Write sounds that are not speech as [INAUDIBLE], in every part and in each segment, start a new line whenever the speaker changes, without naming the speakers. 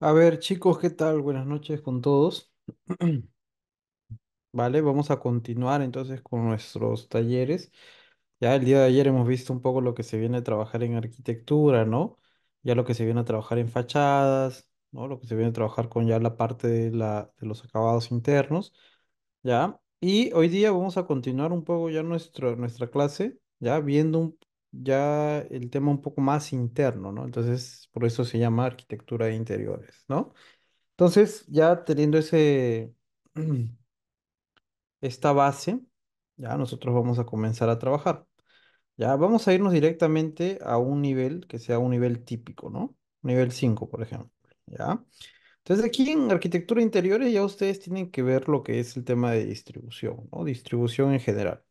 A ver, chicos, ¿qué tal? Buenas noches con todos. [CLEARS THROAT] Vale, vamos a continuar entonces con nuestros talleres. Ya el día de ayer hemos visto un poco lo que se viene a trabajar en arquitectura, ¿no? Ya lo que se viene a trabajar en fachadas, ¿no? Lo que se viene a trabajar con ya la parte de, la, de los acabados internos, ¿ya? Y hoy día vamos a continuar un poco ya nuestro, nuestra clase, ya viendo un- ya el tema un poco más interno, ¿no? Entonces, por eso se llama arquitectura de interiores, ¿no? Entonces, ya teniendo ese, [CLEARS THROAT] esta base, ya nosotros vamos a comenzar a trabajar. Ya vamos a irnos directamente a un nivel que sea un nivel típico, ¿no? Nivel 5, por ejemplo, ¿ya? Entonces aquí en arquitectura de interiores ya ustedes tienen que ver lo que es el tema de distribución, ¿no? Distribución en general.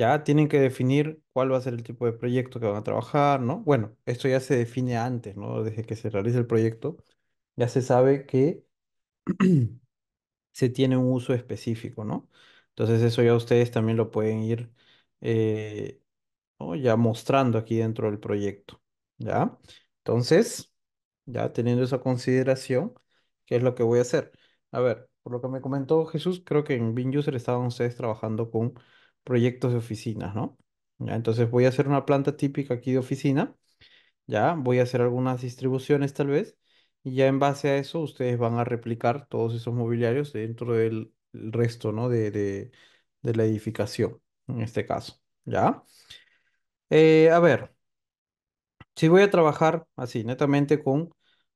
Ya tienen que definir cuál va a ser el tipo de proyecto que van a trabajar, ¿no? Bueno, esto ya se define antes, ¿no? Desde que se realice el proyecto, ya se sabe que [CLEARS THROAT] se tiene un uso específico, ¿no? Entonces eso ya ustedes también lo pueden ir eh, ya mostrando aquí dentro del proyecto, ¿ya? Entonces, ya teniendo esa consideración, ¿qué es lo que voy a hacer? A ver, por lo que me comentó Jesús, creo que en User estaban ustedes trabajando con proyectos de oficinas, ¿no? Ya, entonces voy a hacer una planta típica aquí de oficina, ya voy a hacer algunas distribuciones tal vez, y ya en base a eso ustedes van a replicar todos esos mobiliarios dentro del resto, ¿no? De, la edificación, en este caso, ¿ya? Eh, a ver, si voy a trabajar así, netamente con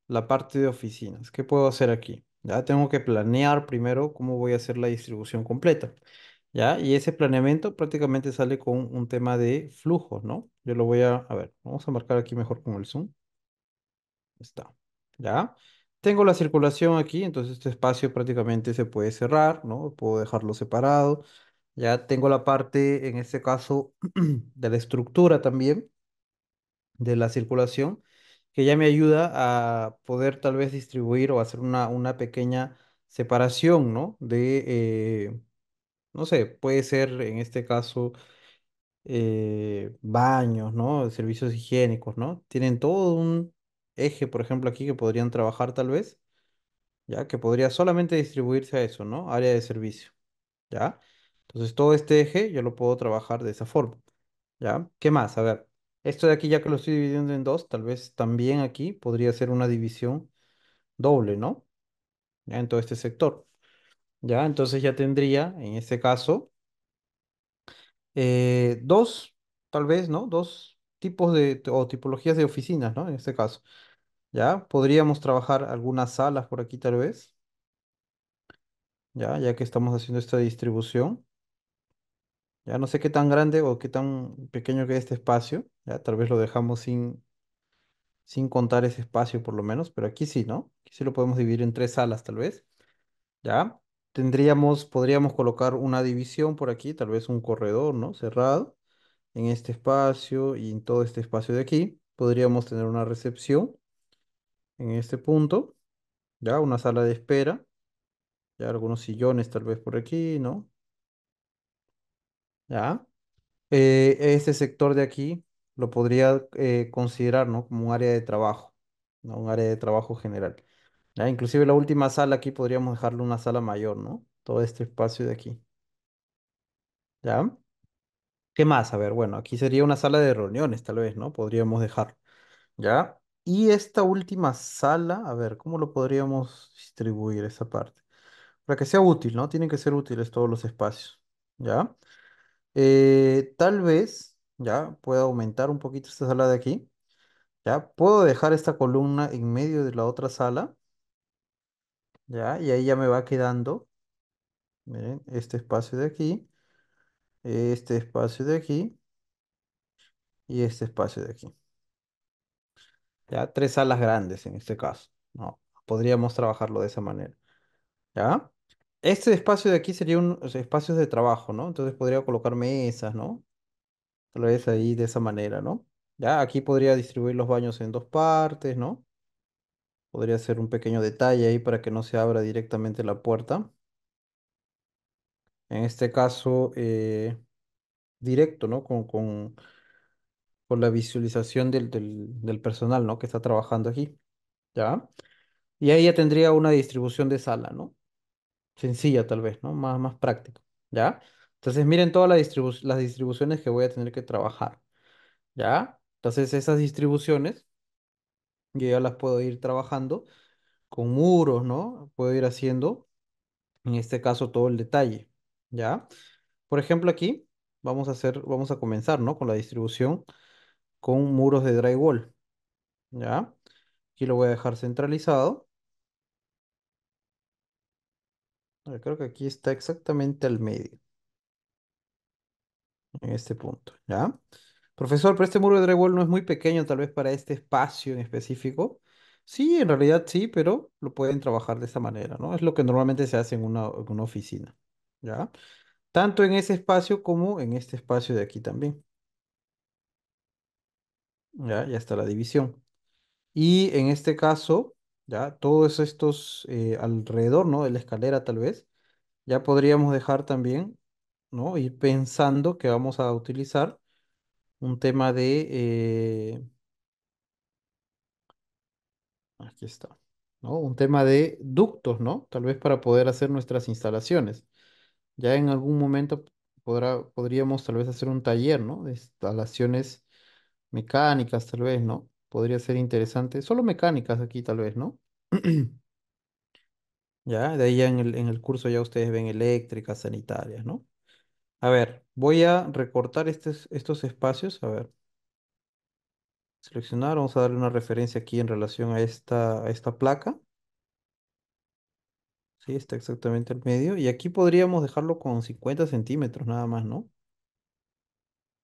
la parte de oficinas, ¿qué puedo hacer aquí? Ya tengo que planear primero cómo voy a hacer la distribución completa. ¿ya? Y ese planeamiento prácticamente sale con un tema de flujo, ¿no? Yo lo voy a, a ver, vamos a marcar aquí mejor con el zoom. Está, ¿ya? Tengo la circulación aquí, entonces este espacio prácticamente se puede cerrar, ¿no? Puedo dejarlo separado. Ya tengo la parte, en este caso, [CLEARS THROAT] de la estructura también, de la circulación, que ya me ayuda a poder tal vez distribuir o hacer una, una pequeña separación, ¿no? De, eh, no sé, puede ser en este caso eh, baños, ¿no? Servicios higiénicos, ¿no? Tienen todo un eje, por ejemplo, aquí que podrían trabajar tal vez, ¿ya? Que podría solamente distribuirse a eso, ¿no? Área de servicio, ¿ya? Entonces todo este eje yo lo puedo trabajar de esa forma, ¿ya? ¿Qué más? A ver, esto de aquí ya que lo estoy dividiendo en dos, tal vez también aquí podría ser una división doble, ¿no? En todo este sector. ¿ya? Entonces ya tendría, en este caso, eh, dos, tal vez, ¿no? Dos tipos de, o tipologías de oficinas, ¿no? En este caso, ¿ya? Podríamos trabajar algunas salas por aquí, tal vez, ¿ya? Ya que estamos haciendo esta distribución. Ya no sé qué tan grande o qué tan pequeño que este espacio, ya tal vez lo dejamos sin, sin contar ese espacio por lo menos, pero aquí sí, ¿no? Aquí sí lo podemos dividir en tres salas tal vez, ¿ya? Tendríamos, podríamos colocar una división por aquí, tal vez un corredor, ¿no? Cerrado en este espacio y en todo este espacio de aquí. Podríamos tener una recepción en este punto, ya una sala de espera, ya algunos sillones tal vez por aquí, ¿no? Ya. Eh, este sector de aquí lo podría eh, considerar, ¿no? Como un área de trabajo, ¿no? Un área de trabajo general. Ah, inclusive la última sala aquí podríamos dejarle una sala mayor, ¿no? Todo este espacio de aquí. ¿Ya? ¿Qué más? A ver, bueno, aquí sería una sala de reuniones, tal vez, ¿no? Podríamos dejar. ¿Ya? Y esta última sala, a ver, ¿cómo lo podríamos distribuir esa parte? Para que sea útil, ¿no? Tienen que ser útiles todos los espacios, ¿ya? Eh, tal vez, ¿ya? puedo aumentar un poquito esta sala de aquí, ¿ya? Puedo dejar esta columna en medio de la otra sala, ya, y ahí ya me va quedando, miren, este espacio de aquí, este espacio de aquí y este espacio de aquí. Ya, tres salas grandes en este caso. No, podríamos trabajarlo de esa manera. ¿Ya? Este espacio de aquí sería un espacio de trabajo, ¿no? Entonces podría colocar mesas, ¿no? Tal vez ahí de esa manera, ¿no? Ya, aquí podría distribuir los baños en dos partes, ¿no? Podría hacer un pequeño detalle ahí para que no se abra directamente la puerta. En este caso, eh, directo, ¿no? Con, con, la visualización del, personal, ¿no? Que está trabajando aquí, ¿ya? Y ahí ya tendría una distribución de sala, ¿no? Sencilla tal vez, ¿no? Más, más práctica, ¿ya? Entonces miren todas las distribuciones que voy a tener que trabajar, ¿ya? Entonces esas distribuciones yo ya las puedo ir trabajando con muros, ¿no? Puedo ir haciendo, en este caso, todo el detalle, ¿ya? Por ejemplo, aquí vamos a hacer, vamos a comenzar, ¿no? Con la distribución con muros de drywall, ¿ya? Aquí lo voy a dejar centralizado. Creo que aquí está exactamente al medio. En este punto, ¿ya? Profesor, pero este muro de drywall no es muy pequeño, tal vez para este espacio en específico. Sí, en realidad sí, pero lo pueden trabajar de esa manera, ¿no? Es lo que normalmente se hace en una, oficina, ¿ya? Tanto en ese espacio como en este espacio de aquí también. Ya, ya está la división. Y en este caso, ya, todos estos eh, alrededor, ¿no? De la escalera tal vez, ya podríamos dejar también, ¿no? Ir pensando que vamos a utilizar un tema de... Eh, aquí está, ¿no? Un tema de ductos, ¿no? Tal vez para poder hacer nuestras instalaciones. Ya en algún momento podrá, podríamos tal vez hacer un taller, ¿no? De instalaciones mecánicas, tal vez, ¿no? Podría ser interesante. Solo mecánicas aquí, tal vez, ¿no? [CLEARS THROAT] ya, de ahí en el, en el curso ya ustedes ven eléctricas, sanitarias, ¿no? A ver, voy a recortar estos espacios. A ver, seleccionar. Vamos a darle una referencia aquí en relación a esta, esta placa. Sí, está exactamente al medio. Y aquí podríamos dejarlo con 50 centímetros nada más, ¿no?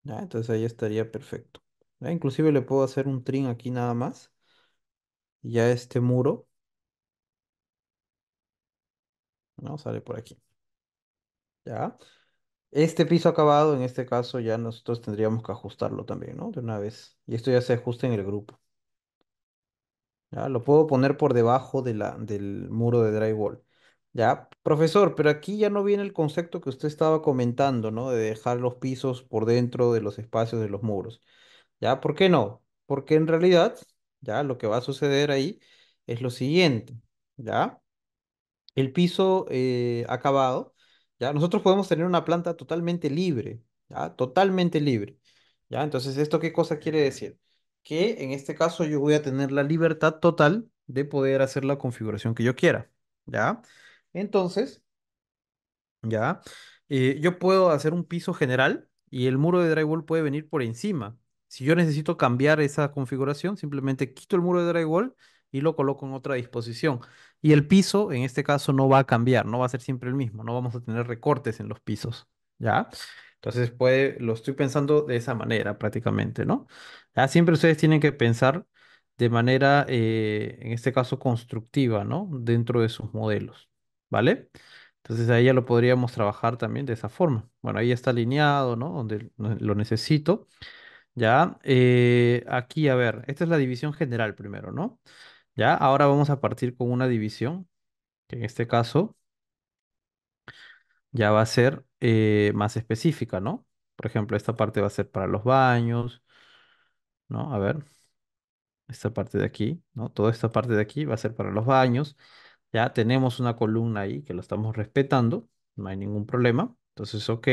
Ya, entonces ahí estaría perfecto. inclusive le puedo hacer un trim aquí nada más. ya este muro. ¿no? Sale por aquí. Ya. Este piso acabado, en este caso, ya nosotros tendríamos que ajustarlo también, ¿no? De una vez. Y esto ya se ajusta en el grupo. ¿Ya? Lo puedo poner por debajo de la, del muro de drywall. Ya, profesor, pero aquí ya no viene el concepto que usted estaba comentando, ¿no? De dejar los pisos por dentro de los espacios de los muros. ¿Ya? ¿Por qué no? Porque en realidad, ya lo que va a suceder ahí es lo siguiente, ¿ya? El piso eh, acabado ¿ya? Nosotros podemos tener una planta totalmente libre, ¿ya? Totalmente libre, ¿ya? Entonces, ¿esto qué cosa quiere decir? Que en este caso yo voy a tener la libertad total de poder hacer la configuración que yo quiera, ¿ya? Entonces, ¿ya? Eh, yo puedo hacer un piso general y el muro de drywall puede venir por encima. Si yo necesito cambiar esa configuración, simplemente quito el muro de drywall y lo coloco en otra disposición. Y el piso, en este caso, no va a cambiar, no va a ser siempre el mismo, no vamos a tener recortes en los pisos, ¿ya? Entonces, puede, lo estoy pensando de esa manera prácticamente, ¿no? ¿Ya? Siempre ustedes tienen que pensar de manera, eh, en este caso, constructiva, ¿no? Dentro de sus modelos, ¿vale? Entonces ahí ya lo podríamos trabajar también de esa forma. Bueno, ahí está alineado, ¿no? Donde lo necesito. Ya, eh, aquí, a ver, esta es la división general primero, ¿no? ¿Ya? Ahora vamos a partir con una división, que en este caso ya va a ser eh, más específica, ¿no? Por ejemplo, esta parte va a ser para los baños, ¿no? A ver, esta parte de aquí, ¿no? Toda esta parte de aquí va a ser para los baños. Ya tenemos una columna ahí que lo estamos respetando, no hay ningún problema. Entonces, ok.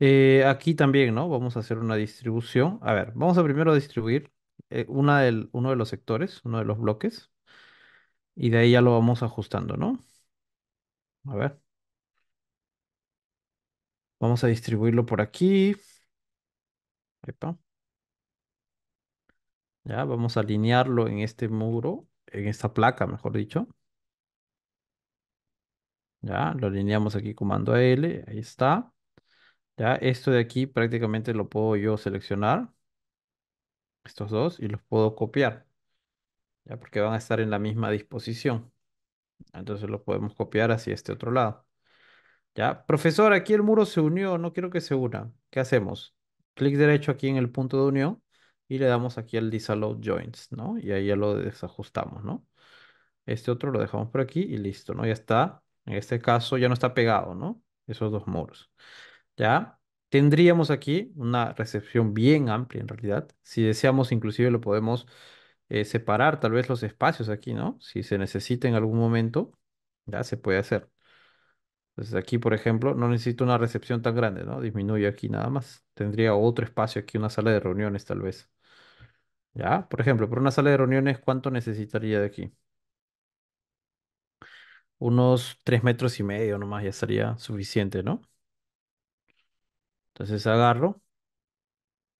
Eh, aquí también, ¿no? Vamos a hacer una distribución. A ver, vamos a primero distribuir eh, una del, uno de los sectores, uno de los bloques, y de ahí ya lo vamos ajustando, ¿no? A ver. Vamos a distribuirlo por aquí. Ya, vamos a alinearlo en este muro, en esta placa, mejor dicho. Ya, lo alineamos aquí comando L, ahí está. Ya, esto de aquí prácticamente lo puedo yo seleccionar estos dos, y los puedo copiar, ya porque van a estar en la misma disposición. Entonces los podemos copiar hacia este otro lado. Ya, profesor, aquí el muro se unió, no quiero que se una. ¿Qué hacemos? Clic derecho aquí en el punto de unión y le damos aquí el disallow joints, ¿no? Y ahí ya lo desajustamos, ¿no? Este otro lo dejamos por aquí y listo, ¿no? Ya está. En este caso ya no está pegado, ¿no? Esos dos muros. ¿Ya? Tendríamos aquí una recepción bien amplia en realidad. Si deseamos, inclusive lo podemos eh, separar tal vez los espacios aquí, ¿no? Si se necesita en algún momento, ya se puede hacer. Entonces aquí, por ejemplo, no necesito una recepción tan grande, ¿no? Disminuye aquí nada más. Tendría otro espacio aquí, una sala de reuniones tal vez. ¿Ya? Por ejemplo, por una sala de reuniones, ¿cuánto necesitaría de aquí? Unos tres metros y medio nomás ya sería suficiente, ¿no? Entonces agarro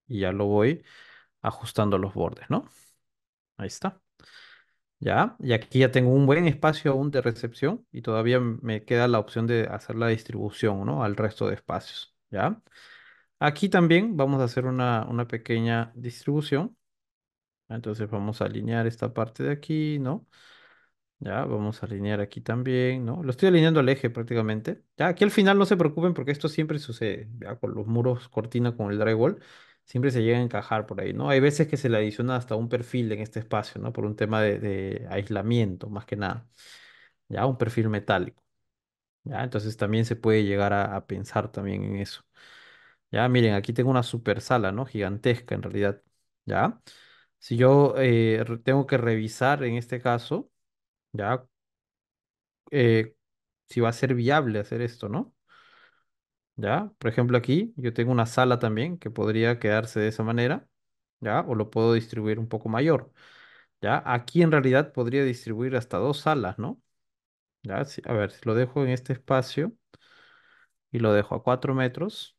y ya lo voy ajustando los bordes, ¿no? Ahí está. Ya, y aquí ya tengo un buen espacio aún de recepción y todavía me queda la opción de hacer la distribución, ¿no? Al resto de espacios, ¿ya? Aquí también vamos a hacer una, una pequeña distribución. Entonces vamos a alinear esta parte de aquí, ¿no? Ya, vamos a alinear aquí también, ¿no? Lo estoy alineando al eje prácticamente. Ya, aquí al final no se preocupen porque esto siempre sucede, ya con los muros cortina con el drywall, siempre se llega a encajar por ahí, ¿no? Hay veces que se le adiciona hasta un perfil en este espacio, ¿no? Por un tema de, aislamiento, más que nada. Ya, un perfil metálico. Ya, entonces también se puede llegar a, pensar también en eso. Ya, miren, aquí tengo una super sala, ¿no? Gigantesca en realidad, ¿ya? Si yo eh, tengo que revisar en este caso ya eh, si va a ser viable hacer esto, ¿no? ¿Ya? Por ejemplo, aquí yo tengo una sala también que podría quedarse de esa manera, ¿ya? O lo puedo distribuir un poco mayor, ¿ya? Aquí en realidad podría distribuir hasta dos salas, ¿no? ¿Ya? a ver, si lo dejo en este espacio y lo dejo a cuatro metros,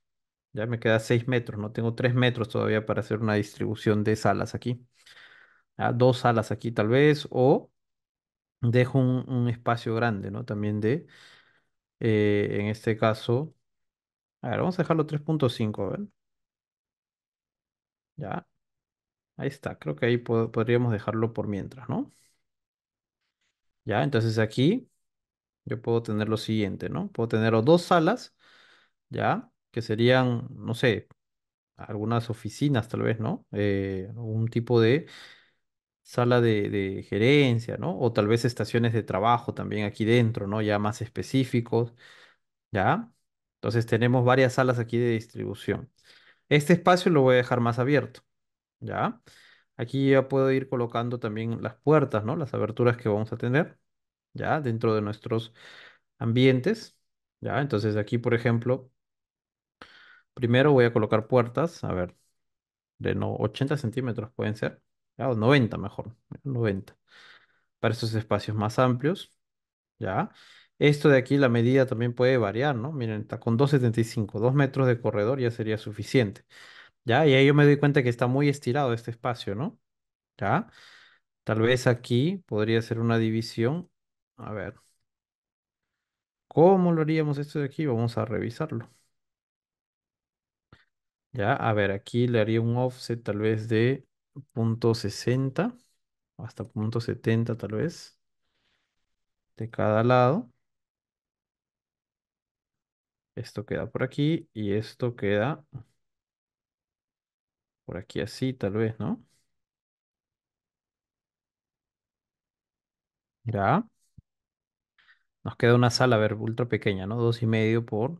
ya me queda seis metros, ¿no? Tengo tres metros todavía para hacer una distribución de salas aquí. ¿Ya? Dos salas aquí tal vez, o dejo un, espacio grande, ¿no? También de, eh, en este caso, a ver, vamos a dejarlo 3.5, Ya, ahí está, creo que ahí podríamos dejarlo por mientras, ¿no? Ya, entonces aquí yo puedo tener lo siguiente, ¿no? Puedo tener dos salas, ya, que serían, no sé, algunas oficinas tal vez, ¿no? un eh, tipo de sala de, gerencia, ¿no? O tal vez estaciones de trabajo también aquí dentro, ¿no? Ya más específicos, ¿ya? Entonces tenemos varias salas aquí de distribución. Este espacio lo voy a dejar más abierto, ¿ya? Aquí ya puedo ir colocando también las puertas, ¿no? Las aberturas que vamos a tener, ¿ya? Dentro de nuestros ambientes, ¿ya? Entonces aquí, por ejemplo, primero voy a colocar puertas, a ver, de no 80 centímetros pueden ser o 90 mejor, 90, para estos espacios más amplios, ¿ya? Esto de aquí, la medida también puede variar, ¿no? Miren, está con 2,75, 2 metros de corredor ya sería suficiente, ¿ya? Y ahí yo me doy cuenta que está muy estirado este espacio, ¿no? ¿Ya? Tal vez aquí podría ser una división, a ver. ¿Cómo lo haríamos esto de aquí? Vamos a revisarlo. Ya, a ver, aquí le haría un offset tal vez de punto 60 hasta punto 70 tal vez de cada lado. Esto queda por aquí y esto queda por aquí así tal vez, ¿no? Ya. Nos queda una sala, a ver, ultra pequeña, ¿no? Dos y medio por...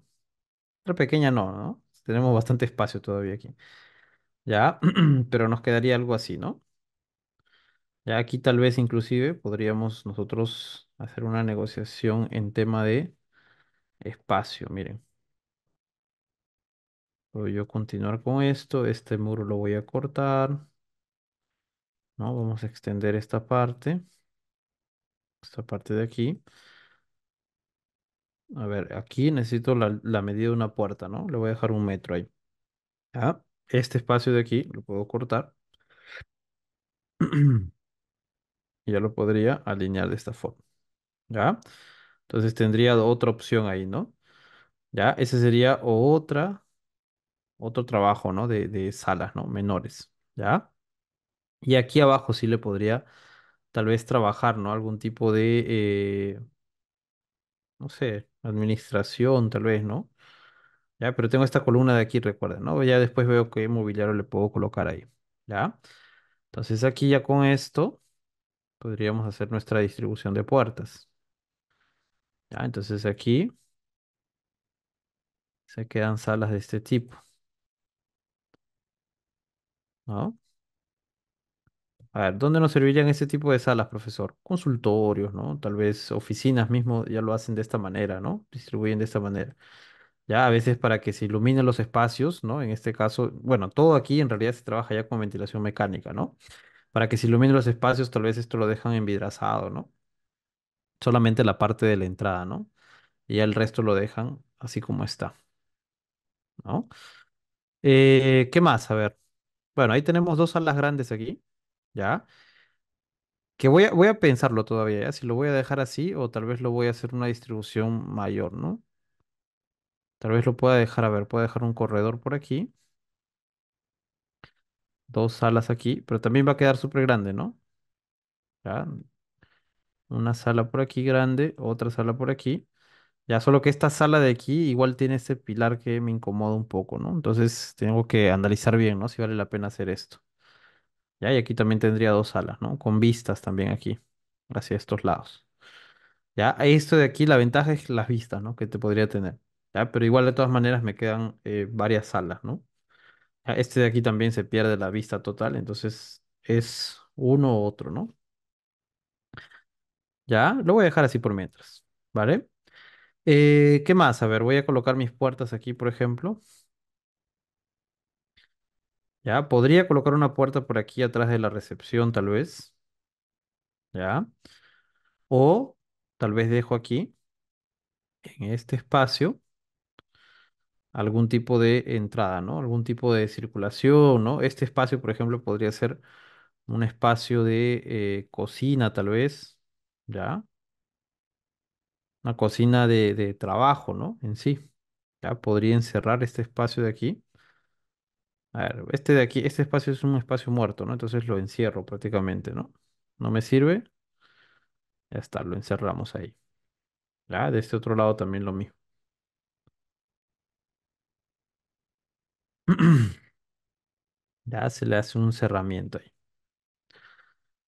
Ultra pequeña no, ¿no? Tenemos bastante espacio todavía aquí. Ya, [CLEARS THROAT] pero nos quedaría algo así, ¿no? Ya aquí tal vez inclusive podríamos nosotros hacer una negociación en tema de espacio, miren. Voy yo continuar con esto, este muro lo voy a cortar. ¿no? Vamos a extender esta parte, esta parte de aquí. A ver, aquí necesito la, la medida de una puerta, ¿no? Le voy a dejar un metro ahí. ¿Ya? este espacio de aquí, lo puedo cortar. [CLEARS THROAT] y ya lo podría alinear de esta forma. ¿Ya? Entonces tendría otra opción ahí, ¿no? ¿Ya? Ese sería otra, otro trabajo, ¿no? De, salas, ¿no? Menores, ¿ya? Y aquí abajo sí le podría tal vez trabajar, ¿no? Algún tipo de, eh, no sé, administración, tal vez, ¿no? Ya, pero tengo esta columna de aquí, recuerden, ¿no? Ya después veo qué mobiliario le puedo colocar ahí. ¿Ya? Entonces aquí ya con esto podríamos hacer nuestra distribución de puertas. ¿Ya? Entonces aquí se quedan salas de este tipo. ¿No? A ver, ¿dónde nos servirían este tipo de salas, profesor? Consultorios, ¿no? Tal vez oficinas mismo ya lo hacen de esta manera, ¿no? Distribuyen de esta manera ya a veces para que se iluminen los espacios, ¿no? En este caso, bueno, todo aquí en realidad se trabaja ya con ventilación mecánica, ¿no? Para que se iluminen los espacios, tal vez esto lo dejan envidrazado, ¿no? Solamente la parte de la entrada, ¿no? Y ya el resto lo dejan así como está, ¿no? Eh, ¿qué más? A ver. Bueno, ahí tenemos dos alas grandes aquí, ¿ya? Que voy a, voy a pensarlo todavía, ¿ya? Si lo voy a dejar así o tal vez lo voy a hacer una distribución mayor, ¿no? Tal vez lo pueda dejar, a ver, puedo dejar un corredor por aquí. Dos salas aquí, pero también va a quedar súper grande, ¿no? Una sala por aquí grande, otra sala por aquí. Ya, solo que esta sala de aquí igual tiene ese pilar que me incomoda un poco, ¿no? Entonces tengo que analizar bien, ¿no? Si vale la pena hacer esto. Ya, y aquí también tendría dos salas, ¿no? Con vistas también aquí, hacia estos lados. Ya, esto de aquí, la ventaja es las vistas, ¿no? Que te podría tener. Pero igual de todas maneras me quedan eh, varias salas, ¿no? Este de aquí también se pierde la vista total, entonces es uno u otro, ¿no? Ya, lo voy a dejar así por mientras, ¿vale? Eh, ¿qué más? A ver, voy a colocar mis puertas aquí, por ejemplo. Ya, podría colocar una puerta por aquí atrás de la recepción, tal vez. Ya. O tal vez dejo aquí, en este espacio, algún tipo de entrada, ¿no? Algún tipo de circulación, ¿no? Este espacio, por ejemplo, podría ser un espacio de eh, cocina, tal vez, ¿ya? Una cocina de, de trabajo, ¿no? En sí. Ya podría encerrar este espacio de aquí. A ver, este de aquí, este espacio es un espacio muerto, ¿no? Entonces lo encierro prácticamente, ¿no? No me sirve. Ya está, lo encerramos ahí. ¿Ya? De este otro lado también lo mismo. [CLEARS THROAT] Ya se le hace un cerramiento ahí.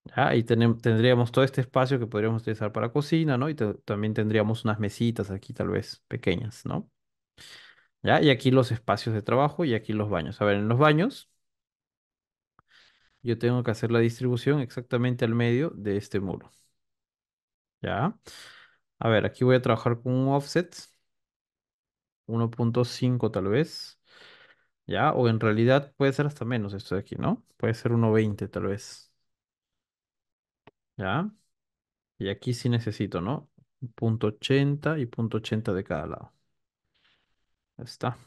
Ya, ahí tendríamos todo este espacio que podríamos utilizar para cocina, ¿no? Y también tendríamos unas mesitas aquí, tal vez pequeñas, ¿no? Ya, y aquí los espacios de trabajo y aquí los baños. A ver, en los baños, yo tengo que hacer la distribución exactamente al medio de este muro. Ya. A ver, aquí voy a trabajar con un offset, 1.5 tal vez. ¿ya? O en realidad puede ser hasta menos esto de aquí, ¿no? Puede ser 1.20 tal vez. ¿Ya? Y aquí sí necesito, ¿no? Punto .80 y punto .80 de cada lado. Ya está.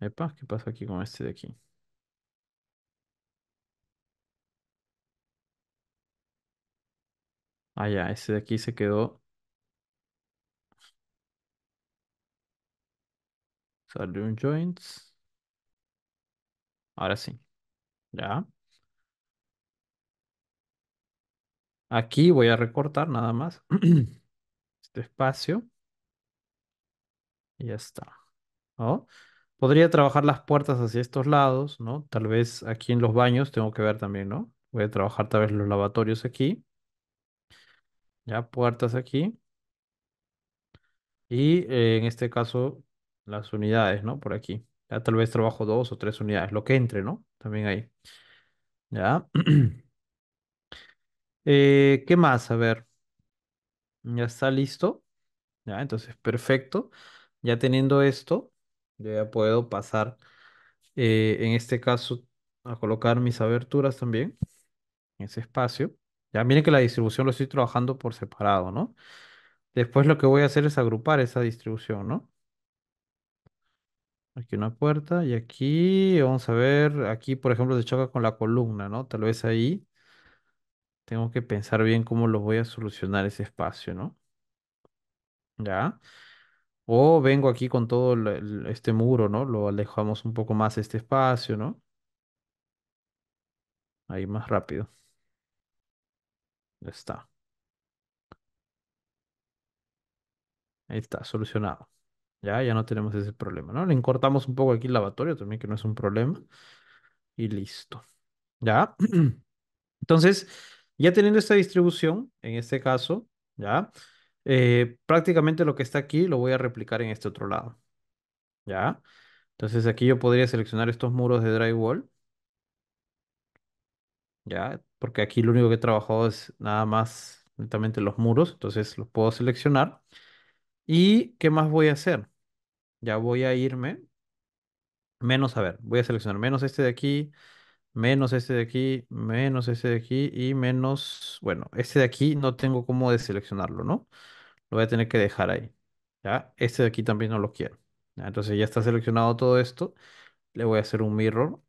Epa, ¿qué pasa aquí con este de aquí? Ah, ya, este de aquí se quedó Salió joints. Ahora sí. Ya. Aquí voy a recortar nada más [CLEARS THROAT] este espacio. Y ya está. ¿No? Podría trabajar las puertas hacia estos lados, ¿no? Tal vez aquí en los baños tengo que ver también, ¿no? Voy a trabajar tal vez los lavatorios aquí. Ya, puertas aquí. Y eh, en este caso las unidades, ¿no? Por aquí. Ya tal vez trabajo dos o tres unidades, lo que entre, ¿no? También ahí. Ya. [CLEARS THROAT] Eh, ¿qué más? A ver. Ya está listo. Ya, entonces, perfecto. Ya teniendo esto, ya puedo pasar, eh, en este caso, a colocar mis aberturas también en ese espacio. Ya miren que la distribución lo estoy trabajando por separado, ¿no? Después lo que voy a hacer es agrupar esa distribución, ¿no? Aquí una puerta y aquí vamos a ver, aquí por ejemplo se choca con la columna, ¿no? Tal vez ahí tengo que pensar bien cómo lo voy a solucionar ese espacio, ¿no? Ya. O vengo aquí con todo este muro, ¿no? Lo alejamos un poco más este espacio, ¿no? Ahí más rápido. Ya está. Ahí está, solucionado. Ya, ya no tenemos ese problema, ¿no? Le encortamos un poco aquí el lavatorio también, que no es un problema. Y listo. ¿Ya? [CLEARS THROAT] Entonces, ya teniendo esta distribución, en este caso, ¿ya? Eh, prácticamente lo que está aquí lo voy a replicar en este otro lado. ¿Ya? Entonces aquí yo podría seleccionar estos muros de drywall. ¿Ya? Porque aquí lo único que he trabajado es nada más netamente los muros, entonces los puedo seleccionar. ¿Y qué más voy a hacer? Ya voy a irme. Menos, a ver, voy a seleccionar menos este de aquí, menos este de aquí, menos este de aquí y menos, bueno, este de aquí no tengo cómo deseleccionarlo, ¿no? Lo voy a tener que dejar ahí. ¿ya? Este de aquí también no lo quiero. Entonces ya está seleccionado todo esto. Le voy a hacer un mirror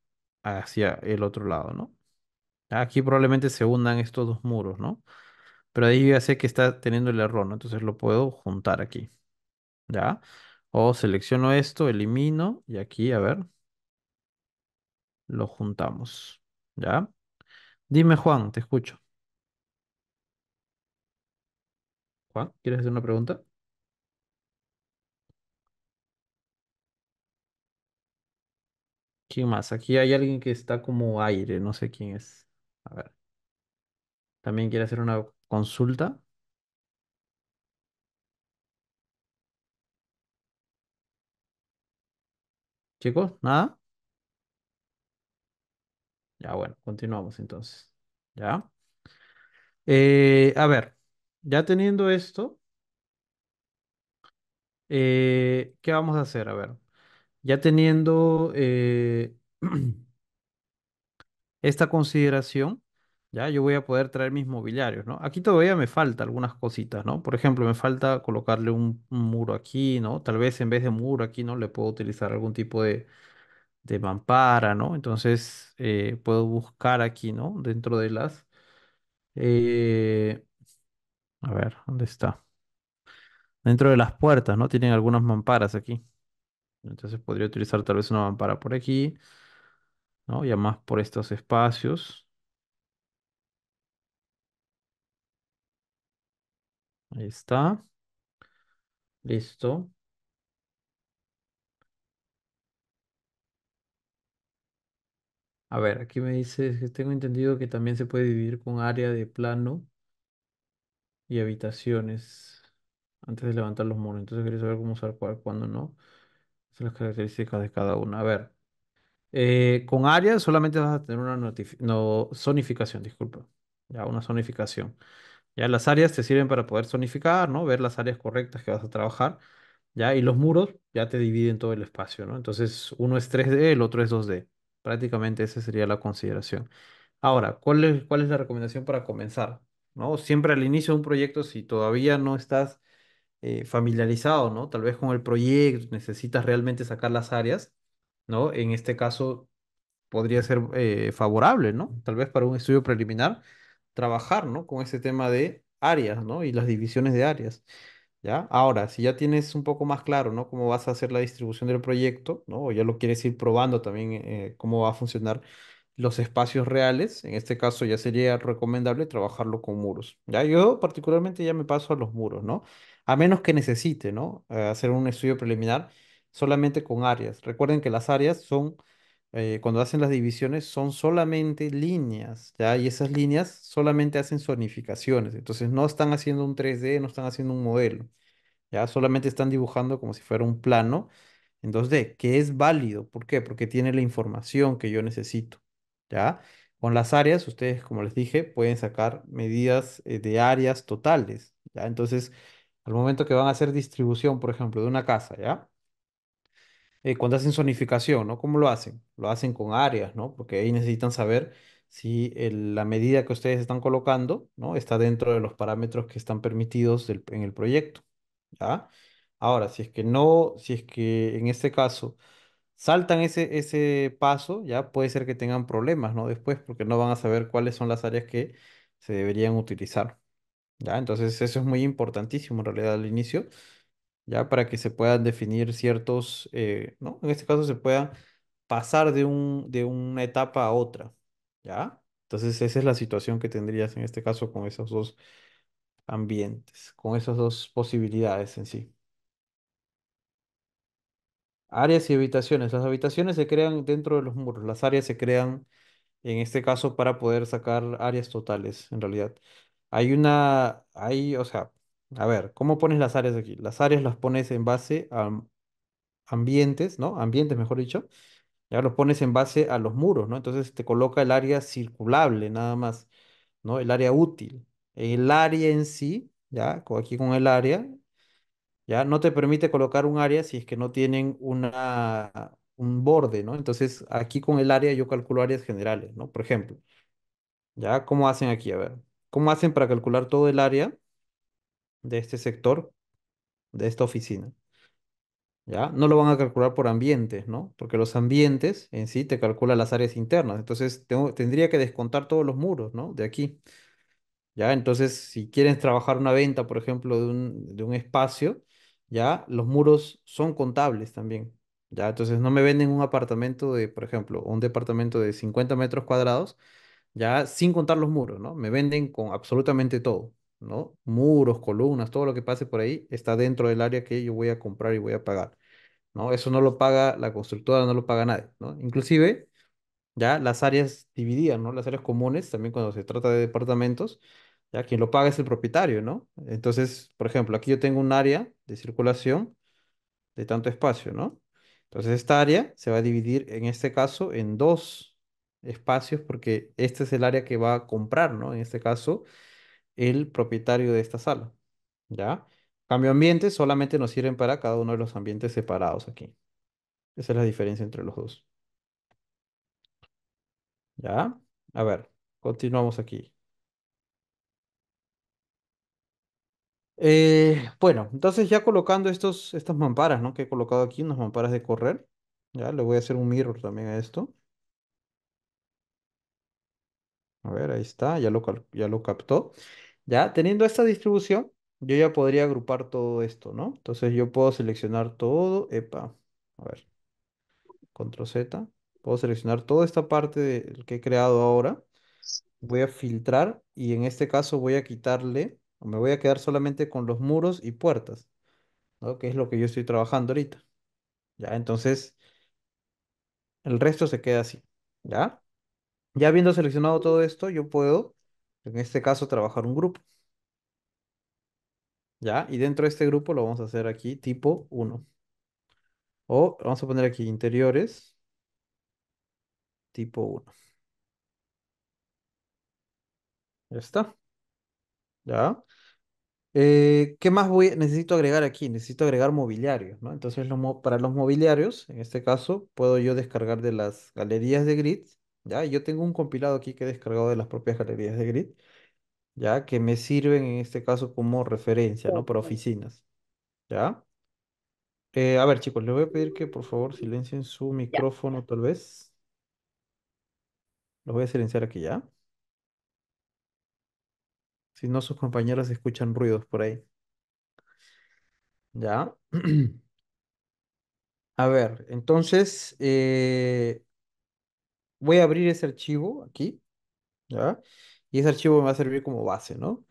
hacia el otro lado, ¿no? Aquí probablemente se hundan estos dos muros, ¿no? Pero ahí ya sé que está teniendo el error, ¿no? Entonces lo puedo juntar aquí. ¿Ya? O selecciono esto, elimino y aquí, a ver, lo juntamos. ¿Ya? Dime, Juan, te escucho. Juan, ¿quieres hacer una pregunta? ¿Quién más? Aquí hay alguien que está como aire, no sé quién es. A ver, también quiere hacer una consulta. Chicos, ¿nada? Ya, bueno, continuamos entonces. ¿Ya? Eh, a ver, ya teniendo esto, eh, ¿qué vamos a hacer? A ver, ya teniendo eh, [CLEARS THROAT] esta consideración, ya yo voy a poder traer mis mobiliarios, ¿no? Aquí todavía me falta algunas cositas, ¿no? Por ejemplo, me falta colocarle un, muro aquí, ¿no? Tal vez en vez de muro aquí, ¿no? Le puedo utilizar algún tipo de, de mampara, ¿no? Entonces eh, puedo buscar aquí, ¿no? Dentro de las... Eh, a ver, ¿dónde está? Dentro de las puertas, ¿no? Tienen algunas mamparas aquí. Entonces podría utilizar tal vez una mampara por aquí, ¿no? Ya más por estos espacios. Ahí está. Listo. A ver, aquí me dice que tengo entendido que también se puede dividir con área de plano y habitaciones antes de levantar los muros. Entonces quería saber cómo usar cuál, cuándo no. son las características de cada una. A ver, eh, con área solamente vas a tener una no, zonificación, disculpa. Ya, una zonificación. Ya las áreas te sirven para poder zonificar, ¿no? Ver las áreas correctas que vas a trabajar, ¿ya? Y los muros ya te dividen todo el espacio, ¿no? Entonces, uno es 3D, el otro es 2D. Prácticamente esa sería la consideración. Ahora, ¿cuál es, cuál es la recomendación para comenzar? ¿No? Siempre al inicio de un proyecto, si todavía no estás eh, familiarizado, ¿no? Tal vez con el proyecto, necesitas realmente sacar las áreas, ¿no? En este caso podría ser eh, favorable, ¿no? Tal vez para un estudio preliminar trabajar, ¿no? Con ese tema de áreas, ¿no? Y las divisiones de áreas. ¿Ya? Ahora, si ya tienes un poco más claro, ¿no? Cómo vas a hacer la distribución del proyecto, ¿no? O ya lo quieres ir probando también eh, cómo va a funcionar los espacios reales. En este caso ya sería recomendable trabajarlo con muros. Ya yo particularmente ya me paso a los muros, ¿no? A menos que necesite, ¿no? Eh, hacer un estudio preliminar solamente con áreas. Recuerden que las áreas son eh, cuando hacen las divisiones son solamente líneas, ¿ya? Y esas líneas solamente hacen zonificaciones, entonces no están haciendo un 3D, no están haciendo un modelo, ¿ya? Solamente están dibujando como si fuera un plano en 2D, que es válido, ¿por qué? Porque tiene la información que yo necesito, ¿ya? Con las áreas, ustedes, como les dije, pueden sacar medidas eh, de áreas totales, ¿ya? Entonces, al momento que van a hacer distribución, por ejemplo, de una casa, ¿ya? Eh, cuando hacen sonificación, ¿no? ¿Cómo lo hacen? Lo hacen con áreas, ¿no? Porque ahí necesitan saber si la medida que ustedes están colocando, ¿no? Está dentro de los parámetros que están permitidos en el proyecto, ¿ya? Ahora, si es que no, si es que en este caso saltan ese, ese paso, ya puede ser que tengan problemas, ¿no? Después, porque no van a saber cuáles son las áreas que se deberían utilizar, ¿ya? Entonces, eso es muy importantísimo en realidad al inicio ya para que se puedan definir ciertos, eh, ¿no? En este caso se pueda pasar de, un, de una etapa a otra, ¿ya? Entonces esa es la situación que tendrías en este caso con esos dos ambientes, con esas dos posibilidades en sí. Áreas y habitaciones. Las habitaciones se crean dentro de los muros. Las áreas se crean, en este caso, para poder sacar áreas totales, en realidad. Hay una, hay, o sea, a ver, ¿cómo pones las áreas aquí? Las áreas las pones en base a ambientes, ¿no? Ambientes, mejor dicho. Ya los pones en base a los muros, ¿no? Entonces te coloca el área circulable nada más, ¿no? El área útil. El área en sí, ya, aquí con el área, ya no te permite colocar un área si es que no tienen una, un borde, ¿no? Entonces aquí con el área yo calculo áreas generales, ¿no? Por ejemplo, ya, ¿cómo hacen aquí? A ver, ¿cómo hacen para calcular todo el área? de este sector, de esta oficina. ¿Ya? No lo van a calcular por ambientes, ¿no? Porque los ambientes en sí te calculan las áreas internas. Entonces tendría que descontar todos los muros, ¿no? De aquí. ¿Ya? Entonces, si quieres trabajar una venta, por ejemplo, de un, de un espacio, ¿ya? Los muros son contables también. ¿Ya? Entonces no me venden un apartamento de, por ejemplo, un departamento de 50 metros cuadrados, ya sin contar los muros, ¿no? Me venden con absolutamente todo. ¿no? Muros, columnas, todo lo que pase por ahí está dentro del área que yo voy a comprar y voy a pagar, ¿no? Eso no lo paga la constructora, no lo paga nadie, ¿no? Inclusive, ya las áreas divididas, ¿no? Las áreas comunes, también cuando se trata de departamentos, ya quien lo paga es el propietario, ¿no? Entonces, por ejemplo, aquí yo tengo un área de circulación de tanto espacio, ¿no? Entonces esta área se va a dividir en este caso en dos espacios porque este es el área que va a comprar, ¿no? En este caso, el propietario de esta sala, ¿ya? Cambio ambiente solamente nos sirven para cada uno de los ambientes separados aquí. Esa es la diferencia entre los dos. ¿Ya? A ver, continuamos aquí. Eh, bueno, entonces ya colocando estos, estas mamparas, ¿no? Que he colocado aquí, unas mamparas de correr. Ya, le voy a hacer un mirror también a esto. A ver, ahí está, ya lo, ya lo captó. Ya, teniendo esta distribución, yo ya podría agrupar todo esto, ¿no? Entonces yo puedo seleccionar todo, epa, a ver, control Z, puedo seleccionar toda esta parte que he creado ahora, voy a filtrar y en este caso voy a quitarle, o me voy a quedar solamente con los muros y puertas, ¿no? Que es lo que yo estoy trabajando ahorita. Ya, entonces el resto se queda así, ¿ya? Ya habiendo seleccionado todo esto, yo puedo, en este caso, trabajar un grupo. ¿Ya? Y dentro de este grupo lo vamos a hacer aquí tipo 1. O vamos a poner aquí interiores tipo 1. Ya está. ¿Ya? Eh, ¿qué más voy, necesito agregar aquí? Necesito agregar mobiliario, ¿no? Entonces, para los mobiliarios, en este caso, puedo yo descargar de las galerías de grid ya, yo tengo un compilado aquí que he descargado de las propias galerías de Grid, ya que me sirven en este caso como referencia, ¿no? Para oficinas, ¿ya? Eh, a ver, chicos, les voy a pedir que por favor silencien su micrófono, tal vez. Los voy a silenciar aquí ya. Si no, sus compañeros escuchan ruidos por ahí. Ya. [CLEARS THROAT] a ver, entonces, eh, voy a abrir ese archivo aquí, ¿ya? Y ese archivo me va a servir como base, ¿no?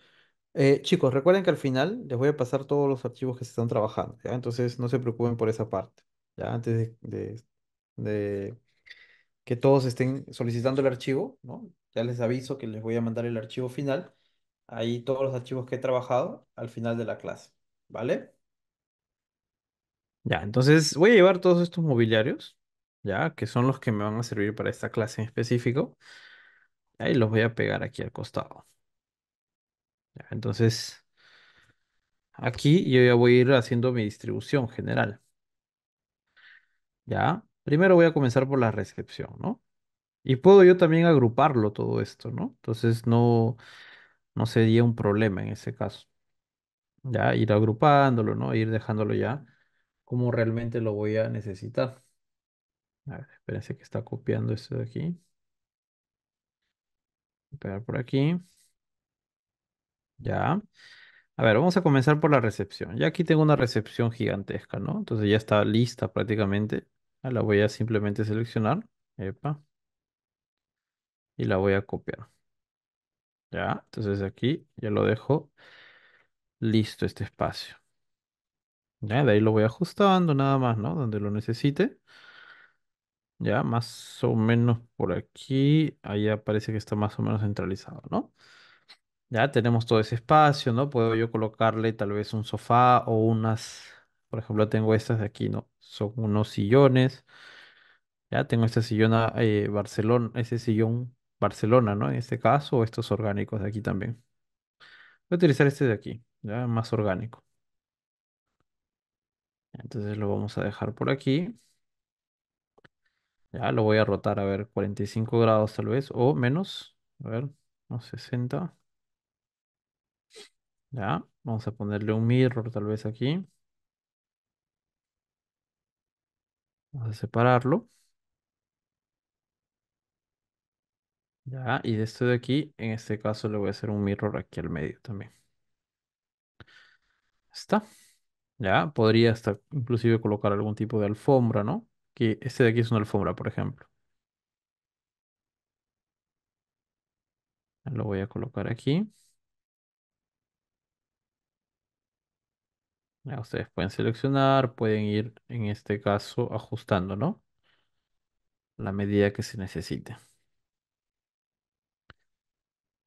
Eh, chicos, recuerden que al final les voy a pasar todos los archivos que se están trabajando, ¿ya? Entonces no se preocupen por esa parte, ¿ya? Antes de, de que todos estén solicitando el archivo, ¿no? Ya les aviso que les voy a mandar el archivo final, ahí todos los archivos que he trabajado al final de la clase, ¿vale? Ya, entonces voy a llevar todos estos mobiliarios, ya, que son los que me van a servir para esta clase en específico. Ahí los voy a pegar aquí al costado. entonces, aquí yo ya voy a ir haciendo mi distribución general. Ya, primero voy a comenzar por la recepción, ¿no? Y puedo yo también agruparlo todo esto, ¿no? Entonces no, no sería un problema en ese caso. Ya, ir agrupándolo, ¿no? Ir dejándolo ya como realmente lo voy a necesitar. A ver, espérense que está copiando esto de aquí. Voy a pegar por aquí. Ya. A ver, vamos a comenzar por la recepción. Ya aquí tengo una recepción gigantesca, ¿no? Entonces ya está lista prácticamente. Ah, la voy a simplemente seleccionar. Epa. Y la voy a copiar. Ya, entonces aquí ya lo dejo listo este espacio. Ya, de ahí lo voy ajustando nada más, ¿no? Donde lo necesite. Ya, más o menos por aquí. ahí aparece que está más o menos centralizado, ¿no? Ya tenemos todo ese espacio, ¿no? Puedo yo colocarle tal vez un sofá o unas, por ejemplo, tengo estas de aquí, ¿no? Son unos sillones. Ya tengo este sillón ah, eh, Barcelona, ese sillón Barcelona, ¿no? En este caso, estos orgánicos de aquí también. Voy a utilizar este de aquí, ya más orgánico. Entonces lo vamos a dejar por aquí. Ya lo voy a rotar, a ver, 45 grados tal vez, o menos, a ver, unos 60. Ya, vamos a ponerle un mirror tal vez aquí. Vamos a separarlo. Ya, y de esto de aquí, en este caso le voy a hacer un mirror aquí al medio también. Está. Ya, podría hasta inclusive colocar algún tipo de alfombra, ¿no? que este de aquí es una alfombra, por ejemplo. Lo voy a colocar aquí. ustedes pueden seleccionar, pueden ir en este caso ajustando, ¿no? La medida que se necesite.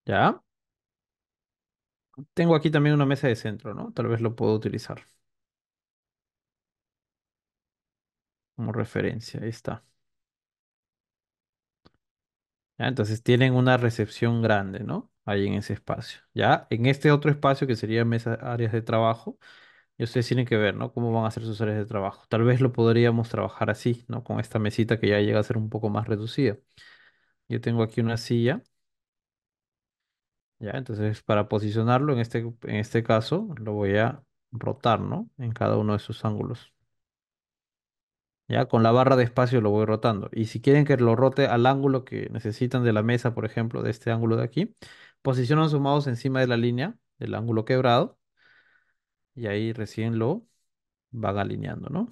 ¿Ya? Tengo aquí también una mesa de centro, ¿no? Tal vez lo puedo utilizar. como referencia, ahí está. entonces tienen una recepción grande, ¿no? Ahí en ese espacio. Ya, en este otro espacio que sería mesas, áreas de trabajo, y ustedes tienen que ver, ¿no? Cómo van a ser sus áreas de trabajo. Tal vez lo podríamos trabajar así, ¿no? Con esta mesita que ya llega a ser un poco más reducida. Yo tengo aquí una silla. Ya, entonces para posicionarlo en este, en este caso lo voy a rotar, ¿no? En cada uno de sus ángulos. Ya con la barra de espacio lo voy rotando. Y si quieren que lo rote al ángulo que necesitan de la mesa, por ejemplo, de este ángulo de aquí, posicionan su mouse encima de la línea del ángulo quebrado y ahí recién lo van alineando, ¿no?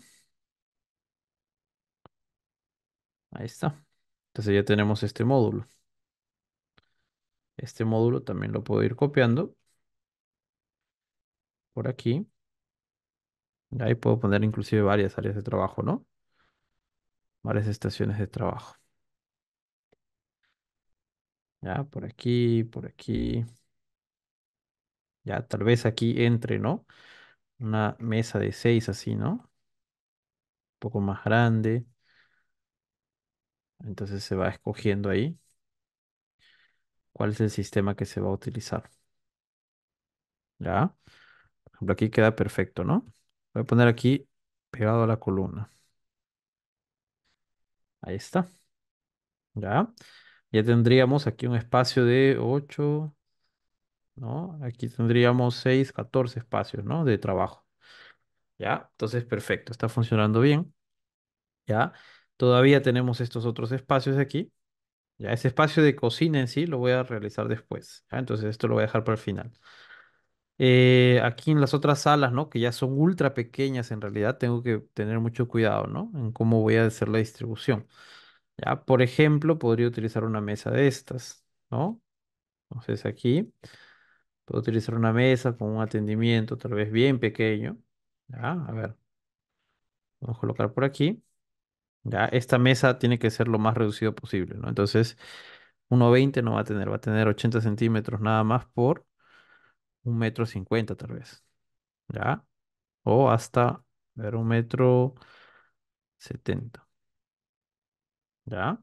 Ahí está. Entonces ya tenemos este módulo. Este módulo también lo puedo ir copiando por aquí. y Ahí puedo poner inclusive varias áreas de trabajo, ¿no? varias estaciones de trabajo. Ya, por aquí, por aquí. Ya, tal vez aquí entre, ¿no? Una mesa de seis así, ¿no? Un poco más grande. Entonces se va escogiendo ahí cuál es el sistema que se va a utilizar. ¿Ya? Por ejemplo, aquí queda perfecto, ¿no? Voy a poner aquí pegado a la columna. Ahí está. Ya. Ya tendríamos aquí un espacio de 8, ¿no? Aquí tendríamos 6, 14 espacios, ¿no? De trabajo. Ya. Entonces, perfecto. Está funcionando bien. Ya. Todavía tenemos estos otros espacios aquí. Ya. Ese espacio de cocina en sí lo voy a realizar después. Entonces, esto lo voy a dejar para el final. Eh, aquí en las otras salas, ¿no? Que ya son ultra pequeñas, en realidad tengo que tener mucho cuidado, ¿no? En cómo voy a hacer la distribución. Ya, por ejemplo, podría utilizar una mesa de estas, ¿no? Entonces aquí puedo utilizar una mesa con un atendimiento tal vez bien pequeño. Ya, a ver. Vamos a colocar por aquí. Ya, esta mesa tiene que ser lo más reducido posible, ¿no? Entonces, 1.20 no va a tener, va a tener 80 centímetros nada más por un metro cincuenta tal vez, ¿ya? O hasta, ver, un metro setenta, ¿ya?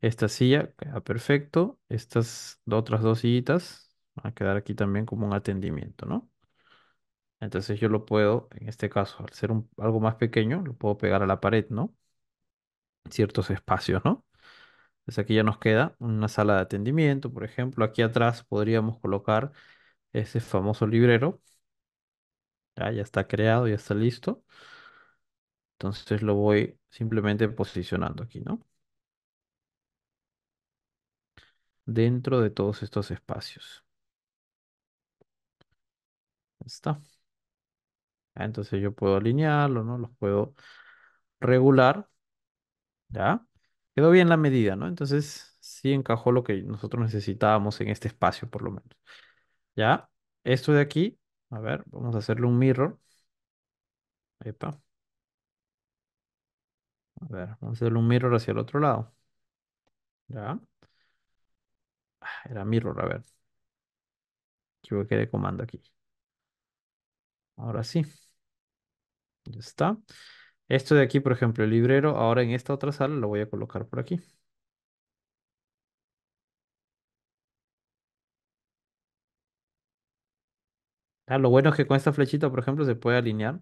Esta silla queda perfecto, estas otras dos sillitas van a quedar aquí también como un atendimiento, ¿no? Entonces yo lo puedo, en este caso, al ser un, algo más pequeño, lo puedo pegar a la pared, ¿no? Ciertos espacios, ¿no? Entonces aquí ya nos queda una sala de atendimiento, por ejemplo. Aquí atrás podríamos colocar ese famoso librero. Ya, ah, ya está creado, ya está listo. Entonces lo voy simplemente posicionando aquí, ¿no? Dentro de todos estos espacios. está. Ah, entonces yo puedo alinearlo, ¿no? Los puedo regular. ¿Ya? Quedó bien la medida, ¿no? Entonces sí encajó lo que nosotros necesitábamos en este espacio, por lo menos. ¿Ya? Esto de aquí, a ver, vamos a hacerle un mirror. Epa. A ver, vamos a hacerle un mirror hacia el otro lado. ¿Ya? Ah, era mirror, a ver. que de comando aquí. Ahora sí. Ya está. Esto de aquí, por ejemplo, el librero, ahora en esta otra sala lo voy a colocar por aquí. Ah, lo bueno es que con esta flechita, por ejemplo, se puede alinear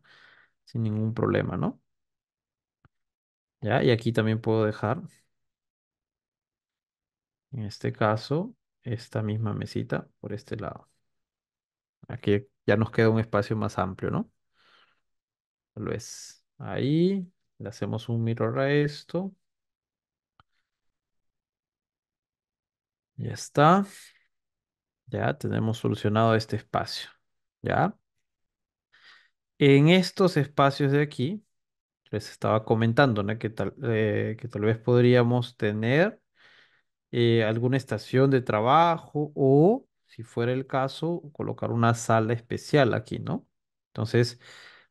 sin ningún problema, ¿no? Ya, y aquí también puedo dejar, en este caso, esta misma mesita por este lado. Aquí ya nos queda un espacio más amplio, ¿no? Lo es. Ahí le hacemos un mirror a esto. Ya está. Ya tenemos solucionado este espacio. ¿ya? En estos espacios de aquí, les estaba comentando, Que tal, eh, que tal vez podríamos tener eh, alguna estación de trabajo o, si fuera el caso, colocar una sala especial aquí, ¿no? Entonces,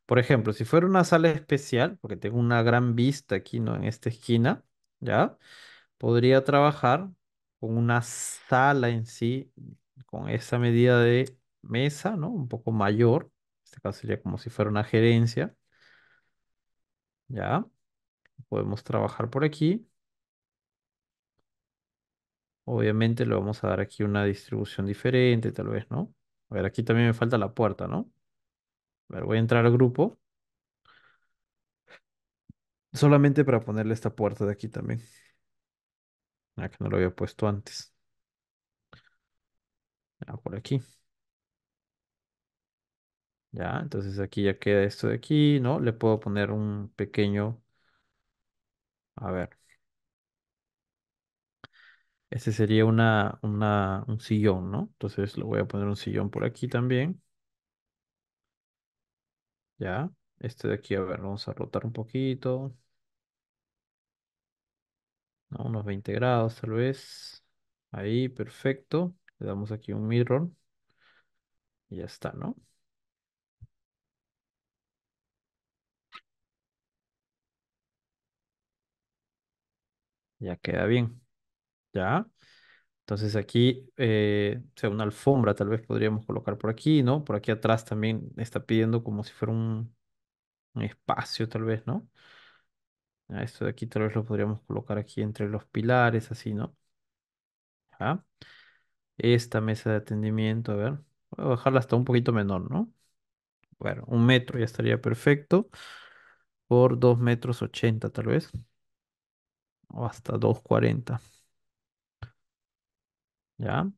por ejemplo, si fuera una sala especial, porque tengo una gran vista aquí, ¿no? En esta esquina, ¿ya? Podría trabajar con una sala en sí, con esa medida de mesa, ¿no? Un poco mayor, en este caso sería como si fuera una gerencia, ¿ya? Podemos trabajar por aquí. Obviamente le vamos a dar aquí una distribución diferente, tal vez, ¿no? A ver, aquí también me falta la puerta, ¿no? A ver, voy a entrar al grupo. Solamente para ponerle esta puerta de aquí también. ya ah, que no lo había puesto antes. Ya por aquí. Ya, entonces aquí ya queda esto de aquí, ¿no? Le puedo poner un pequeño, a ver. Este sería una, un sillón, ¿no? Entonces le voy a poner un sillón por aquí también. Ya, este de aquí, a ver, vamos a rotar un poquito. Unos 20 grados tal vez. Ahí, perfecto. Le damos aquí un mirror. Y ya está, ¿no? Ya queda bien. ¿Ya? Entonces aquí, o eh, sea, una alfombra tal vez podríamos colocar por aquí, ¿no? Por aquí atrás también está pidiendo como si fuera un, espacio tal vez, ¿no? esto de aquí tal vez lo podríamos colocar aquí entre los pilares, así, ¿no? Esta mesa de atendimiento, a ver, voy a bajarla hasta un poquito menor, ¿no? Bueno, un metro ya estaría perfecto. Por dos metros ochenta tal vez o hasta 240. ¿Ya?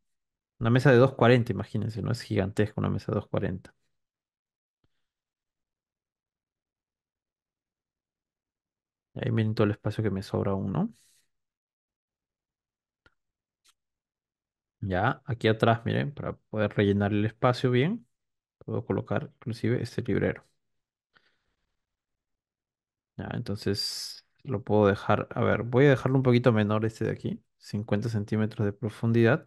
Una mesa de 240, imagínense, no es gigantesca una mesa de 240. Y ahí miren todo el espacio que me sobra uno Ya, aquí atrás, miren, para poder rellenar el espacio bien, puedo colocar inclusive este librero. Ya, entonces lo puedo dejar, a ver, voy a dejarlo un poquito menor este de aquí, 50 centímetros de profundidad.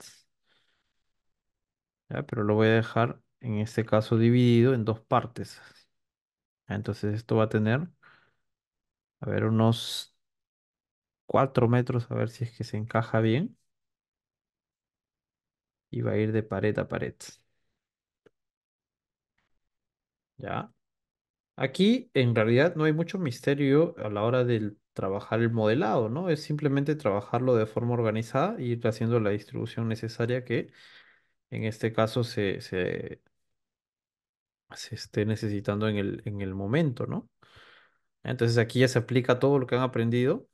Pero lo voy a dejar, en este caso, dividido en dos partes. Entonces esto va a tener, a ver, unos 4 metros, a ver si es que se encaja bien. Y va a ir de pared a pared. Ya. Aquí en realidad no hay mucho misterio a la hora del trabajar el modelado, ¿no? Es simplemente trabajarlo de forma organizada y ir haciendo la distribución necesaria que en este caso se, se, se esté necesitando en el, en el momento, ¿no? Entonces aquí ya se aplica todo lo que han aprendido,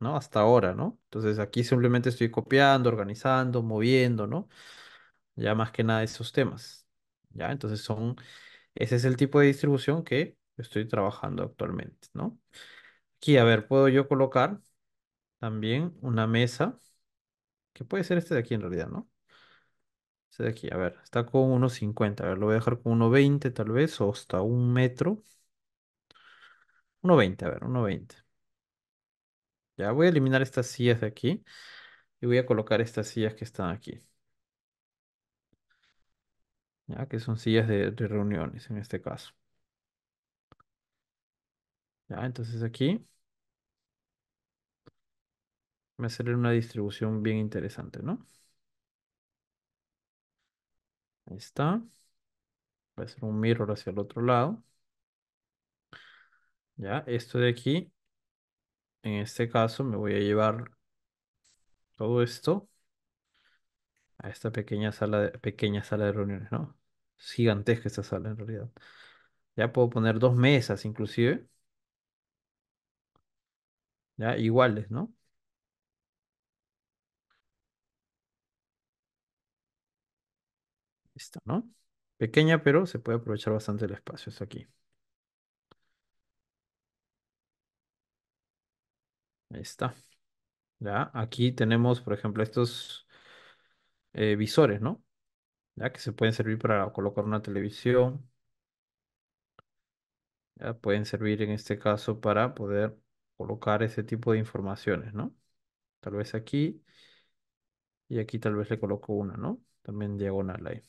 ¿no? Hasta ahora, ¿no? Entonces aquí simplemente estoy copiando, organizando, moviendo, ¿no? Ya más que nada esos temas, ¿ya? Entonces son, ese es el tipo de distribución que estoy trabajando actualmente, ¿no? Aquí, a ver, puedo yo colocar también una mesa, que puede ser este de aquí en realidad, ¿no? Este de aquí, a ver, está con 1.50, a ver, lo voy a dejar con 1.20 tal vez, o hasta un metro. 1.20, a ver, 1.20. Ya voy a eliminar estas sillas de aquí y voy a colocar estas sillas que están aquí. Ya, que son sillas de, de reuniones en este caso. Ya, entonces aquí me sale una distribución bien interesante, ¿no? Ahí está. Voy a hacer un mirror hacia el otro lado. Ya, esto de aquí, en este caso me voy a llevar todo esto a esta pequeña sala de, pequeña sala de reuniones, ¿no? Gigantesca esta sala en realidad. Ya puedo poner dos mesas inclusive. ¿ya? Iguales, ¿no? Listo, ¿no? Pequeña, pero se puede aprovechar bastante el espacio, aquí. Ahí está. ¿Ya? Aquí tenemos, por ejemplo, estos eh, visores, ¿no? ¿Ya? Que se pueden servir para colocar una televisión. ¿Ya? Pueden servir en este caso para poder colocar ese tipo de informaciones, ¿no? Tal vez aquí y aquí tal vez le coloco una, ¿no? También diagonal ahí.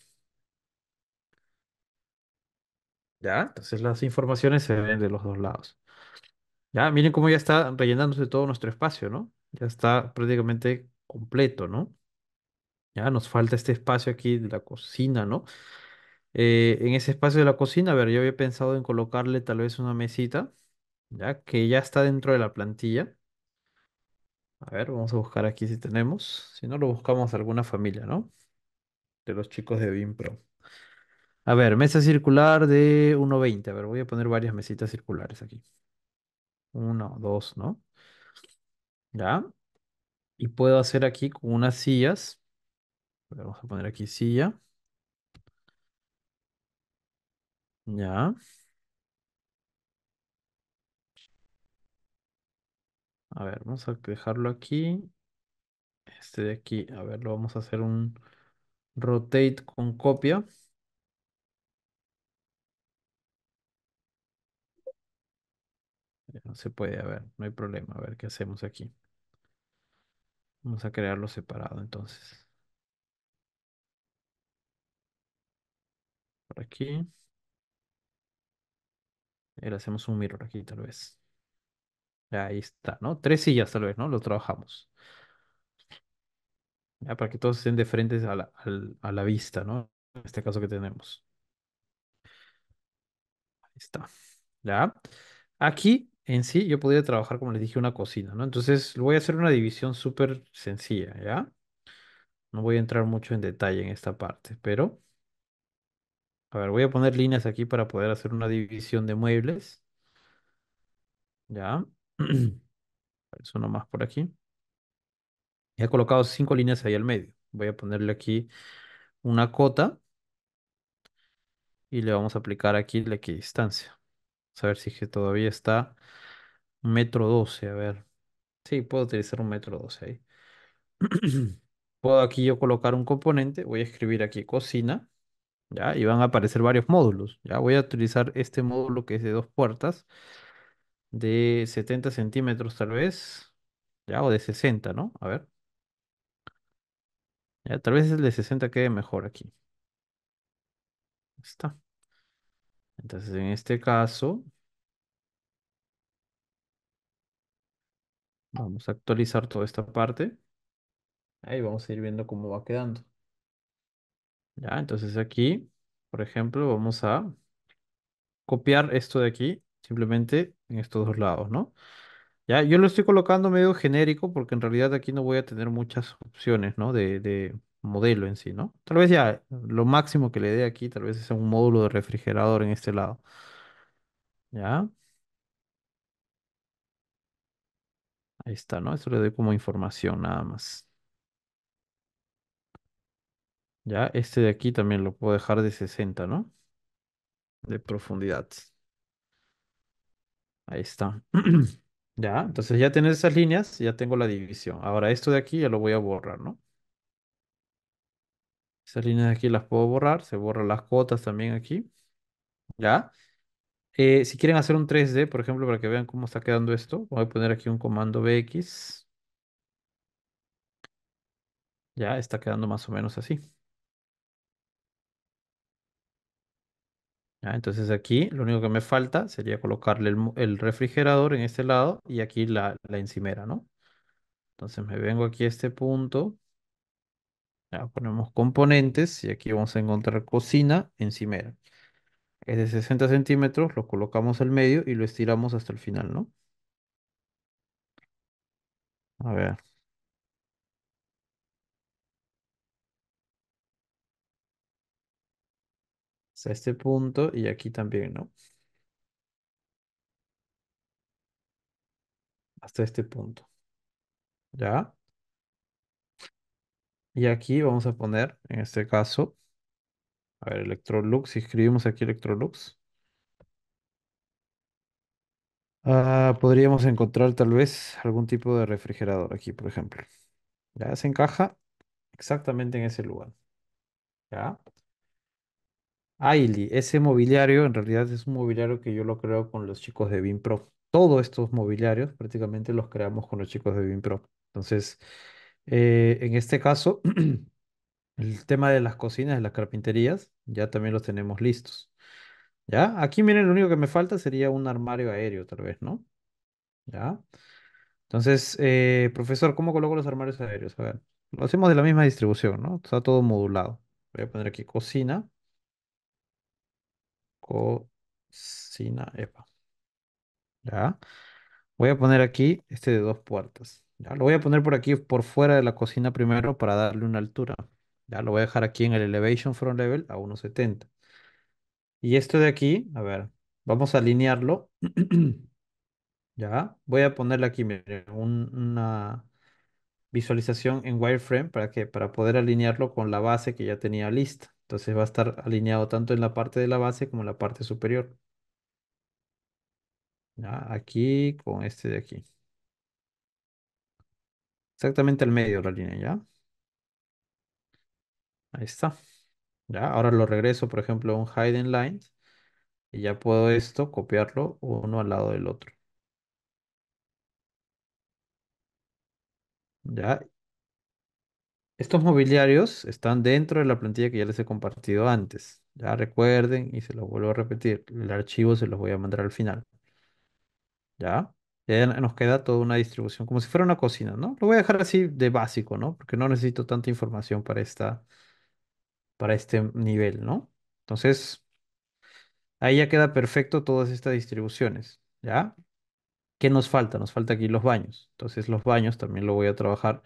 ¿Ya? Entonces las informaciones se ven de los dos lados. Ya, miren cómo ya está rellenándose todo nuestro espacio, ¿no? Ya está prácticamente completo, ¿no? Ya nos falta este espacio aquí de la cocina, ¿no? Eh, en ese espacio de la cocina, a ver, yo había pensado en colocarle tal vez una mesita ya que ya está dentro de la plantilla. A ver, vamos a buscar aquí si tenemos. Si no, lo buscamos alguna familia, ¿no? De los chicos de BIMPRO. A ver, mesa circular de 1.20. A ver, voy a poner varias mesitas circulares aquí. Uno, dos, ¿no? Ya. Y puedo hacer aquí unas sillas. Vamos a poner aquí silla. Ya. A ver, vamos a dejarlo aquí. Este de aquí, a ver, lo vamos a hacer un rotate con copia. No se puede, a ver, no hay problema. A ver, ¿qué hacemos aquí? Vamos a crearlo separado entonces. Por aquí. Y le hacemos un mirror aquí tal vez. Ahí está, ¿no? Tres sillas tal vez, ¿no? Lo trabajamos. Ya, para que todos estén de frente a la, a la vista, ¿no? En este caso que tenemos. Ahí está. ¿Ya? Aquí en sí yo podría trabajar, como les dije, una cocina, ¿no? Entonces voy a hacer una división súper sencilla, ¿ya? No voy a entrar mucho en detalle en esta parte, pero... A ver, voy a poner líneas aquí para poder hacer una división de muebles. ¿Ya? [CLEARS THROAT] Eso más por aquí. he colocado cinco líneas ahí al medio. Voy a ponerle aquí una cota y le vamos a aplicar aquí la equidistancia. A ver si que todavía está metro doce. A ver. Sí, puedo utilizar un metro doce ahí. [CLEARS THROAT] puedo aquí yo colocar un componente. Voy a escribir aquí cocina. ¿ya? Y van a aparecer varios módulos. Ya voy a utilizar este módulo que es de dos puertas de 70 centímetros tal vez, ya, o de 60, ¿no? A ver. Ya, tal vez el de 60 quede mejor aquí. Está. Entonces, en este caso, vamos a actualizar toda esta parte. Ahí vamos a ir viendo cómo va quedando. Ya, entonces aquí, por ejemplo, vamos a copiar esto de aquí. Simplemente en estos dos lados, ¿no? Ya, yo lo estoy colocando medio genérico porque en realidad aquí no voy a tener muchas opciones, ¿no? De, modelo en sí, ¿no? Tal vez ya lo máximo que le dé aquí, tal vez sea un módulo de refrigerador en este lado. ¿Ya? Ahí está, ¿no? Eso le doy como información nada más. Ya, este de aquí también lo puedo dejar de 60, ¿no? De profundidad. Ahí está. [CLEARS THROAT] Ya, entonces ya tenés esas líneas, ya tengo la división. Ahora esto de aquí ya lo voy a borrar, ¿no? Esas líneas de aquí las puedo borrar, se borran las cotas también aquí. ¿Ya? Eh, si quieren hacer un 3D, por ejemplo, para que vean cómo está quedando esto, voy a poner aquí un comando BX. Ya está quedando más o menos así. Entonces aquí lo único que me falta sería colocarle el, refrigerador en este lado y aquí la, encimera, ¿no? Entonces me vengo aquí a este punto. ponemos componentes y aquí vamos a encontrar cocina, encimera. Es de 60 centímetros, lo colocamos al medio y lo estiramos hasta el final, ¿no? A ver. hasta este punto y aquí también, ¿no? Hasta este punto. ¿Ya? Y aquí vamos a poner, en este caso, a ver, Electrolux, si escribimos aquí Electrolux. Ah, podríamos encontrar tal vez algún tipo de refrigerador aquí, por ejemplo. Ya se encaja exactamente en ese lugar. ¿Ya? Ailey, ah, ese mobiliario en realidad es un mobiliario que yo lo creo con los chicos de BIMPRO. Todos estos mobiliarios prácticamente los creamos con los chicos de BIMPRO. Entonces, eh, en este caso, [CLEARS THROAT] el tema de las cocinas, de las carpinterías, ya también los tenemos listos. ¿Ya? Aquí miren, lo único que me falta sería un armario aéreo, tal vez, ¿no? ¿Ya? Entonces, eh, profesor, ¿cómo coloco los armarios aéreos? A ver, lo hacemos de la misma distribución, ¿no? Está todo modulado. Voy a poner aquí cocina. Cocina. Epa. Ya. Voy a poner aquí este de dos puertas. Ya, lo voy a poner por aquí, por fuera de la cocina primero para darle una altura. Ya lo voy a dejar aquí en el Elevation Front Level a 1.70. Y esto de aquí, a ver, vamos a alinearlo. [CLEARS THROAT] ya, voy a ponerle aquí, una visualización en wireframe para que para poder alinearlo con la base que ya tenía lista. Entonces va a estar alineado tanto en la parte de la base como en la parte superior. Ya, aquí con este de aquí. Exactamente al medio la línea, ¿ya? Ahí está. Ya, ahora lo regreso, por ejemplo, a un in line. Y ya puedo esto copiarlo uno al lado del otro. ¿Ya? Estos mobiliarios están dentro de la plantilla que ya les he compartido antes. Ya recuerden y se lo vuelvo a repetir. El archivo se los voy a mandar al final. ¿Ya? Ya nos queda toda una distribución, como si fuera una cocina, ¿no? Lo voy a dejar así de básico, ¿no? Porque no necesito tanta información para esta, para este nivel, ¿no? Entonces, ahí ya queda perfecto todas estas distribuciones, ¿ya? ¿Qué nos falta? Nos falta aquí los baños. Entonces, los baños también lo voy a trabajar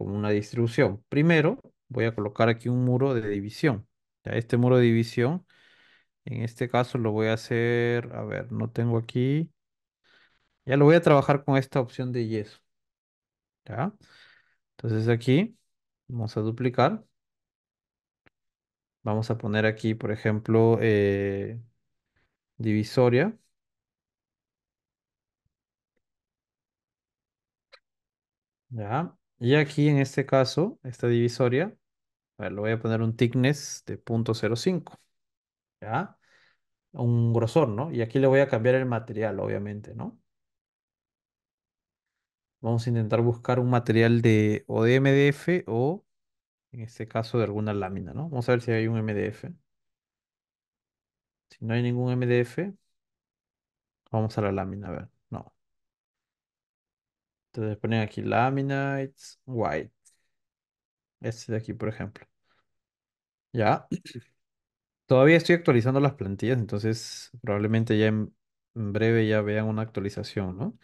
con una distribución. Primero, voy a colocar aquí un muro de división. este muro de división, en este caso lo voy a hacer, a ver, no tengo aquí. Ya lo voy a trabajar con esta opción de yeso. ¿Ya? Entonces aquí vamos a duplicar. Vamos a poner aquí, por ejemplo, eh, divisoria. ¿Ya? Y aquí en este caso, esta divisoria, a ver, le voy a poner un thickness de 0.05, ¿ya? Un grosor, ¿no? Y aquí le voy a cambiar el material, obviamente, ¿no? Vamos a intentar buscar un material de o de MDF o, en este caso, de alguna lámina, ¿no? Vamos a ver si hay un MDF. Si no hay ningún MDF, vamos a la lámina, a ver. Entonces ponen aquí Laminates White. Este de aquí, por ejemplo. Ya. [CLEARS THROAT] Todavía estoy actualizando las plantillas, entonces probablemente ya en, breve ya vean una actualización, ¿no?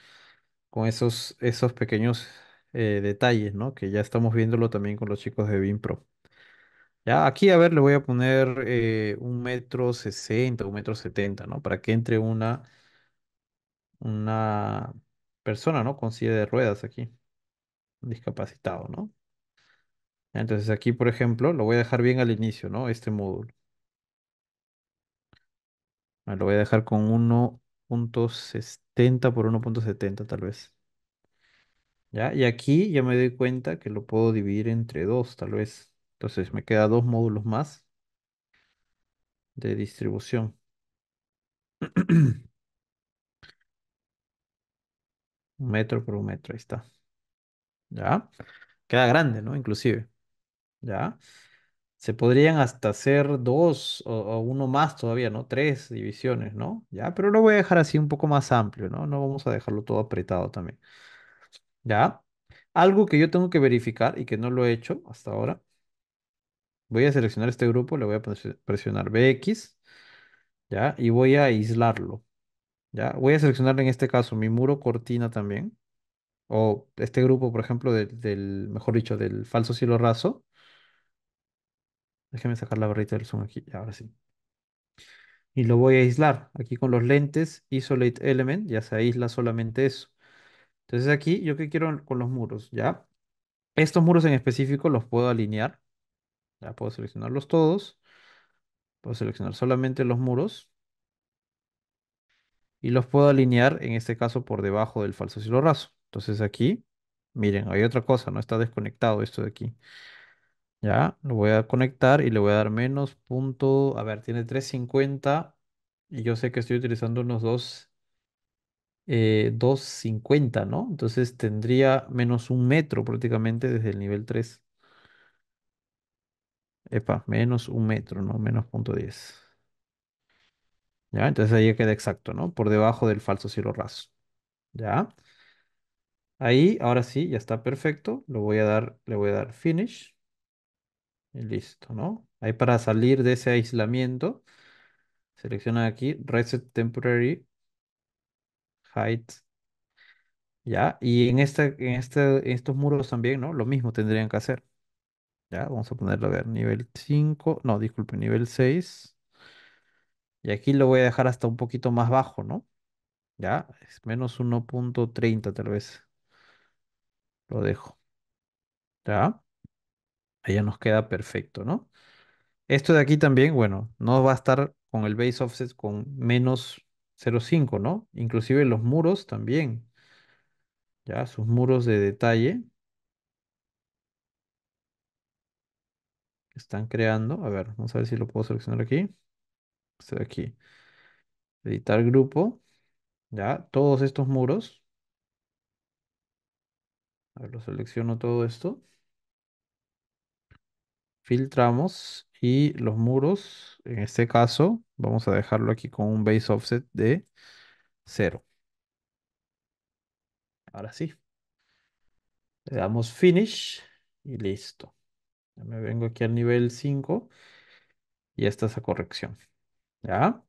Con esos, esos pequeños eh, detalles, ¿no? Que ya estamos viéndolo también con los chicos de Pro. Ya, aquí, a ver, le voy a poner eh, un metro sesenta, un metro setenta, ¿no? Para que entre una, una persona, ¿no? Con silla de ruedas aquí, discapacitado, ¿no? Entonces aquí, por ejemplo, lo voy a dejar bien al inicio, ¿no? Este módulo. Ah, lo voy a dejar con 1.70 por 1.70 tal vez. ¿Ya? Y aquí ya me doy cuenta que lo puedo dividir entre dos tal vez. Entonces me queda dos módulos más de distribución. [CLEARS THROAT] Un metro por un metro, ahí está. ¿Ya? Queda grande, ¿no? Inclusive. ¿Ya? Se podrían hasta hacer dos o, o uno más todavía, ¿no? Tres divisiones, ¿no? Ya, pero lo voy a dejar así un poco más amplio, ¿no? No vamos a dejarlo todo apretado también. ¿Ya? Algo que yo tengo que verificar y que no lo he hecho hasta ahora. Voy a seleccionar este grupo, le voy a presionar BX, ¿ya? Y voy a aislarlo. ¿ya? Voy a seleccionar en este caso mi muro cortina también, o este grupo, por ejemplo, del, mejor dicho, del falso cielo raso. déjenme sacar la barrita del zoom aquí, ahora sí. Y lo voy a aislar. Aquí con los lentes Isolate Element ya se aísla solamente eso. Entonces aquí, ¿yo qué quiero con los muros? ¿Ya? Estos muros en específico los puedo alinear. Ya puedo seleccionarlos todos. Puedo seleccionar solamente los muros y los puedo alinear, en este caso, por debajo del falso silo raso. Entonces aquí, miren, hay otra cosa, no está desconectado esto de aquí. Ya, lo voy a conectar y le voy a dar menos punto, a ver, tiene 350 y yo sé que estoy utilizando unos dos, 250, eh, ¿no? Entonces tendría menos un metro prácticamente desde el nivel 3. Epa, menos un metro, ¿no? Menos punto 10. Entonces ahí queda exacto, ¿no? Por debajo del falso cielo raso. ¿Ya? Ahí, ahora sí, ya está perfecto. Lo voy a dar, le voy a dar finish. Y listo, ¿no? Ahí para salir de ese aislamiento, selecciona aquí Reset Temporary Height. ¿Ya? Y en, esta, en, este, estos muros también, ¿no? Lo mismo tendrían que hacer. ¿Ya? Vamos a ponerlo a ver, nivel 5, no, disculpe, nivel 6. Y aquí lo voy a dejar hasta un poquito más bajo, ¿no? Ya, es menos 1.30 tal vez. Lo dejo. Ya. Ahí ya nos queda perfecto, ¿no? Esto de aquí también, bueno, no va a estar con el base offset con menos 0.5, ¿no? Inclusive los muros también. Ya, sus muros de detalle. están creando. A ver, vamos a ver si lo puedo seleccionar aquí. Estoy aquí. Editar grupo. Ya, todos estos muros. A ver, lo selecciono todo esto. Filtramos y los muros, en este caso, vamos a dejarlo aquí con un base offset de 0. Ahora sí. Le damos finish y listo. Ya me vengo aquí al nivel 5 y esta es la corrección. ¿Ya?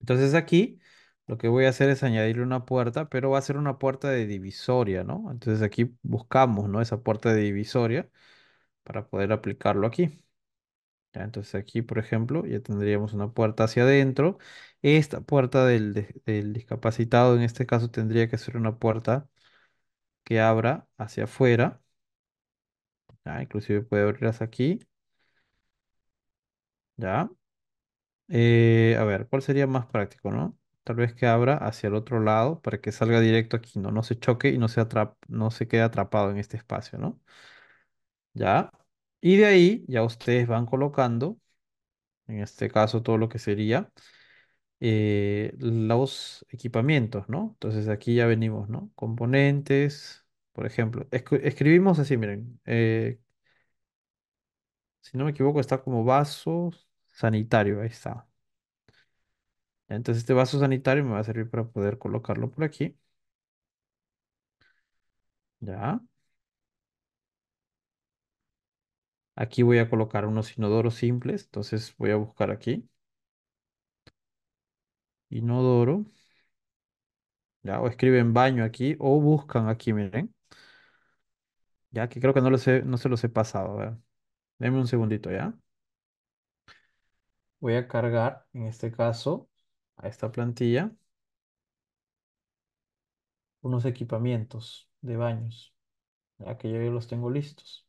Entonces aquí lo que voy a hacer es añadirle una puerta, pero va a ser una puerta de divisoria, ¿no? Entonces aquí buscamos, ¿no? Esa puerta de divisoria para poder aplicarlo aquí. ¿Ya? Entonces aquí, por ejemplo, ya tendríamos una puerta hacia adentro. Esta puerta del, discapacitado, en este caso, tendría que ser una puerta que abra hacia afuera. ¿ya? Inclusive puede abrir hasta aquí, ¿ya? Eh, a ver, ¿cuál sería más práctico, no? Tal vez que abra hacia el otro lado para que salga directo aquí, ¿no? No se choque y no se no se quede atrapado en este espacio, ¿no? Ya. Y de ahí ya ustedes van colocando, en este caso todo lo que sería eh, los equipamientos, ¿no? Entonces aquí ya venimos, ¿no? Componentes, por ejemplo. escribimos así, miren. Eh, si no me equivoco, está como vasos. Sanitario, ahí está. Entonces este vaso sanitario me va a servir para poder colocarlo por aquí. Ya. Aquí voy a colocar unos inodoros simples, entonces voy a buscar aquí. Inodoro. Ya, o escriben baño aquí, o buscan aquí, miren. Ya, que creo que no, los he, no se los he pasado. A ver. Denme un segundito, ¿ya? Voy a cargar, en este caso, a esta plantilla unos equipamientos de baños. Ya que yo ya los tengo listos.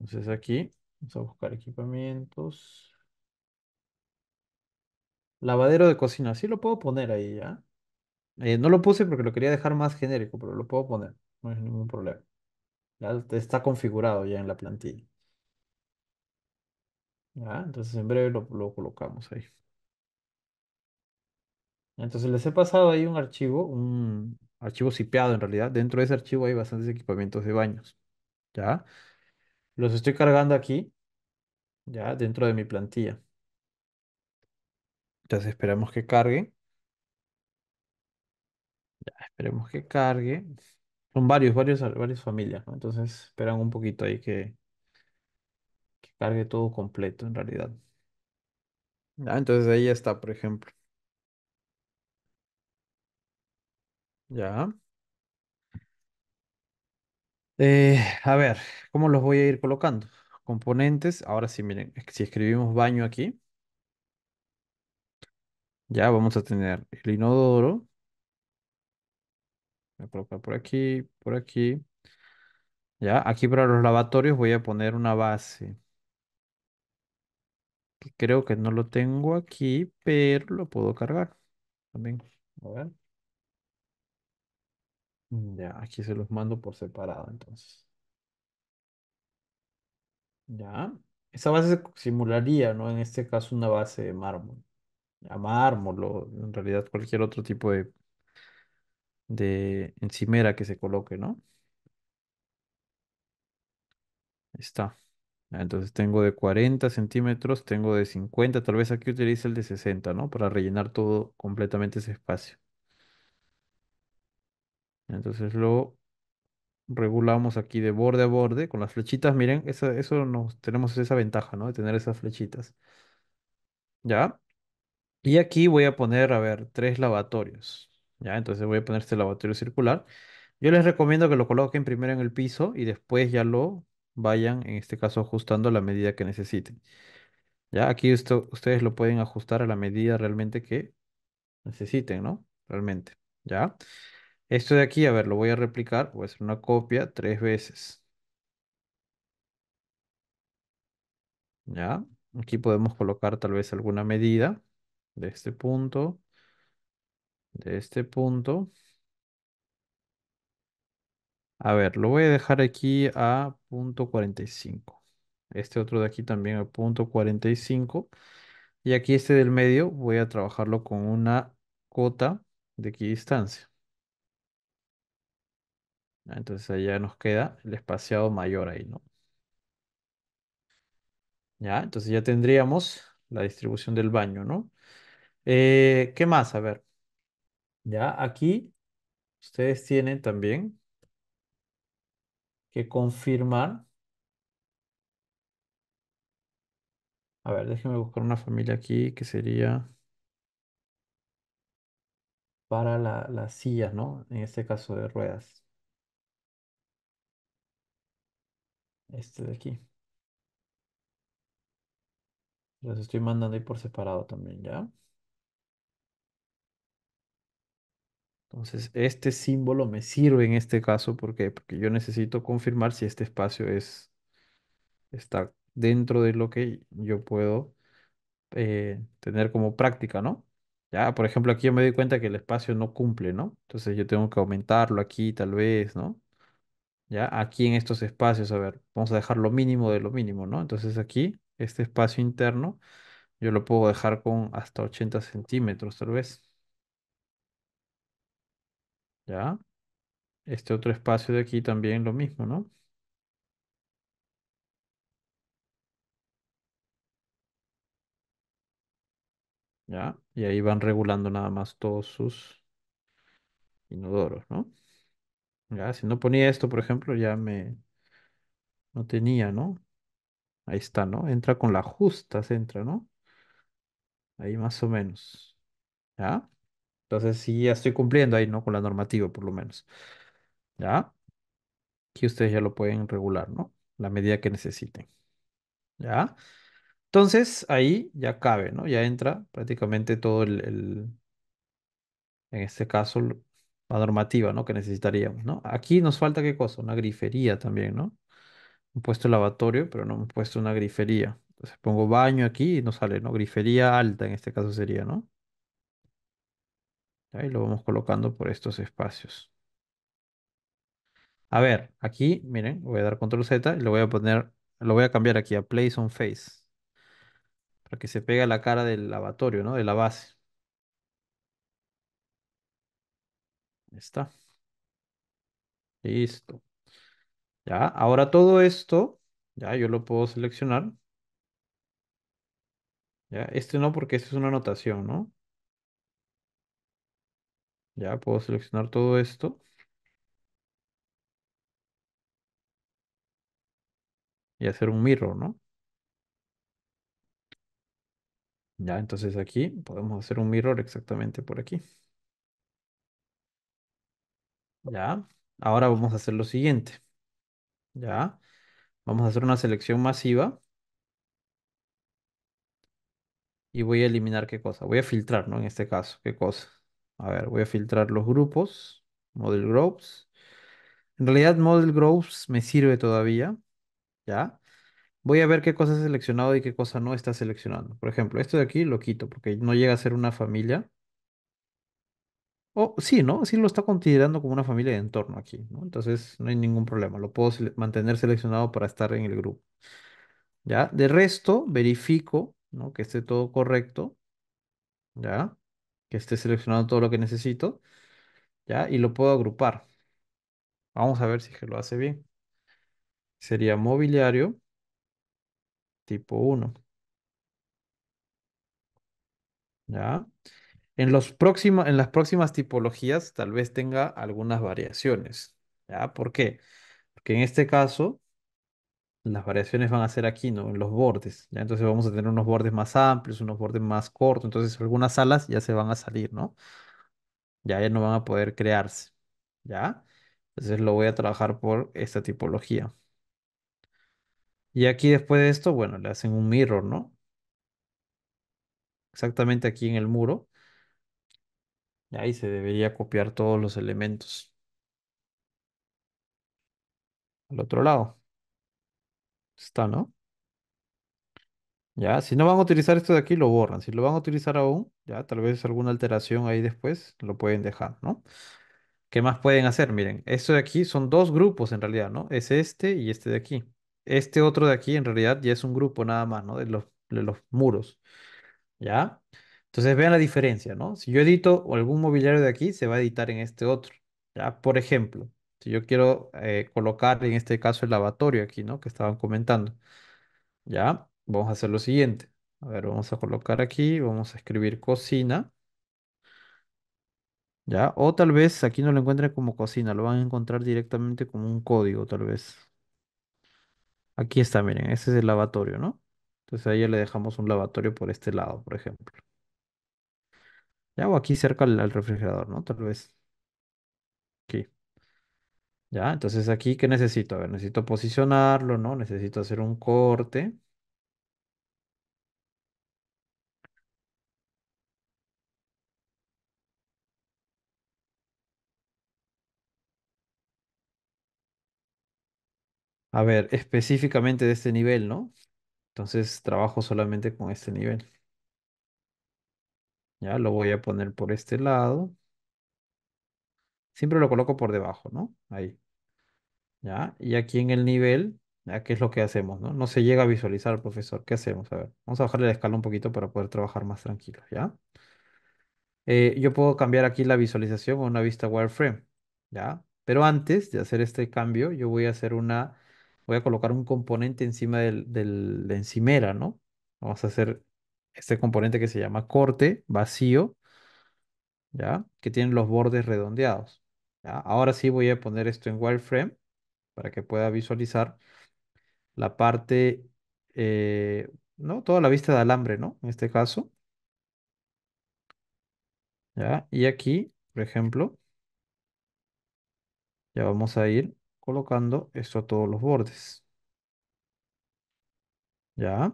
Entonces aquí vamos a buscar equipamientos. Lavadero de cocina. Sí lo puedo poner ahí ya. Eh, no lo puse porque lo quería dejar más genérico, pero lo puedo poner. No hay ningún problema. está configurado ya en la plantilla. Ah, entonces en breve lo, colocamos ahí. Entonces les he pasado ahí un archivo, un archivo zipeado en realidad. Dentro de ese archivo hay bastantes equipamientos de baños. ¿Ya? Los estoy cargando aquí, ya, dentro de mi plantilla. Entonces esperamos que cargue. Ya, esperemos que cargue. Son varios, varios, varias familias, Entonces esperan un poquito ahí que, que cargue todo completo en realidad. Ah, entonces ahí está, por ejemplo. Ya. Eh, a ver, ¿cómo los voy a ir colocando? Componentes. Ahora sí, miren, si escribimos baño aquí, ya vamos a tener el inodoro. Voy a colocar por aquí, por aquí. Ya, aquí para los lavatorios voy a poner una base creo que no lo tengo aquí, pero lo puedo cargar también. A ver. Mm, ya, aquí se los mando por separado, entonces. Ya. Esa base se simularía, ¿no? En este caso, una base de mármol. A mármol o en realidad cualquier otro tipo de, de encimera que se coloque, ¿no? Ahí Está. Ah, entonces tengo de 40 centímetros, tengo de 50, tal vez aquí utilice el de 60, ¿no? Para rellenar todo completamente ese espacio. Entonces lo regulamos aquí de borde a borde con las flechitas. Miren, eso nos, tenemos esa ventaja, ¿no? De tener esas flechitas. ¿Ya? Y aquí voy a poner, a ver, tres lavatorios. ¿Ya? Entonces voy a poner este lavatorio circular. Yo les recomiendo que lo coloquen primero en el piso y después ya lo vayan, en este caso, ajustando la medida que necesiten. Ya, aquí ustedes lo pueden ajustar a la medida realmente que necesiten, ¿no? Realmente, ¿ya? Esto de aquí, a ver, lo voy a replicar, voy a hacer una copia tres veces. ¿Ya? Aquí podemos colocar tal vez alguna medida de este punto, de este punto, a ver, lo voy a dejar aquí a punto 45. Este otro de aquí también a punto 45. Y aquí este del medio voy a trabajarlo con una cota de distancia. Ah, entonces allá nos queda el espaciado mayor ahí, ¿no? Ya, entonces ya tendríamos la distribución del baño, ¿no? Eh, ¿qué más? A ver. Ya, aquí ustedes tienen también que confirmar. A ver, déjeme buscar una familia aquí que sería para la, silla ¿no? En este caso de ruedas. Este de aquí. Los estoy mandando ahí por separado también, ¿ya? Entonces, este símbolo me sirve en este caso ¿por qué? porque yo necesito confirmar si este espacio es, está dentro de lo que yo puedo eh, tener como práctica, ¿no? Ya, por ejemplo, aquí yo me doy cuenta que el espacio no cumple, ¿no? Entonces yo tengo que aumentarlo aquí tal vez, ¿no? Ya, aquí en estos espacios, a ver, vamos a dejar lo mínimo de lo mínimo, ¿no? Entonces aquí, este espacio interno, yo lo puedo dejar con hasta 80 centímetros tal vez. ¿Ya? Este otro espacio de aquí también lo mismo, ¿no? ¿Ya? Y ahí van regulando nada más todos sus inodoros, ¿no? Ya, si no ponía esto, por ejemplo, ya me... No tenía, ¿no? Ahí está, ¿no? Entra con las justas, entra, ¿no? Ahí más o menos. ¿Ya? Entonces sí, ya estoy cumpliendo ahí, ¿no? Con la normativa, por lo menos. ¿Ya? Aquí ustedes ya lo pueden regular, ¿no? La medida que necesiten. ¿Ya? Entonces ahí ya cabe, ¿no? Ya entra prácticamente todo el, en este caso, la normativa, ¿no? Que necesitaríamos, ¿no? Aquí nos falta qué cosa, una grifería también, ¿no? He puesto el lavatorio, pero no he puesto una grifería. Entonces pongo baño aquí y no sale, ¿no? Grifería alta en este caso sería, ¿no? Y lo vamos colocando por estos espacios. A ver, aquí, miren, voy a dar control Z y lo voy a poner, lo voy a cambiar aquí a Place on Face. Para que se pegue la cara del lavatorio, ¿no? De la base. Ahí está. Listo. Ya, ahora todo esto, ya yo lo puedo seleccionar. Ya, este no porque este es una anotación, ¿no? Ya puedo seleccionar todo esto. Y hacer un mirror, ¿no? Ya, entonces aquí podemos hacer un mirror exactamente por aquí. Ya, ahora vamos a hacer lo siguiente. Ya, vamos a hacer una selección masiva. Y voy a eliminar qué cosa. Voy a filtrar, ¿no? En este caso, qué cosa. A ver, voy a filtrar los grupos. Model Groups. En realidad, Model Groups me sirve todavía. ¿Ya? Voy a ver qué cosa he seleccionado y qué cosa no está seleccionando. Por ejemplo, esto de aquí lo quito porque no llega a ser una familia. O oh, sí, ¿no? Sí lo está considerando como una familia de entorno aquí, ¿no? Entonces no hay ningún problema. Lo puedo mantener seleccionado para estar en el grupo. ¿Ya? De resto, verifico, ¿no? Que esté todo correcto. ¿Ya? que esté seleccionando todo lo que necesito, ¿ya? Y lo puedo agrupar. Vamos a ver si es que lo hace bien. Sería mobiliario tipo 1. ¿Ya? En, los en las próximas tipologías tal vez tenga algunas variaciones. ¿Ya? ¿Por qué? Porque en este caso las variaciones van a ser aquí, ¿no? En los bordes, ¿ya? Entonces vamos a tener unos bordes más amplios, unos bordes más cortos, entonces algunas alas ya se van a salir, ¿no? Ya, ya no van a poder crearse, ¿ya? Entonces lo voy a trabajar por esta tipología. Y aquí después de esto, bueno, le hacen un mirror, ¿no? Exactamente aquí en el muro. Y ahí se debería copiar todos los elementos. Al otro lado. Está, ¿no? Ya, si no van a utilizar esto de aquí, lo borran. Si lo van a utilizar aún, ya, tal vez alguna alteración ahí después, lo pueden dejar, ¿no? ¿Qué más pueden hacer? Miren, esto de aquí son dos grupos en realidad, ¿no? Es este y este de aquí. Este otro de aquí en realidad ya es un grupo nada más, ¿no? De los, de los muros, ¿ya? Entonces vean la diferencia, ¿no? Si yo edito algún mobiliario de aquí, se va a editar en este otro, ¿ya? Por ejemplo, si yo quiero eh, colocar en este caso el lavatorio aquí, ¿no? Que estaban comentando. Ya, vamos a hacer lo siguiente. A ver, vamos a colocar aquí, vamos a escribir cocina. Ya, o tal vez aquí no lo encuentren como cocina, lo van a encontrar directamente como un código, tal vez. Aquí está, miren, ese es el lavatorio, ¿no? Entonces ahí le dejamos un lavatorio por este lado, por ejemplo. Ya, o aquí cerca al refrigerador, ¿no? Tal vez. ¿Ya? Entonces aquí, ¿qué necesito? A ver, necesito posicionarlo, ¿no? Necesito hacer un corte. A ver, específicamente de este nivel, ¿no? Entonces trabajo solamente con este nivel. Ya lo voy a poner por este lado siempre lo coloco por debajo, ¿no? Ahí. ¿Ya? Y aquí en el nivel, ¿ya? ¿Qué es lo que hacemos, no? No se llega a visualizar, profesor. ¿Qué hacemos? A ver, vamos a bajarle la escala un poquito para poder trabajar más tranquilo, ¿ya? Eh, yo puedo cambiar aquí la visualización a una vista wireframe, ¿ya? Pero antes de hacer este cambio, yo voy a hacer una, voy a colocar un componente encima del, la de encimera, ¿no? Vamos a hacer este componente que se llama corte vacío, ¿ya? Que tiene los bordes redondeados. Ahora sí voy a poner esto en wireframe para que pueda visualizar la parte, eh, ¿no? Toda la vista de alambre, ¿no? En este caso. ¿Ya? Y aquí, por ejemplo, ya vamos a ir colocando esto a todos los bordes. ¿Ya?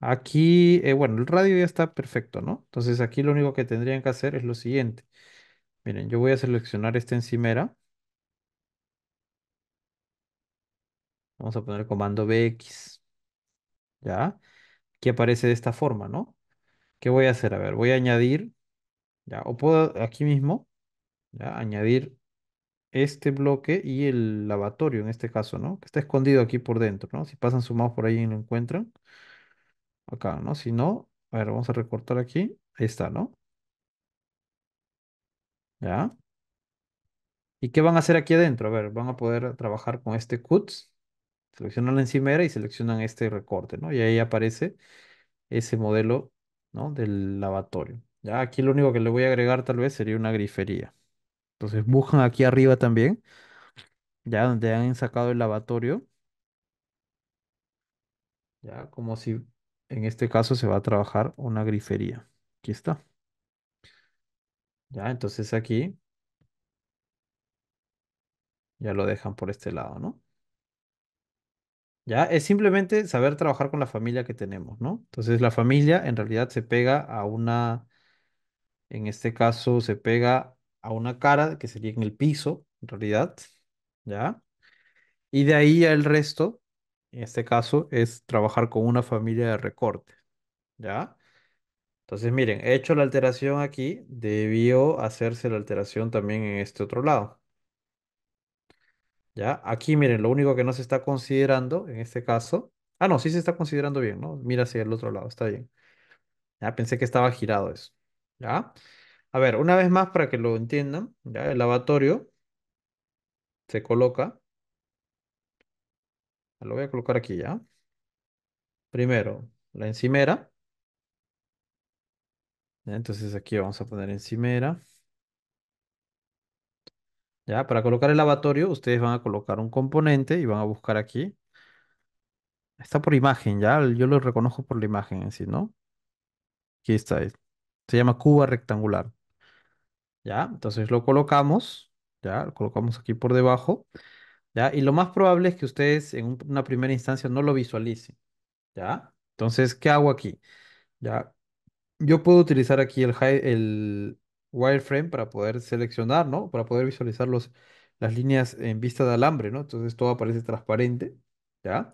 Aquí, eh, bueno, el radio ya está perfecto, ¿no? Entonces aquí lo único que tendrían que hacer es lo siguiente. Miren, yo voy a seleccionar esta encimera. Vamos a poner comando bx. ¿Ya? que aparece de esta forma, ¿no? ¿Qué voy a hacer? A ver, voy a añadir, ¿ya? O puedo aquí mismo, ¿ya? Añadir este bloque y el lavatorio en este caso, ¿no? Que está escondido aquí por dentro, ¿no? Si pasan su mouse por ahí y lo encuentran. Acá, ¿no? Si no, a ver, vamos a recortar aquí. Ahí está, ¿no? ¿Ya? ¿Y qué van a hacer aquí adentro? A ver, van a poder trabajar con este cuts. Seleccionan la encimera y seleccionan este recorte, ¿no? Y ahí aparece ese modelo, ¿no? Del lavatorio. Ya aquí lo único que le voy a agregar tal vez sería una grifería. Entonces buscan aquí arriba también, ya donde han sacado el lavatorio. Ya como si en este caso se va a trabajar una grifería. Aquí está. Ya, entonces aquí ya lo dejan por este lado, ¿no? Ya, es simplemente saber trabajar con la familia que tenemos, ¿no? Entonces la familia en realidad se pega a una, en este caso se pega a una cara que sería en el piso, en realidad, ¿ya? Y de ahí al resto, en este caso, es trabajar con una familia de recorte, ¿ya? Entonces, miren, he hecho la alteración aquí, debió hacerse la alteración también en este otro lado. ¿Ya? Aquí, miren, lo único que no se está considerando en este caso. Ah, no, sí se está considerando bien, ¿no? Mira hacia el otro lado, está bien. Ya pensé que estaba girado eso. ¿Ya? A ver, una vez más para que lo entiendan, ¿ya? El lavatorio se coloca. Lo voy a colocar aquí, ¿ya? Primero, la encimera. Entonces aquí vamos a poner encimera. Ya, para colocar el lavatorio, ustedes van a colocar un componente y van a buscar aquí. Está por imagen, ya. Yo lo reconozco por la imagen en sí, ¿no? Aquí está. Se llama cuba rectangular. Ya, entonces lo colocamos. Ya, lo colocamos aquí por debajo. Ya, y lo más probable es que ustedes en una primera instancia no lo visualicen. Ya, entonces, ¿qué hago aquí? Ya, yo puedo utilizar aquí el, wireframe para poder seleccionar, ¿no? Para poder visualizar los, las líneas en vista de alambre, ¿no? Entonces todo aparece transparente, ¿ya?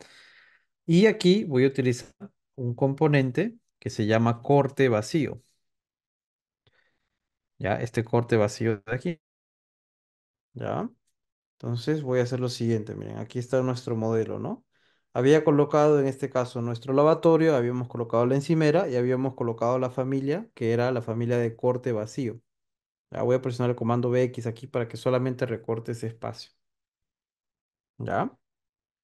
Y aquí voy a utilizar un componente que se llama corte vacío. ¿Ya? Este corte vacío de aquí. ¿Ya? Entonces voy a hacer lo siguiente, miren, aquí está nuestro modelo, ¿no? había colocado en este caso nuestro lavatorio, habíamos colocado la encimera y habíamos colocado la familia, que era la familia de corte vacío. Ya ah, voy a presionar el comando BX aquí para que solamente recorte ese espacio. ¿Ya?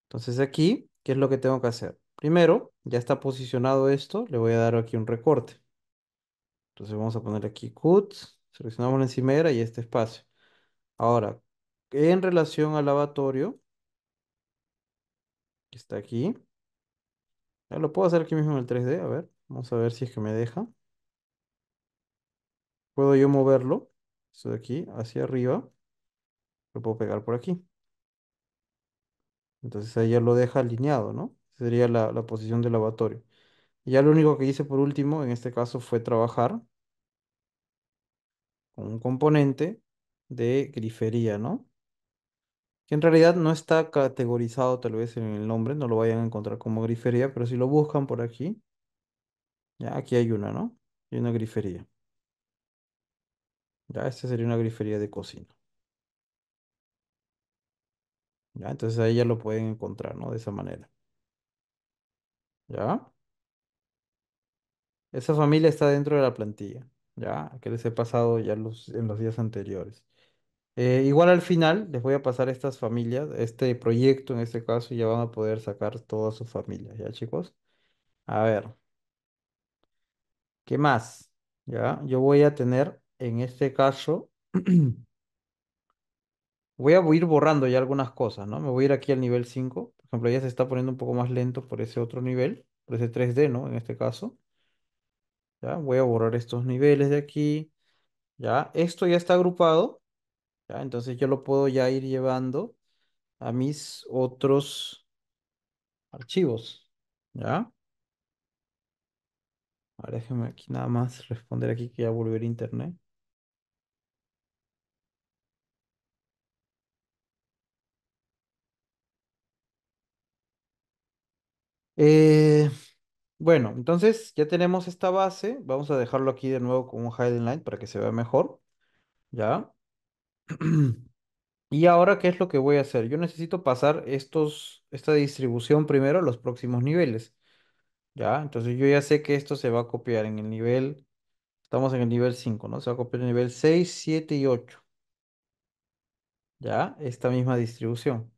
Entonces aquí, ¿qué es lo que tengo que hacer? Primero, ya está posicionado esto, le voy a dar aquí un recorte. Entonces vamos a poner aquí cut, seleccionamos la encimera y este espacio. Ahora, en relación al lavatorio, está aquí. Ya ah, lo puedo hacer aquí mismo en el 3D, a ver, vamos a ver si es que me deja. Puedo yo moverlo, esto de aquí hacia arriba, lo puedo pegar por aquí. Entonces ahí ya lo deja alineado, ¿no? Sería la, posición del lavatorio. ya lo único que hice por último, en este caso, fue trabajar con un componente de grifería, ¿no? que en realidad no está categorizado tal vez en el nombre, no lo vayan a encontrar como grifería, pero si lo buscan por aquí, ya aquí hay una, ¿no? Hay una grifería. Ya, esta sería una grifería de cocina. Ya, entonces ahí ya lo pueden encontrar, ¿no? De esa manera. ¿Ya? Esa familia está dentro de la plantilla, ¿ya? Que les he pasado ya los, en los días anteriores. Eh, igual al final les voy a pasar estas familias, este proyecto en este caso, ya van a poder sacar todas sus familias, ¿ya chicos? A ver, ¿qué más? Ya, yo voy a tener en este caso, [CLEARS THROAT] voy a ir borrando ya algunas cosas, ¿no? Me voy a ir aquí al nivel 5, por ejemplo, ya se está poniendo un poco más lento por ese otro nivel, por ese 3D, ¿no? En este caso, ya, voy a borrar estos niveles de aquí, ya, esto ya está agrupado entonces yo lo puedo ya ir llevando a mis otros archivos, ¿ya? ver, aquí nada más responder aquí que ya volver a internet. Eh, bueno, entonces ya tenemos esta base. Vamos a dejarlo aquí de nuevo con un hide line para que se vea mejor. ¿Ya? [CLEARS THROAT] Y ahora, ¿qué es lo que voy a hacer? Yo necesito pasar estos, esta distribución primero a los próximos niveles. ¿Ya? Entonces yo ya sé que esto se va a copiar en el nivel, estamos en el nivel 5, ¿no? Se va a copiar en el nivel 6, 7 y 8. ¿Ya? Esta misma distribución.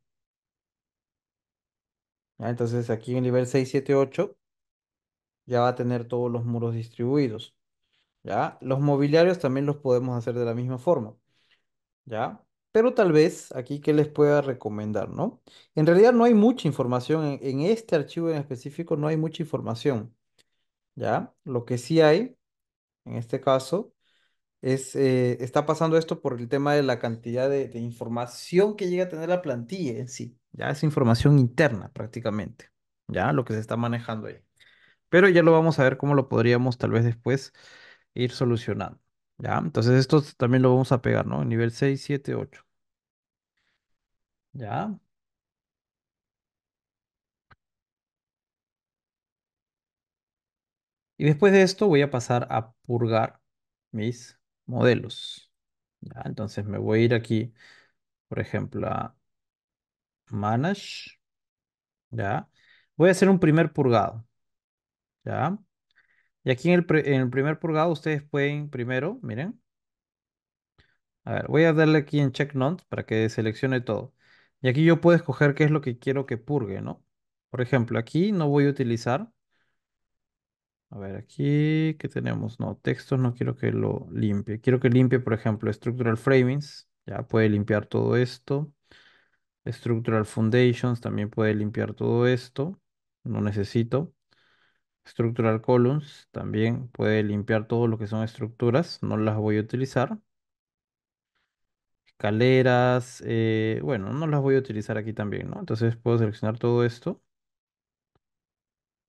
¿Ya? Entonces aquí en el nivel 6, 7, 8 ya va a tener todos los muros distribuidos. ¿Ya? Los mobiliarios también los podemos hacer de la misma forma. ¿ya? Pero tal vez aquí que les pueda recomendar, ¿no? En realidad no hay mucha información, en, este archivo en específico no hay mucha información, ¿ya? Lo que sí hay, en este caso, es, eh, está pasando esto por el tema de la cantidad de, información que llega a tener la plantilla en sí, ¿ya? Es información interna prácticamente, ¿ya? Lo que se está manejando ahí. Pero ya lo vamos a ver cómo lo podríamos tal vez después ir solucionando. Ya, entonces esto también lo vamos a pegar, ¿no? Nivel 6, 7, 8. Ya. Y después de esto voy a pasar a purgar mis modelos. Ya, entonces me voy a ir aquí, por ejemplo, a Manage. Ya. Voy a hacer un primer purgado. Ya. Y aquí en el, primer purgado ustedes pueden primero, miren. A ver, voy a darle aquí en check none para que seleccione todo. Y aquí yo puedo escoger qué es lo que quiero que purgue, ¿no? Por ejemplo, aquí no voy a utilizar. A ver, aquí, ¿qué tenemos? No, textos no quiero que lo limpie. Quiero que limpie, por ejemplo, Structural Framings. Ya puede limpiar todo esto. Structural Foundations también puede limpiar todo esto. No necesito. Structural columns también puede limpiar todo lo que son estructuras, no las voy a utilizar. Escaleras, eh, bueno, no las voy a utilizar aquí también, ¿no? Entonces puedo seleccionar todo esto.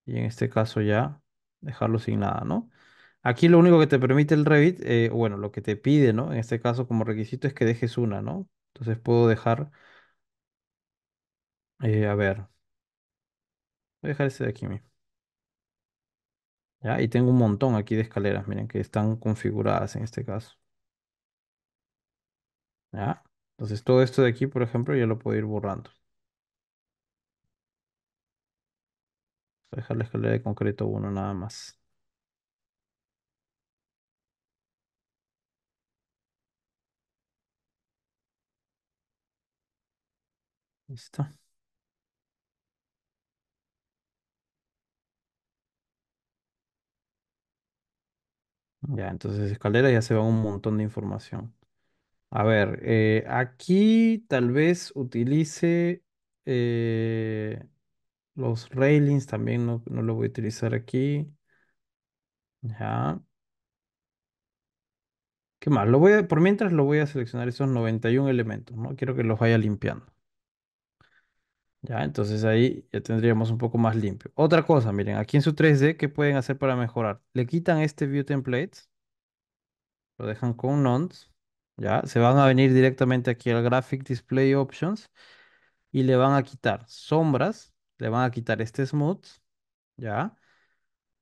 Y en este caso ya dejarlo sin nada, ¿no? Aquí lo único que te permite el Revit, eh, bueno, lo que te pide, ¿no? En este caso como requisito es que dejes una, ¿no? Entonces puedo dejar, eh, a ver, voy a dejar este de aquí mismo. Y tengo un montón aquí de escaleras, miren, que están configuradas en este caso. ¿Ya? Entonces todo esto de aquí, por ejemplo, ya lo puedo ir borrando. Voy a dejar la escalera de concreto 1 nada más. Listo. Ya, entonces escalera ya se va un montón de información. A ver, eh, aquí tal vez utilice eh, los railings, también no, no lo voy a utilizar aquí. Ya. ¿Qué más? Lo voy por mientras lo voy a seleccionar esos 91 elementos, ¿no? Quiero que los vaya limpiando. Ya, entonces ahí ya tendríamos un poco más limpio. Otra cosa, miren, aquí en su 3D, ¿qué pueden hacer para mejorar? Le quitan este view template, lo dejan con nonce, ya, se van a venir directamente aquí al graphic display options y le van a quitar sombras, le van a quitar este smooth, ya,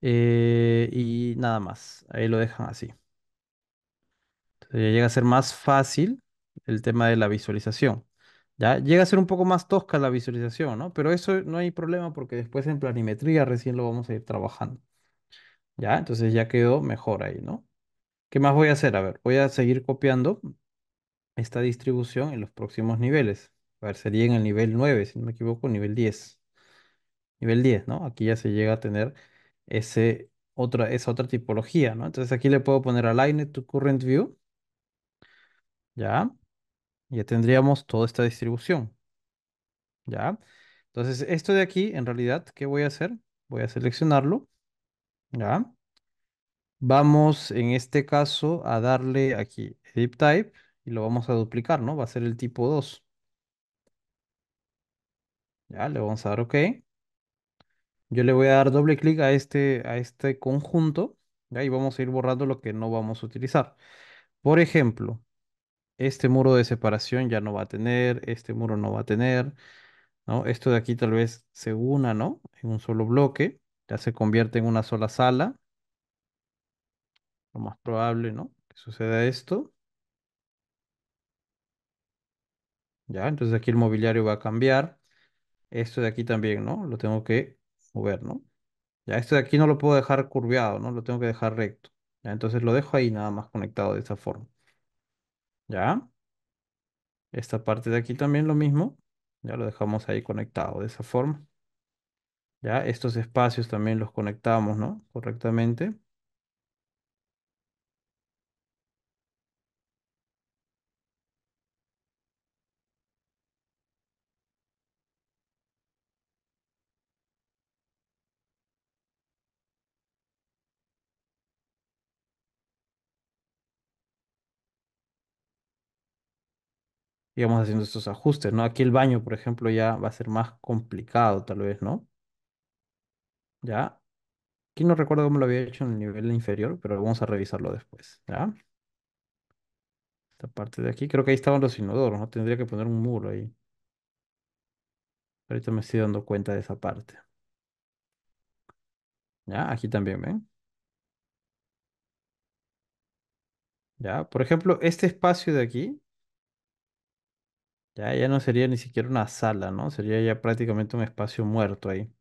eh, y nada más, ahí lo dejan así. Entonces ya llega a ser más fácil el tema de la visualización. Ya llega a ser un poco más tosca la visualización, ¿no? Pero eso no hay problema porque después en planimetría recién lo vamos a ir trabajando. Ya, entonces ya quedó mejor ahí, ¿no? ¿Qué más voy a hacer? A ver, voy a seguir copiando esta distribución en los próximos niveles. A ver, sería en el nivel 9, si no me equivoco, nivel 10. Nivel 10, ¿no? Aquí ya se llega a tener ese otra, esa otra tipología, ¿no? Entonces aquí le puedo poner align to current view. Ya. Ya tendríamos toda esta distribución. ¿Ya? Entonces, esto de aquí, en realidad, ¿qué voy a hacer? Voy a seleccionarlo. ¿Ya? Vamos, en este caso, a darle aquí Edit Type y lo vamos a duplicar, ¿no? Va a ser el tipo 2. Ya, le vamos a dar OK. Yo le voy a dar doble clic a este, a este conjunto. ¿ya? Y vamos a ir borrando lo que no vamos a utilizar. Por ejemplo, este muro de separación ya no va a tener, este muro no va a tener, ¿no? Esto de aquí tal vez se una, ¿no? En un solo bloque, ya se convierte en una sola sala. Lo más probable, ¿no? Que suceda esto. Ya, entonces aquí el mobiliario va a cambiar. Esto de aquí también, ¿no? Lo tengo que mover, ¿no? Ya, esto de aquí no lo puedo dejar curviado, ¿no? Lo tengo que dejar recto. entonces lo dejo ahí nada más conectado de esa forma. ¿Ya? Esta parte de aquí también lo mismo. Ya lo dejamos ahí conectado de esa forma. ¿Ya? Estos espacios también los conectamos, ¿no? Correctamente. y vamos haciendo estos ajustes, ¿no? Aquí el baño, por ejemplo, ya va a ser más complicado, tal vez, ¿no? ¿Ya? Aquí no recuerdo cómo lo había hecho en el nivel inferior, pero vamos a revisarlo después, ¿ya? Esta parte de aquí, creo que ahí estaban los inodoros, ¿no? Tendría que poner un muro ahí. Ahorita me estoy dando cuenta de esa parte. Ya, aquí también, ¿ven? Ya, por ejemplo, este espacio de aquí, ya, ya no sería ni siquiera una sala, ¿no? Sería ya prácticamente un espacio muerto ahí,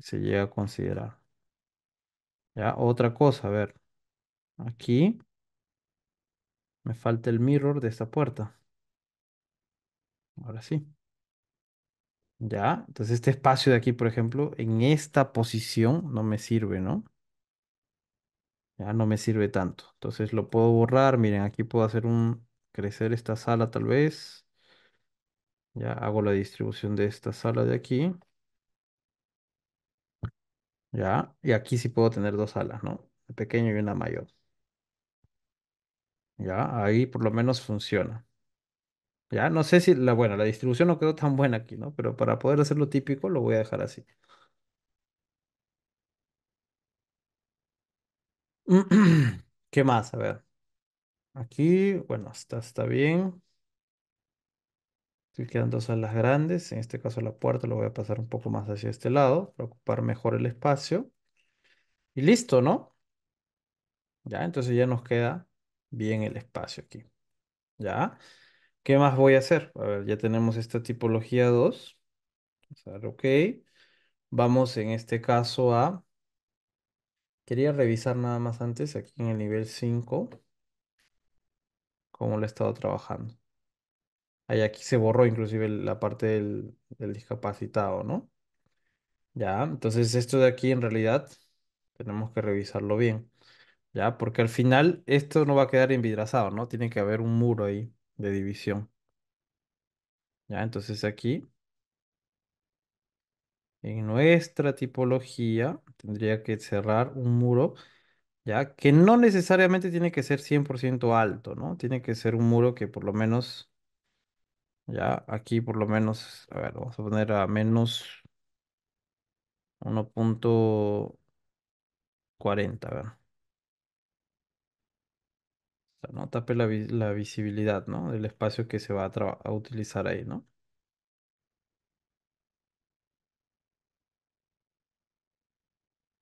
se llega a considerar. Ya, otra cosa, a ver. Aquí me falta el mirror de esta puerta. Ahora sí. Ya, entonces este espacio de aquí, por ejemplo, en esta posición no me sirve, ¿no? Ya no me sirve tanto. Entonces lo puedo borrar. Miren, aquí puedo hacer un crecer esta sala tal vez. Ya hago la distribución de esta sala de aquí. Ya, y aquí sí puedo tener dos salas, ¿no? Una pequeña y una mayor. Ya, ahí por lo menos funciona. Ya, no sé si la buena, la distribución no quedó tan buena aquí, ¿no? Pero para poder hacer lo típico lo voy a dejar así. [CLEARS THROAT] ¿Qué más? A ver. Aquí, bueno, está, está bien. Estoy quedando salas grandes. En este caso la puerta lo voy a pasar un poco más hacia este lado para ocupar mejor el espacio. Y listo, ¿no? Ya, entonces ya nos queda bien el espacio aquí. ¿Ya? ¿Qué más voy a hacer? A ver, ya tenemos esta tipología 2. ok. Vamos en este caso a... Quería revisar nada más antes aquí en el nivel 5. Cómo lo he estado trabajando. Ahí aquí se borró inclusive la parte del, del discapacitado, ¿no? Ya, entonces esto de aquí en realidad tenemos que revisarlo bien, ¿ya? Porque al final esto no va a quedar envidrazado, ¿no? Tiene que haber un muro ahí de división. Ya, entonces aquí, en nuestra tipología, tendría que cerrar un muro ¿ya? Que no necesariamente tiene que ser 100% alto, ¿no? Tiene que ser un muro que por lo menos, ya, aquí por lo menos, a ver, vamos a poner a menos 1.40, a ver. O sea, no tape la, visibilidad, ¿no? Del espacio que se va a utilizar ahí, ¿no?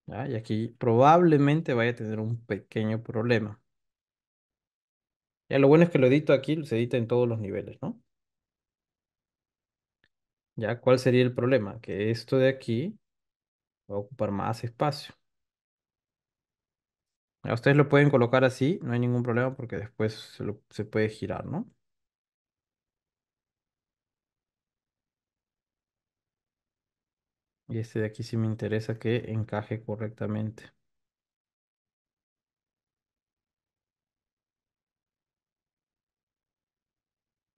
Y aquí probablemente vaya a tener un pequeño problema. Ya lo bueno es que lo edito aquí, se edita en todos los niveles, ¿no? ¿Ya cuál sería el problema? Que esto de aquí va a ocupar más espacio. Ya, ustedes lo pueden colocar así, no hay ningún problema porque después se, lo, se puede girar, ¿no? Y este de aquí sí me interesa que encaje correctamente.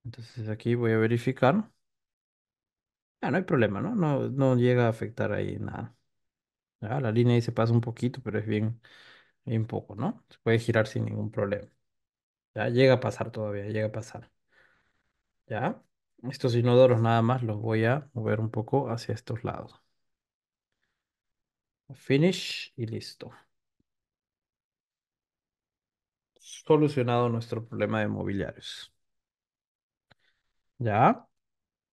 Entonces aquí voy a verificar. Ah, no hay problema, ¿no? No, no llega a afectar ahí nada. Ah, la línea ahí se pasa un poquito, pero es bien, bien poco, ¿no? Se puede girar sin ningún problema. Ya llega a pasar todavía, llega a pasar. Ya. Estos inodoros nada más los voy a mover un poco hacia estos lados. Finish y listo. Solucionado nuestro problema de mobiliarios. Ya.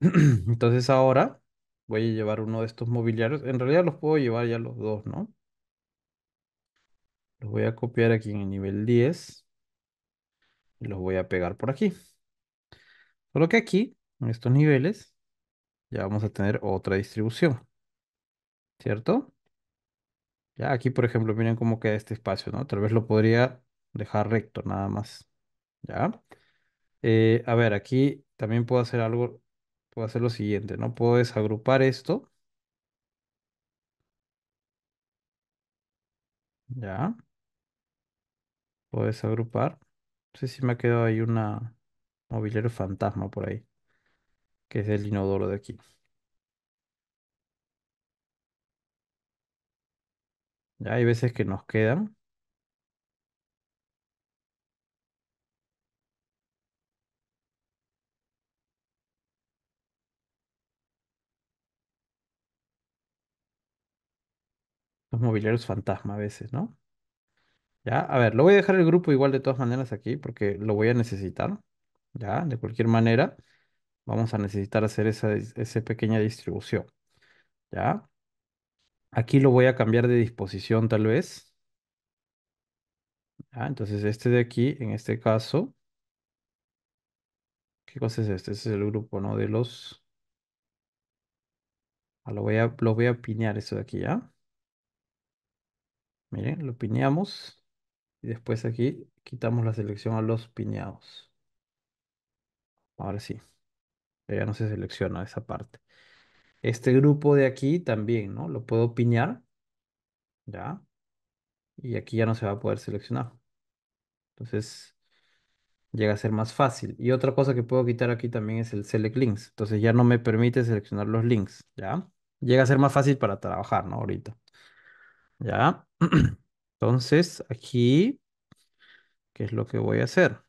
[CLEARS THROAT] Entonces ahora voy a llevar uno de estos mobiliarios. En realidad los puedo llevar ya los dos, ¿no? Los voy a copiar aquí en el nivel 10. Y los voy a pegar por aquí. Solo que aquí, en estos niveles, ya vamos a tener otra distribución. ¿Cierto? Ya aquí, por ejemplo, miren cómo queda este espacio, ¿no? Tal vez lo podría dejar recto nada más. ¿Ya? Eh, a ver, aquí también puedo hacer algo, puedo hacer lo siguiente, ¿no? Puedo desagrupar esto. ¿Ya? Puedo desagrupar. No sé si me ha quedado ahí una mobiliario fantasma por ahí, que es el inodoro de aquí. Ya hay veces que nos quedan. Los mobiliarios fantasma a veces, ¿no? Ya, a ver, lo voy a dejar el grupo igual de todas maneras aquí porque lo voy a necesitar. Ya, de cualquier manera, vamos a necesitar hacer esa, pequeña distribución. Ya, Aquí lo voy a cambiar de disposición tal vez. Ah, entonces este de aquí, en este caso, ¿qué cosa es este? Este es el grupo, ¿no? De los... Ah, lo voy a, lo voy a pinear esto de aquí, ¿ya? Miren, lo pineamos. Y después aquí quitamos la selección a los pineados. Ahora sí. Ya no se selecciona esa parte. Este grupo de aquí también, ¿no? Lo puedo piñar, ¿ya? Y aquí ya no se va a poder seleccionar. Entonces, llega a ser más fácil. Y otra cosa que puedo quitar aquí también es el Select Links. Entonces ya no me permite seleccionar los links, ¿ya? Llega a ser más fácil para trabajar, ¿no? Ahorita. ¿Ya? [CLEARS THROAT] Entonces, aquí, ¿qué es lo que voy a hacer?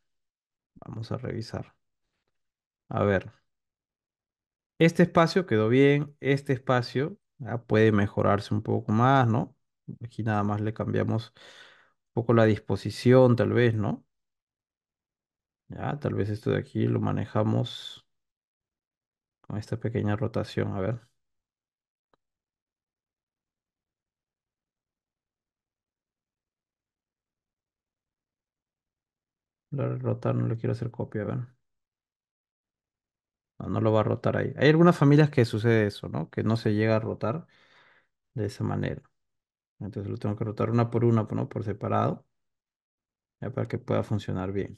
Vamos a revisar. A ver. Este espacio quedó bien, este espacio ah, puede mejorarse un poco más, ¿no? Aquí nada más le cambiamos un poco la disposición, tal vez, ¿no? Ya, tal vez esto de aquí lo manejamos con esta pequeña rotación, a ver. La Rotar no le quiero hacer copia, a ver. No, lo va a rotar ahí. Hay algunas familias que sucede eso, ¿no? Que no se llega a rotar de esa manera. Entonces lo tengo que rotar una por una, ¿no? Por separado. Ya para que pueda funcionar bien.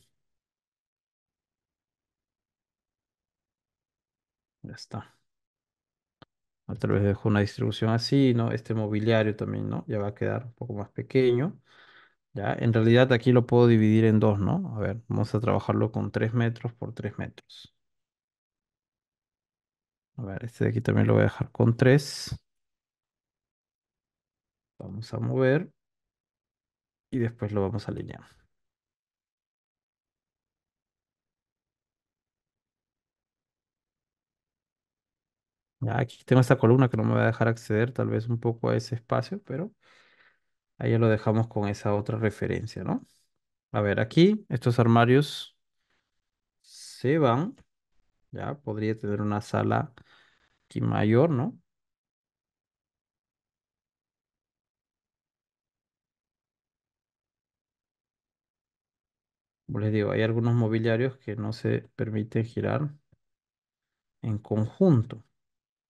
Ya está. Otra vez dejo una distribución así, ¿no? Este mobiliario también, ¿no? Ya va a quedar un poco más pequeño. Ya, en realidad aquí lo puedo dividir en dos, ¿no? A ver, vamos a trabajarlo con 3 metros por 3 metros. A ver, este de aquí también lo voy a dejar con 3. Vamos a mover. Y después lo vamos a alinear. Ya, aquí tengo esta columna que no me va a dejar acceder tal vez un poco a ese espacio, pero ahí ya lo dejamos con esa otra referencia, ¿no? A ver, aquí estos armarios se van. Ya, podría tener una sala Aquí mayor, ¿no? Como les digo, hay algunos mobiliarios que no se permiten girar en conjunto.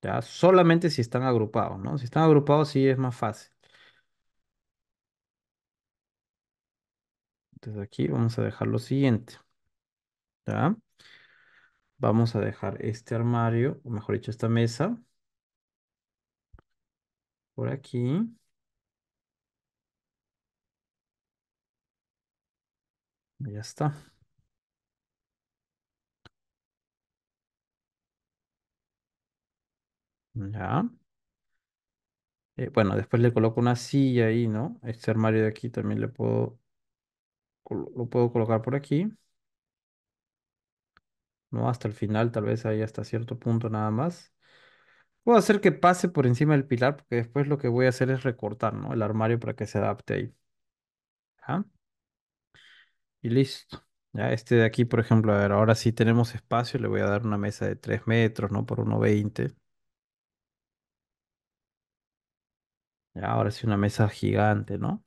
¿ya? Solamente si están agrupados, ¿no? Si están agrupados sí es más fácil. Entonces aquí vamos a dejar lo siguiente. ¿Ya? Vamos a dejar este armario, o mejor dicho, esta mesa. Por aquí. Ya está. Ya. Eh, bueno, después le coloco una silla ahí, ¿no? Este armario de aquí también le puedo, lo puedo colocar por aquí. ¿no? Hasta el final, tal vez ahí hasta cierto punto nada más. Puedo hacer que pase por encima del pilar, porque después lo que voy a hacer es recortar, ¿no? El armario para que se adapte ahí. Y listo. Ya, este de aquí, por ejemplo, a ver, ahora sí tenemos espacio, le voy a dar una mesa de 3 metros, ¿no? Por 1,20. Ya, ahora sí una mesa gigante, ¿no?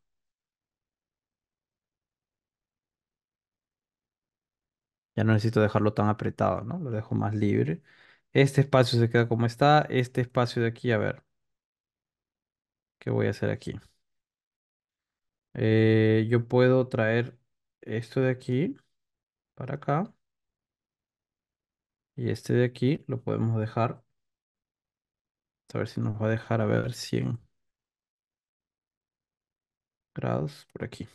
Ya no necesito dejarlo tan apretado, ¿no? Lo dejo más libre. Este espacio se queda como está. Este espacio de aquí, a ver. ¿Qué voy a hacer aquí? Eh, yo puedo traer esto de aquí para acá. Y este de aquí lo podemos dejar. A ver si nos va a dejar, a ver, 100 grados por aquí.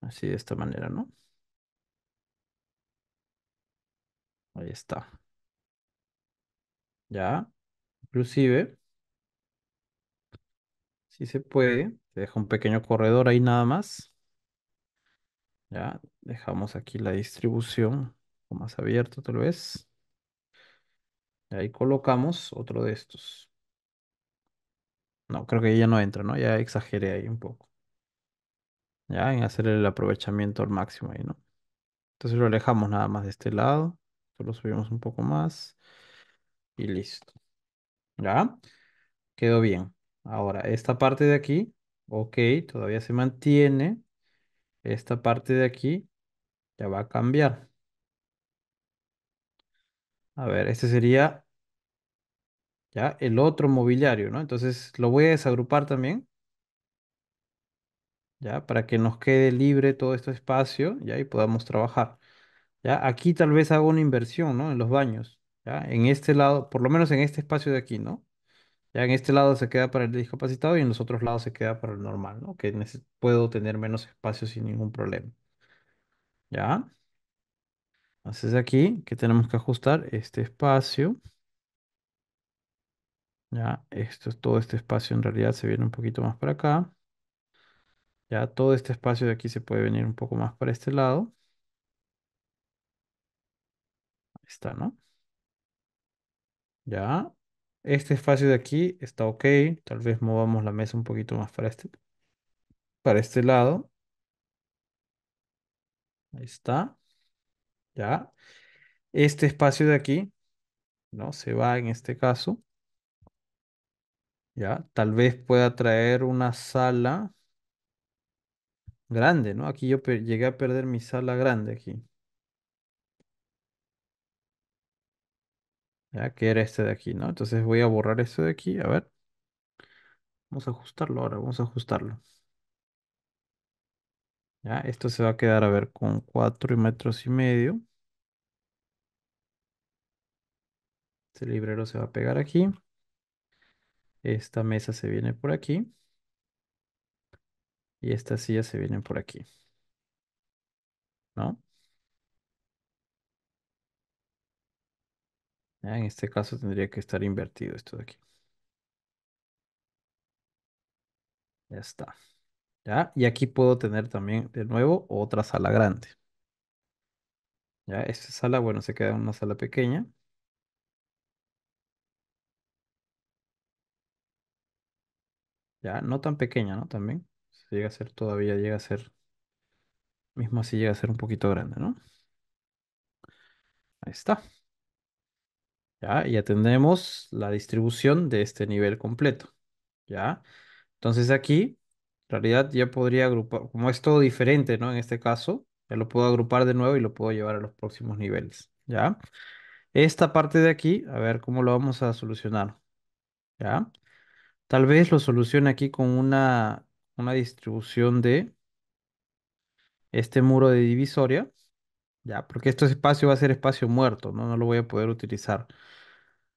Así de esta manera, ¿no? Ahí está. Ya. Inclusive, si se puede, te deja un pequeño corredor ahí nada más. Ya, dejamos aquí la distribución más abierto tal vez. Y ahí colocamos otro de estos. No, creo que ya no entra, ¿no? Ya exageré ahí un poco ya en hacer el aprovechamiento al máximo ahí, ¿no? Entonces lo alejamos nada más de este lado, solo subimos un poco más y listo. ¿Ya? Quedó bien. Ahora, esta parte de aquí, ok, todavía se mantiene. Esta parte de aquí ya va a cambiar. A ver, este sería ya el otro mobiliario, ¿no? Entonces lo voy a desagrupar también ¿ya? Para que nos quede libre todo este espacio, ¿ya? Y podamos trabajar, ¿ya? Aquí tal vez hago una inversión, ¿no? En los baños, ¿ya? En este lado, por lo menos en este espacio de aquí, ¿no? Ya en este lado se queda para el discapacitado y en los otros lados se queda para el normal, ¿no? Que puedo tener menos espacio sin ningún problema. ¿Ya? Entonces aquí que tenemos que ajustar este espacio. Ya, esto todo este espacio en realidad se viene un poquito más para acá. Ya todo este espacio de aquí se puede venir un poco más para este lado. Ahí está, ¿no? Ya. Este espacio de aquí está ok. Tal vez movamos la mesa un poquito más para este, para este lado. Ahí está. Ya. Este espacio de aquí, ¿no? Se va en este caso. Ya. Tal vez pueda traer una sala Grande, ¿no? Aquí yo llegué a perder mi sala grande aquí. Ya que era este de aquí, ¿no? Entonces voy a borrar esto de aquí. A ver. Vamos a ajustarlo ahora. Vamos a ajustarlo. Ya, esto se va a quedar, a ver, con 4 metros y medio. Este librero se va a pegar aquí. Esta mesa se viene por aquí. Y estas sillas se vienen por aquí, ¿no? En este caso tendría que estar invertido esto de aquí. Ya está. ¿Ya? Y aquí puedo tener también de nuevo otra sala grande. Ya, esta sala, bueno, se queda en una sala pequeña. Ya, no tan pequeña, ¿no? También llega a ser todavía, llega a ser, mismo así llega a ser un poquito grande, ¿no? Ahí está. Ya, ya atendemos la distribución de este nivel completo. ¿Ya? Entonces aquí, en realidad ya podría agrupar, como es todo diferente, ¿no? En este caso, ya lo puedo agrupar de nuevo y lo puedo llevar a los próximos niveles. ¿Ya? Esta parte de aquí, a ver cómo lo vamos a solucionar. ¿Ya? Tal vez lo solucione aquí con una una distribución de este muro de divisoria, ya, porque este espacio va a ser espacio muerto, ¿no? No lo voy a poder utilizar,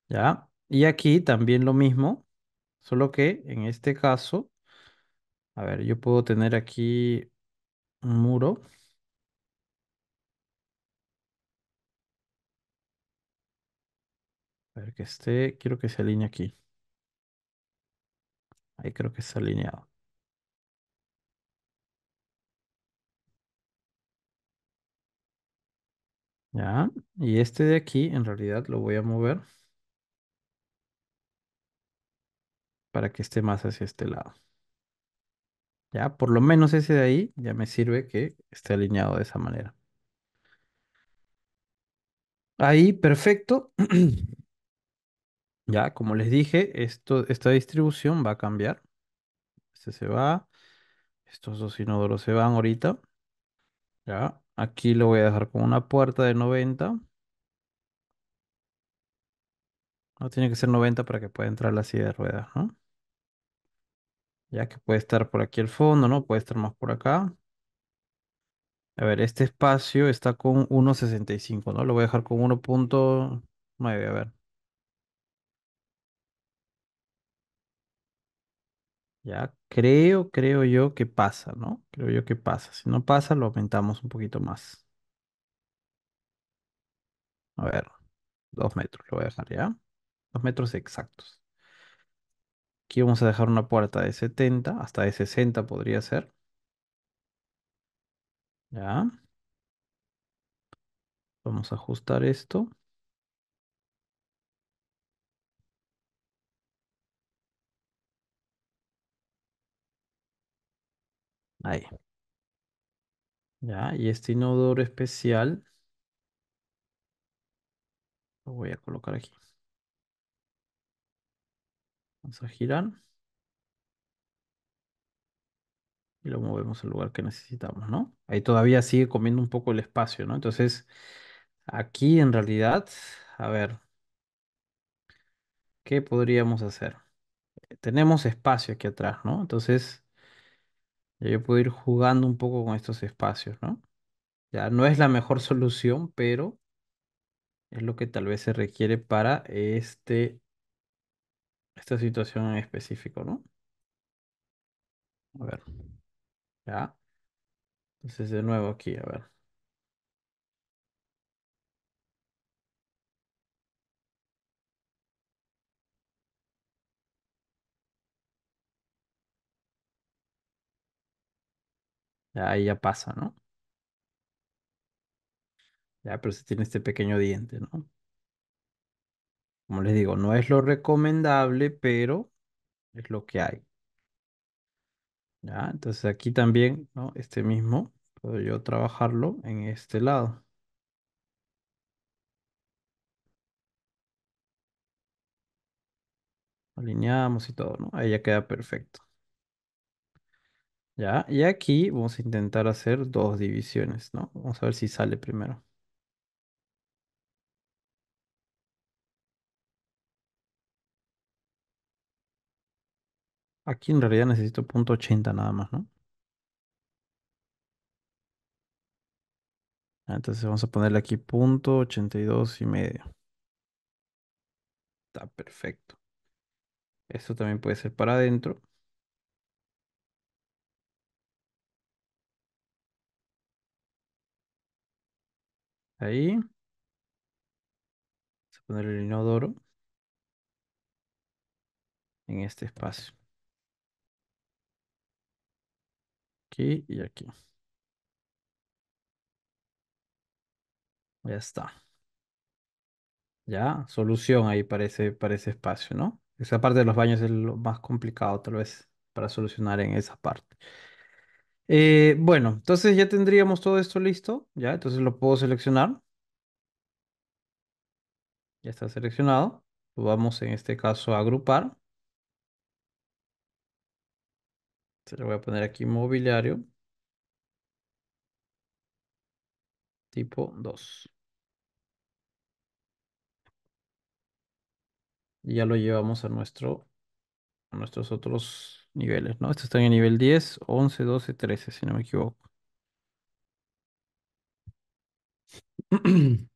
ya. Y aquí también lo mismo, solo que en este caso, a ver, yo puedo tener aquí un muro. A ver que esté, quiero que se alinee aquí. Ahí creo que está alineado. Ya. Y este de aquí, en realidad, lo voy a mover para que esté más hacia este lado. Ya, por lo menos ese de ahí ya me sirve que esté alineado de esa manera. Ahí, perfecto. [CLEARS THROAT] ya, como les dije, esto, esta distribución va a cambiar. Este se va. Estos dos inodoros se van ahorita. Ya. Aquí lo voy a dejar con una puerta de 90. No tiene que ser 90 para que pueda entrar la silla de ruedas, ¿no? Ya que puede estar por aquí el fondo, ¿no? Puede estar más por acá. A ver, este espacio está con 1.65, ¿no? Lo voy a dejar con 1.9, a ver. Ya creo, creo yo que pasa, ¿no? Creo yo que pasa. Si no pasa, lo aumentamos un poquito más. A ver, dos metros, lo voy a dejar ya. Dos metros exactos. Aquí vamos a dejar una puerta de 70, hasta de 60 podría ser. Ya. Vamos a ajustar esto. Ahí. Ya, y este inodoro especial lo voy a colocar aquí. Vamos a girar. Y lo movemos al lugar que necesitamos, ¿no? Ahí todavía sigue comiendo un poco el espacio, ¿no? Entonces, aquí en realidad, a ver, ¿qué podríamos hacer? Tenemos espacio aquí atrás, ¿no? Entonces, yo puedo ir jugando un poco con estos espacios, ¿no? Ya no es la mejor [LAUGHS] solución, pero es lo que tal vez se requiere para este, esta situación en específico, ¿no? A ver. Ya. Entonces de nuevo aquí, a ver. Ahí ya pasa, ¿no? Ya, pero se tiene este pequeño diente, ¿no? Como les digo, no es lo recomendable, pero es lo que hay. Ya, entonces aquí también, ¿no? Este mismo, puedo yo trabajarlo en este lado. Alineamos y todo, ¿no? Ahí ya queda perfecto. Ya, y aquí vamos a intentar hacer dos divisiones, ¿no? Vamos a ver si sale primero. Aquí en realidad necesito punto .80 nada más, ¿no? Ah, entonces vamos a ponerle aquí punto .82 y medio. Está perfecto. Esto también puede ser para adentro. Ahí. Vamos a poner el inodoro en este espacio. Aquí y aquí. Ya está. Ya, solución ahí para ese, para ese espacio, ¿no? Esa parte de los baños es lo más complicado, tal vez, para solucionar en esa parte. Eh, bueno, entonces ya tendríamos todo esto listo, ¿ya? Entonces lo puedo seleccionar. Ya está seleccionado. Lo vamos en este caso a agrupar. Se le voy a poner aquí mobiliario. Tipo 2. Y ya lo llevamos a, nuestro, a nuestros otros niveles, ¿no? Estos están en nivel 10, 11, 12, 13, si no me equivoco. [CLEARS THROAT]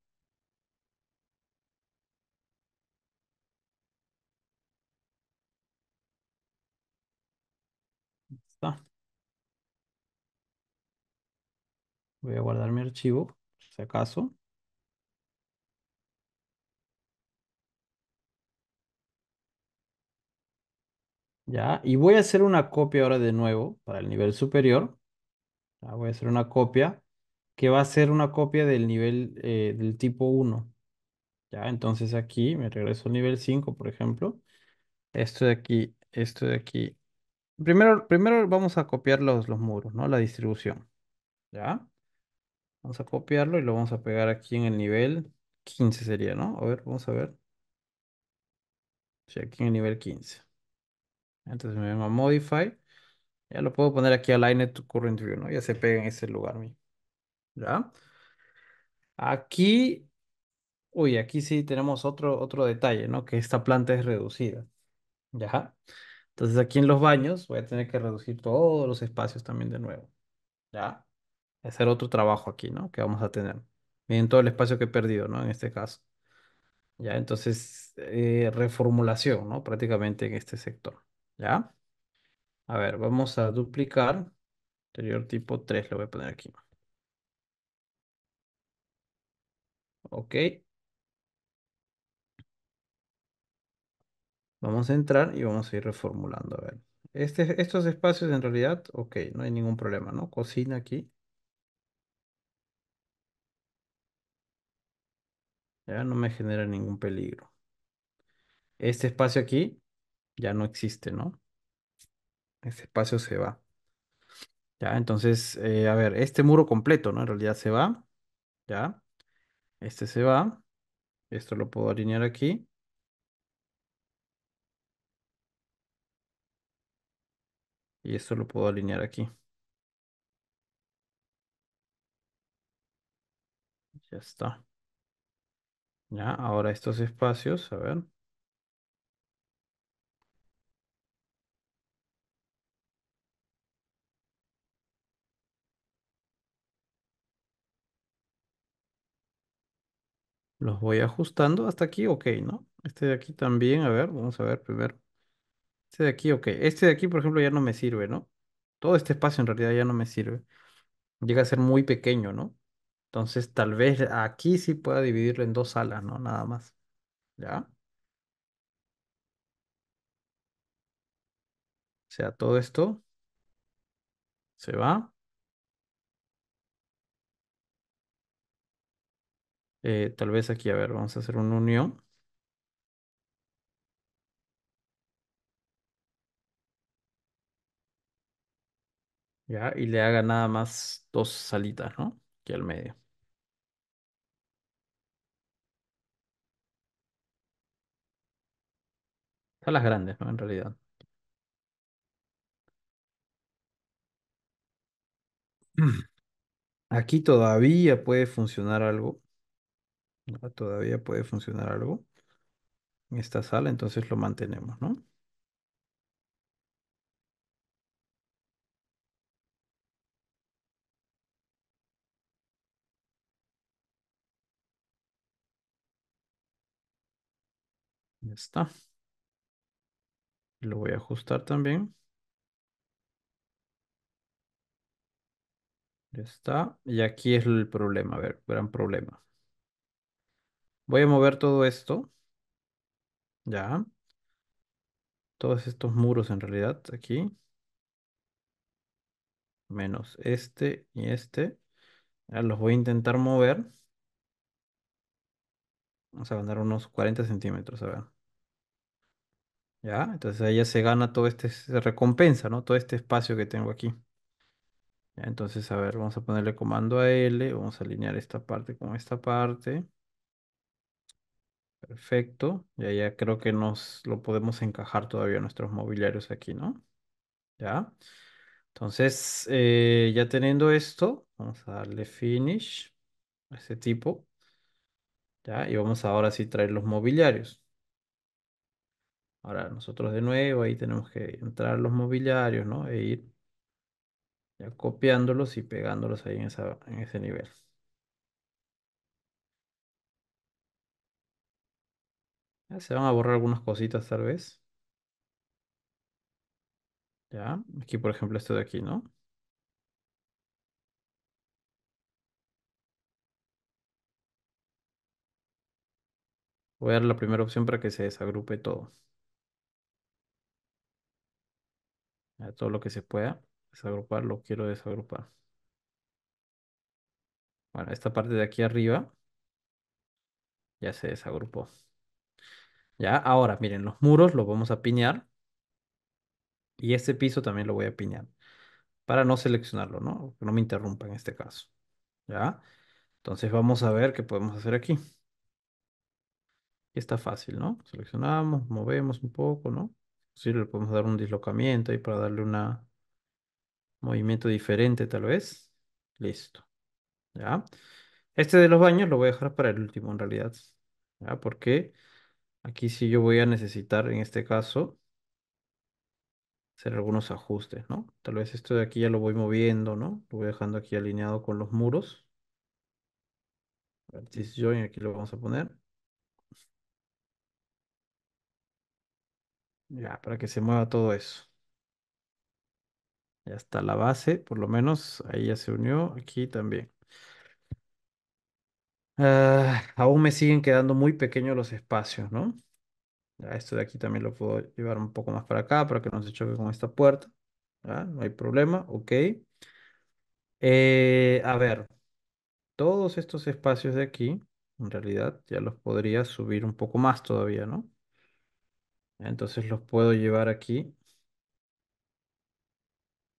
Voy a guardar mi archivo, si acaso. ¿ya? Y voy a hacer una copia ahora de nuevo para el nivel superior. Voy a hacer una copia que va a ser una copia del nivel eh, del tipo 1. ¿ya? Entonces aquí me regreso al nivel 5, por ejemplo. Esto de aquí, esto de aquí. Primero, primero vamos a copiar los, los muros, ¿no? La distribución. ¿Ya? Vamos a copiarlo y lo vamos a pegar aquí en el nivel 15 sería, ¿no? A ver, vamos a ver. Sí, aquí en el nivel 15. Entonces me vengo a Modify. Ya lo puedo poner aquí Align to Current View, ¿no? Ya se pega en ese lugar. mío ¿Ya? Aquí, uy, aquí sí tenemos otro, otro detalle, ¿no? Que esta planta es reducida. ¿Ya? Entonces aquí en los baños voy a tener que reducir todos los espacios también de nuevo. ¿Ya? Hacer otro trabajo aquí, ¿no? Que vamos a tener. Miren todo el espacio que he perdido, ¿no? En este caso. Ya, entonces, eh, reformulación, ¿no? Prácticamente en este sector. ¿Ya? A ver, vamos a duplicar. Anterior tipo 3 lo voy a poner aquí. Ok. Vamos a entrar y vamos a ir reformulando. A ver. Este, estos espacios en realidad, ok, no hay ningún problema, ¿no? Cocina aquí. Ya no me genera ningún peligro. Este espacio aquí ya no existe, ¿no? Ese espacio se va. Ya, entonces, eh, a ver, este muro completo, ¿no? En realidad se va, ya. Este se va. Esto lo puedo alinear aquí. Y esto lo puedo alinear aquí. Ya está. Ya, ahora estos espacios, a ver. Los voy ajustando hasta aquí, ok, ¿no? Este de aquí también, a ver, vamos a ver primero. Este de aquí, ok. Este de aquí, por ejemplo, ya no me sirve, ¿no? Todo este espacio en realidad ya no me sirve. Llega a ser muy pequeño, ¿no? Entonces, tal vez aquí sí pueda dividirlo en dos salas, ¿no? Nada más. ¿Ya? O sea, todo esto se va. Eh, tal vez aquí, a ver, vamos a hacer una unión. Ya, y le haga nada más dos salitas, ¿no? Aquí al medio. Son las grandes, ¿no? En realidad. [CLEARS THROAT] Aquí todavía puede funcionar algo. Todavía puede funcionar algo en esta sala, entonces lo mantenemos, ¿no? Ya está. Lo voy a ajustar también. Ya está. Y aquí es el problema, a ver, gran problema. Voy a mover todo esto. Ya. Todos estos muros en realidad aquí. Menos este y este. Ya los voy a intentar mover. Vamos a ganar unos 40 centímetros, a ver. Ya, entonces ahí ya se gana todo este, recompensa, ¿no? Todo este espacio que tengo aquí. entonces, a ver, vamos a ponerle comando a L, vamos a alinear esta parte con esta parte. Perfecto. Ya, ya creo que nos lo podemos encajar todavía nuestros mobiliarios aquí, ¿no? Ya. Entonces, eh, ya teniendo esto, vamos a darle finish a ese tipo. Ya, y vamos ahora sí traer los mobiliarios. Ahora nosotros de nuevo ahí tenemos que entrar los mobiliarios, ¿no? E ir ya copiándolos y pegándolos ahí en ese nivel. se van a borrar algunas cositas tal vez. Ya, aquí por ejemplo esto de aquí, ¿no? Voy a dar la primera opción para que se desagrupe todo. todo lo que se pueda desagrupar, lo quiero desagrupar. Bueno, esta parte de aquí arriba ya se desagrupó. Ya, ahora miren, los muros los vamos a piñar y este piso también lo voy a piñar para no seleccionarlo, ¿no? Que no me interrumpa en este caso. ¿Ya? Entonces vamos a ver qué podemos hacer aquí. Está fácil, ¿no? Seleccionamos, movemos un poco, ¿no? Sí, le podemos dar un dislocamiento ahí para darle una movimiento diferente tal vez. Listo. ¿Ya? Este de los baños lo voy a dejar para el último en realidad. ¿Ya? Porque... Aquí sí yo voy a necesitar, en este caso, hacer algunos ajustes, ¿no? Tal vez esto de aquí ya lo voy moviendo, ¿no? Lo voy dejando aquí alineado con los muros. join, aquí lo vamos a poner. Ya, para que se mueva todo eso. Ya está la base, por lo menos. Ahí ya se unió, aquí también. Ah, aún me siguen quedando muy pequeños los espacios, ¿no? esto de aquí también lo puedo llevar un poco más para acá para que no se choque con esta puerta. No hay problema, ok. Eh, a ver, todos estos espacios de aquí, en realidad ya los podría subir un poco más todavía, ¿no? Entonces los puedo llevar aquí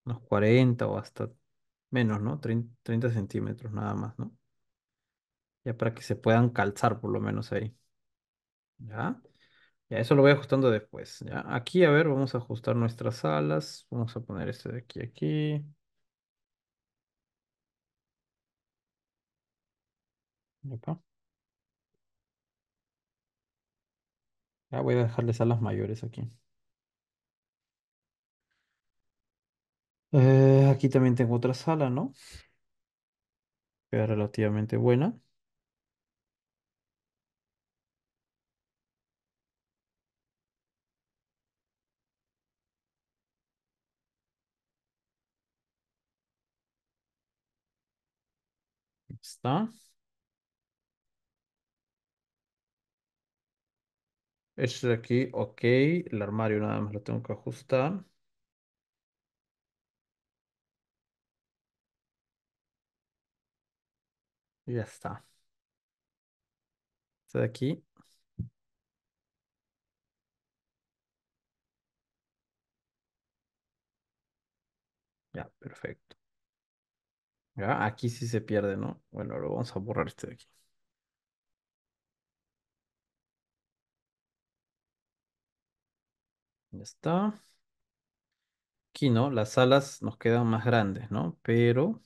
unos 40 o hasta menos, ¿no? 30, 30 centímetros nada más, ¿no? Ya para que se puedan calzar por lo menos ahí. ¿Ya? Ya, eso lo voy ajustando después. ¿ya? Aquí, a ver, vamos a ajustar nuestras alas. Vamos a poner este de aquí, aquí. Ya voy a dejarles alas mayores aquí. Eh, aquí también tengo otra sala, ¿no? Queda relativamente buena. Este de aquí, ok. El armario nada más lo tengo que ajustar. ya está. Este de aquí. Ya, perfecto. Ah, aquí sí se pierde, ¿no? Bueno, lo vamos a borrar este de aquí. Ya está. Aquí, ¿no? Las alas nos quedan más grandes, ¿no? Pero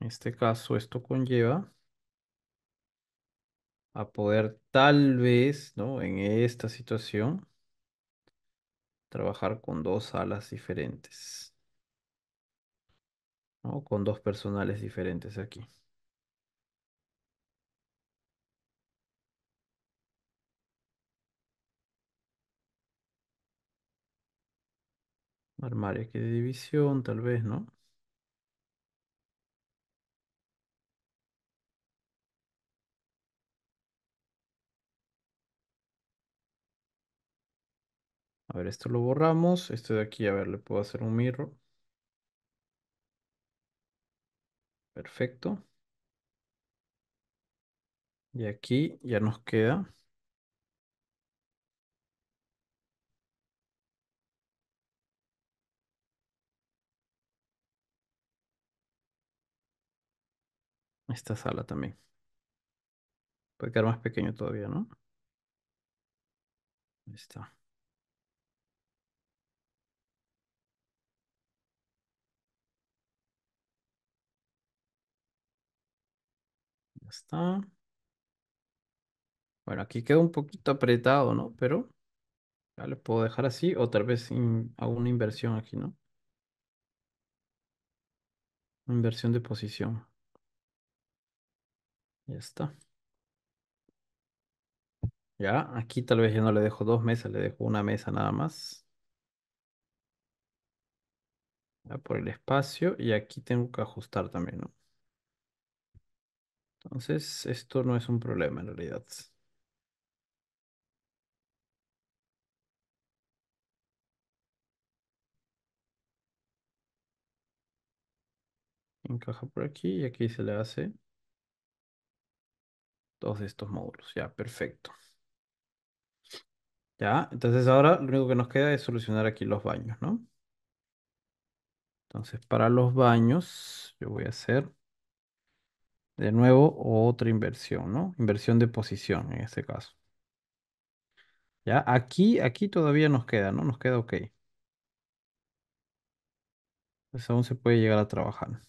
en este caso esto conlleva a poder tal vez, ¿no? En esta situación, trabajar con dos alas diferentes. ¿no? Con dos personales diferentes aquí. Armario aquí de división, tal vez, ¿no? A ver, esto lo borramos. Esto de aquí, a ver, le puedo hacer un mirror. Perfecto. Y aquí ya nos queda. Esta sala también. Puede quedar más pequeño todavía, ¿no? Ahí está. Ah. Bueno, aquí quedó un poquito apretado, ¿no? Pero ya le puedo dejar así o tal vez hago una inversión aquí, ¿no? Una inversión de posición. Ya está. Ya, aquí tal vez ya no le dejo dos mesas, le dejo una mesa nada más. Ya por el espacio y aquí tengo que ajustar también, ¿no? Entonces, esto no es un problema en realidad. Encaja por aquí y aquí se le hace dos estos módulos. Ya, perfecto. Ya, entonces ahora lo único que nos queda es solucionar aquí los baños, ¿no? Entonces, para los baños, yo voy a hacer de nuevo, otra inversión, ¿no? Inversión de posición en este caso. Ya, aquí, aquí todavía nos queda, ¿no? Nos queda ok. Entonces pues aún se puede llegar a trabajar.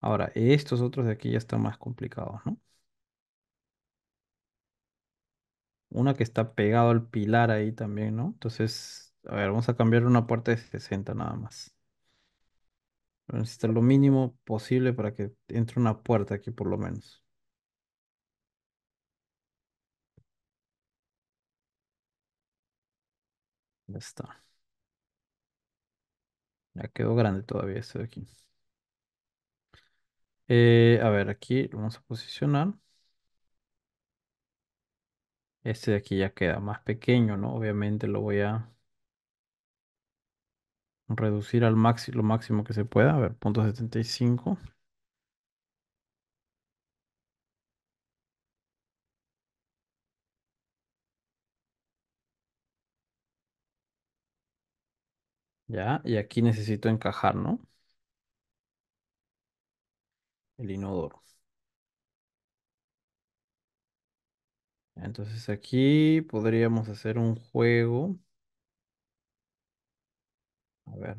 Ahora, estos otros de aquí ya están más complicados, ¿no? Una que está pegado al pilar ahí también, ¿no? Entonces, a ver, vamos a cambiar una parte de 60 nada más. Necesito lo mínimo posible para que entre una puerta aquí por lo menos. Ya está. Ya quedó grande todavía este de aquí. Eh, a ver, aquí lo vamos a posicionar. Este de aquí ya queda más pequeño, ¿no? Obviamente lo voy a reducir al máximo, lo máximo que se pueda. A ver, punto 75. Ya, y aquí necesito encajar, ¿no? El inodoro. Entonces aquí podríamos hacer un juego. A ver.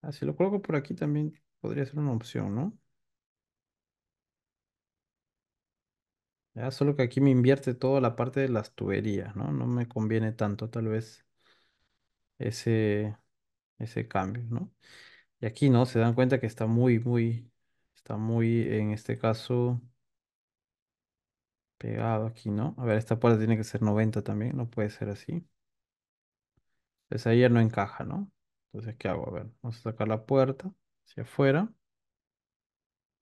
así ah, si lo coloco por aquí también podría ser una opción, ¿no? Ya, solo que aquí me invierte toda la parte de las tuberías, ¿no? No me conviene tanto tal vez ese, ese cambio, ¿no? Y aquí, ¿no? Se dan cuenta que está muy, muy, está muy, en este caso, pegado aquí, ¿no? A ver, esta puerta tiene que ser 90 también, no puede ser así. Entonces ahí ya no encaja, ¿no? Entonces, ¿qué hago? A ver, vamos a sacar la puerta hacia afuera.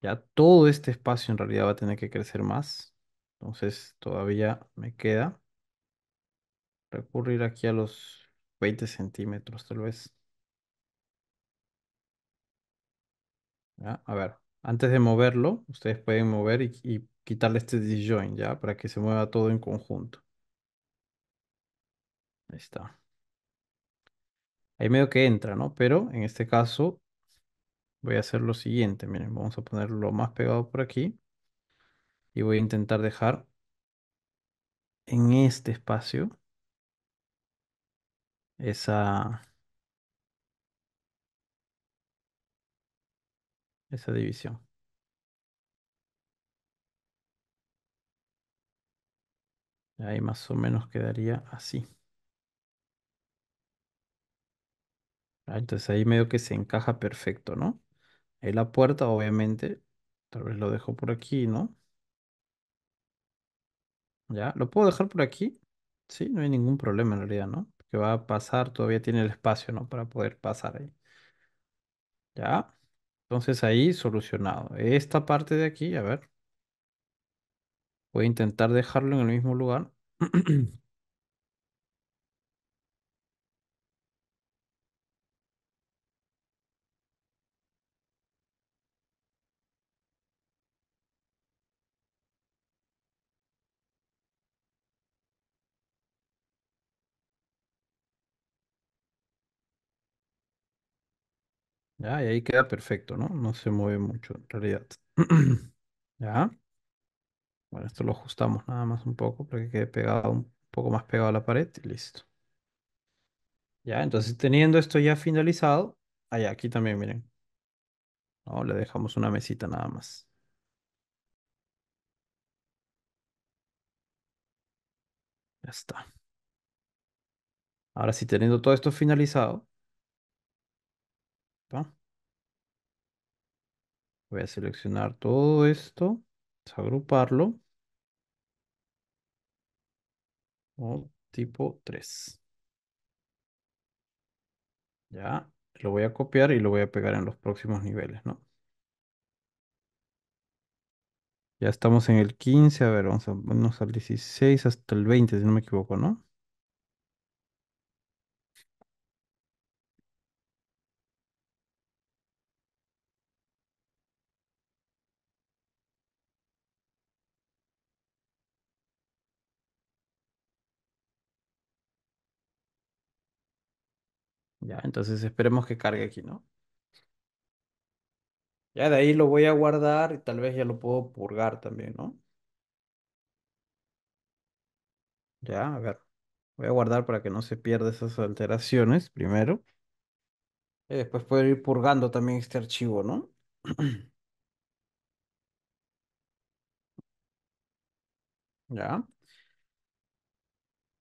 Ya todo este espacio en realidad va a tener que crecer más. Entonces todavía me queda recurrir aquí a los 20 centímetros tal vez. A ver, antes de moverlo, ustedes pueden mover y, y quitarle este disjoint, ¿ya? Para que se mueva todo en conjunto. Ahí está. Ahí medio que entra, ¿no? Pero en este caso voy a hacer lo siguiente. Miren, vamos a ponerlo más pegado por aquí. Y voy a intentar dejar en este espacio esa, esa división. Ahí más o menos quedaría así. Ah, entonces ahí medio que se encaja perfecto, ¿no? Ahí la puerta, obviamente. Tal vez lo dejo por aquí, ¿no? Ya, lo puedo dejar por aquí. Sí, no hay ningún problema en realidad, ¿no? Que va a pasar, todavía tiene el espacio, ¿no? Para poder pasar ahí. Ya. Entonces ahí solucionado. Esta parte de aquí, a ver. Voy a intentar dejarlo en el mismo lugar. [CLEARS THROAT] Ya, ah, y ahí queda perfecto, ¿no? No se mueve mucho en realidad. [CLEARS THROAT] Ya. Bueno, esto lo ajustamos nada más un poco para que quede pegado, un poco más pegado a la pared y listo. Ya, entonces teniendo esto ya finalizado, ahí aquí también, miren. No, le dejamos una mesita nada más. Ya está. Ahora sí, teniendo todo esto finalizado, Voy a seleccionar todo esto, agruparlo. tipo 3. Ya, lo voy a copiar y lo voy a pegar en los próximos niveles, ¿no? Ya estamos en el 15, a ver, vamos a, vamos al 16 hasta el 20, si no me equivoco, ¿no? Ya, entonces esperemos que cargue aquí, ¿no? Ya de ahí lo voy a guardar y tal vez ya lo puedo purgar también, ¿no? Ya, a ver. Voy a guardar para que no se pierda esas alteraciones primero. Y después puedo ir purgando también este archivo, ¿no? [CLEARS THROAT] ya.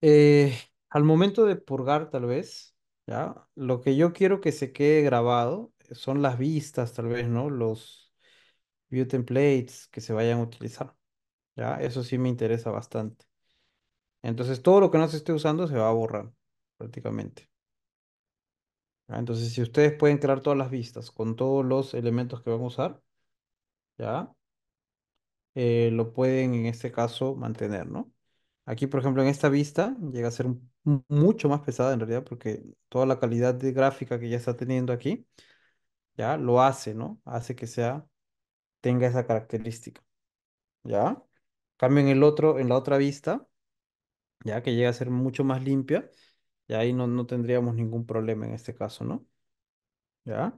Eh, al momento de purgar, tal vez, ¿ya? Lo que yo quiero que se quede grabado eh, son las vistas, tal vez, ¿no? Los view templates que se vayan a utilizar, ¿ya? Eso sí me interesa bastante. Entonces, todo lo que no se esté usando se va a borrar, prácticamente. Entonces, si ustedes pueden crear todas las vistas con todos los elementos que van a usar, ¿ya? Eh, lo pueden en este caso mantener, ¿no? Aquí, por ejemplo, en esta vista llega a ser mucho más pesada en realidad porque toda la calidad de gráfica que ya está teniendo aquí, ya lo hace, ¿no? Hace que sea, tenga esa característica, ¿ya? Cambio en el otro, en la otra vista, ya que llega a ser mucho más limpia, y ahí no, no tendríamos ningún problema en este caso, ¿no? ¿Ya?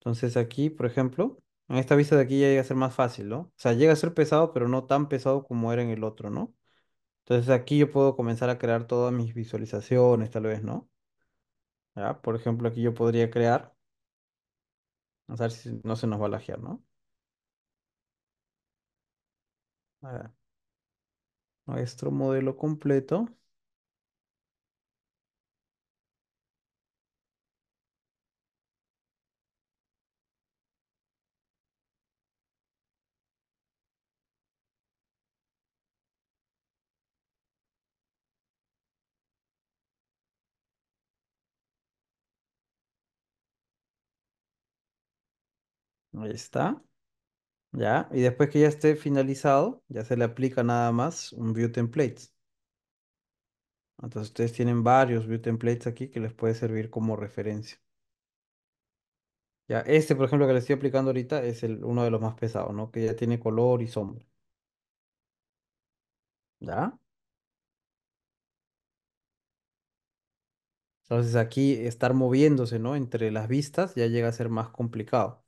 Entonces aquí, por ejemplo, en esta vista de aquí ya llega a ser más fácil, ¿no? O sea, llega a ser pesado, pero no tan pesado como era en el otro, ¿no? Entonces aquí yo puedo comenzar a crear todas mis visualizaciones, tal vez, ¿no? ¿Ya? Por ejemplo, aquí yo podría crear, a ver si no se nos va a lajear, ¿no? Nuestro modelo completo. Ahí está. Ya. Y después que ya esté finalizado, ya se le aplica nada más un view templates. Entonces ustedes tienen varios view templates aquí que les puede servir como referencia. Ya, este, por ejemplo, que le estoy aplicando ahorita es el, uno de los más pesados, ¿no? Que ya tiene color y sombra. ¿Ya? Entonces aquí estar moviéndose, ¿no? Entre las vistas ya llega a ser más complicado.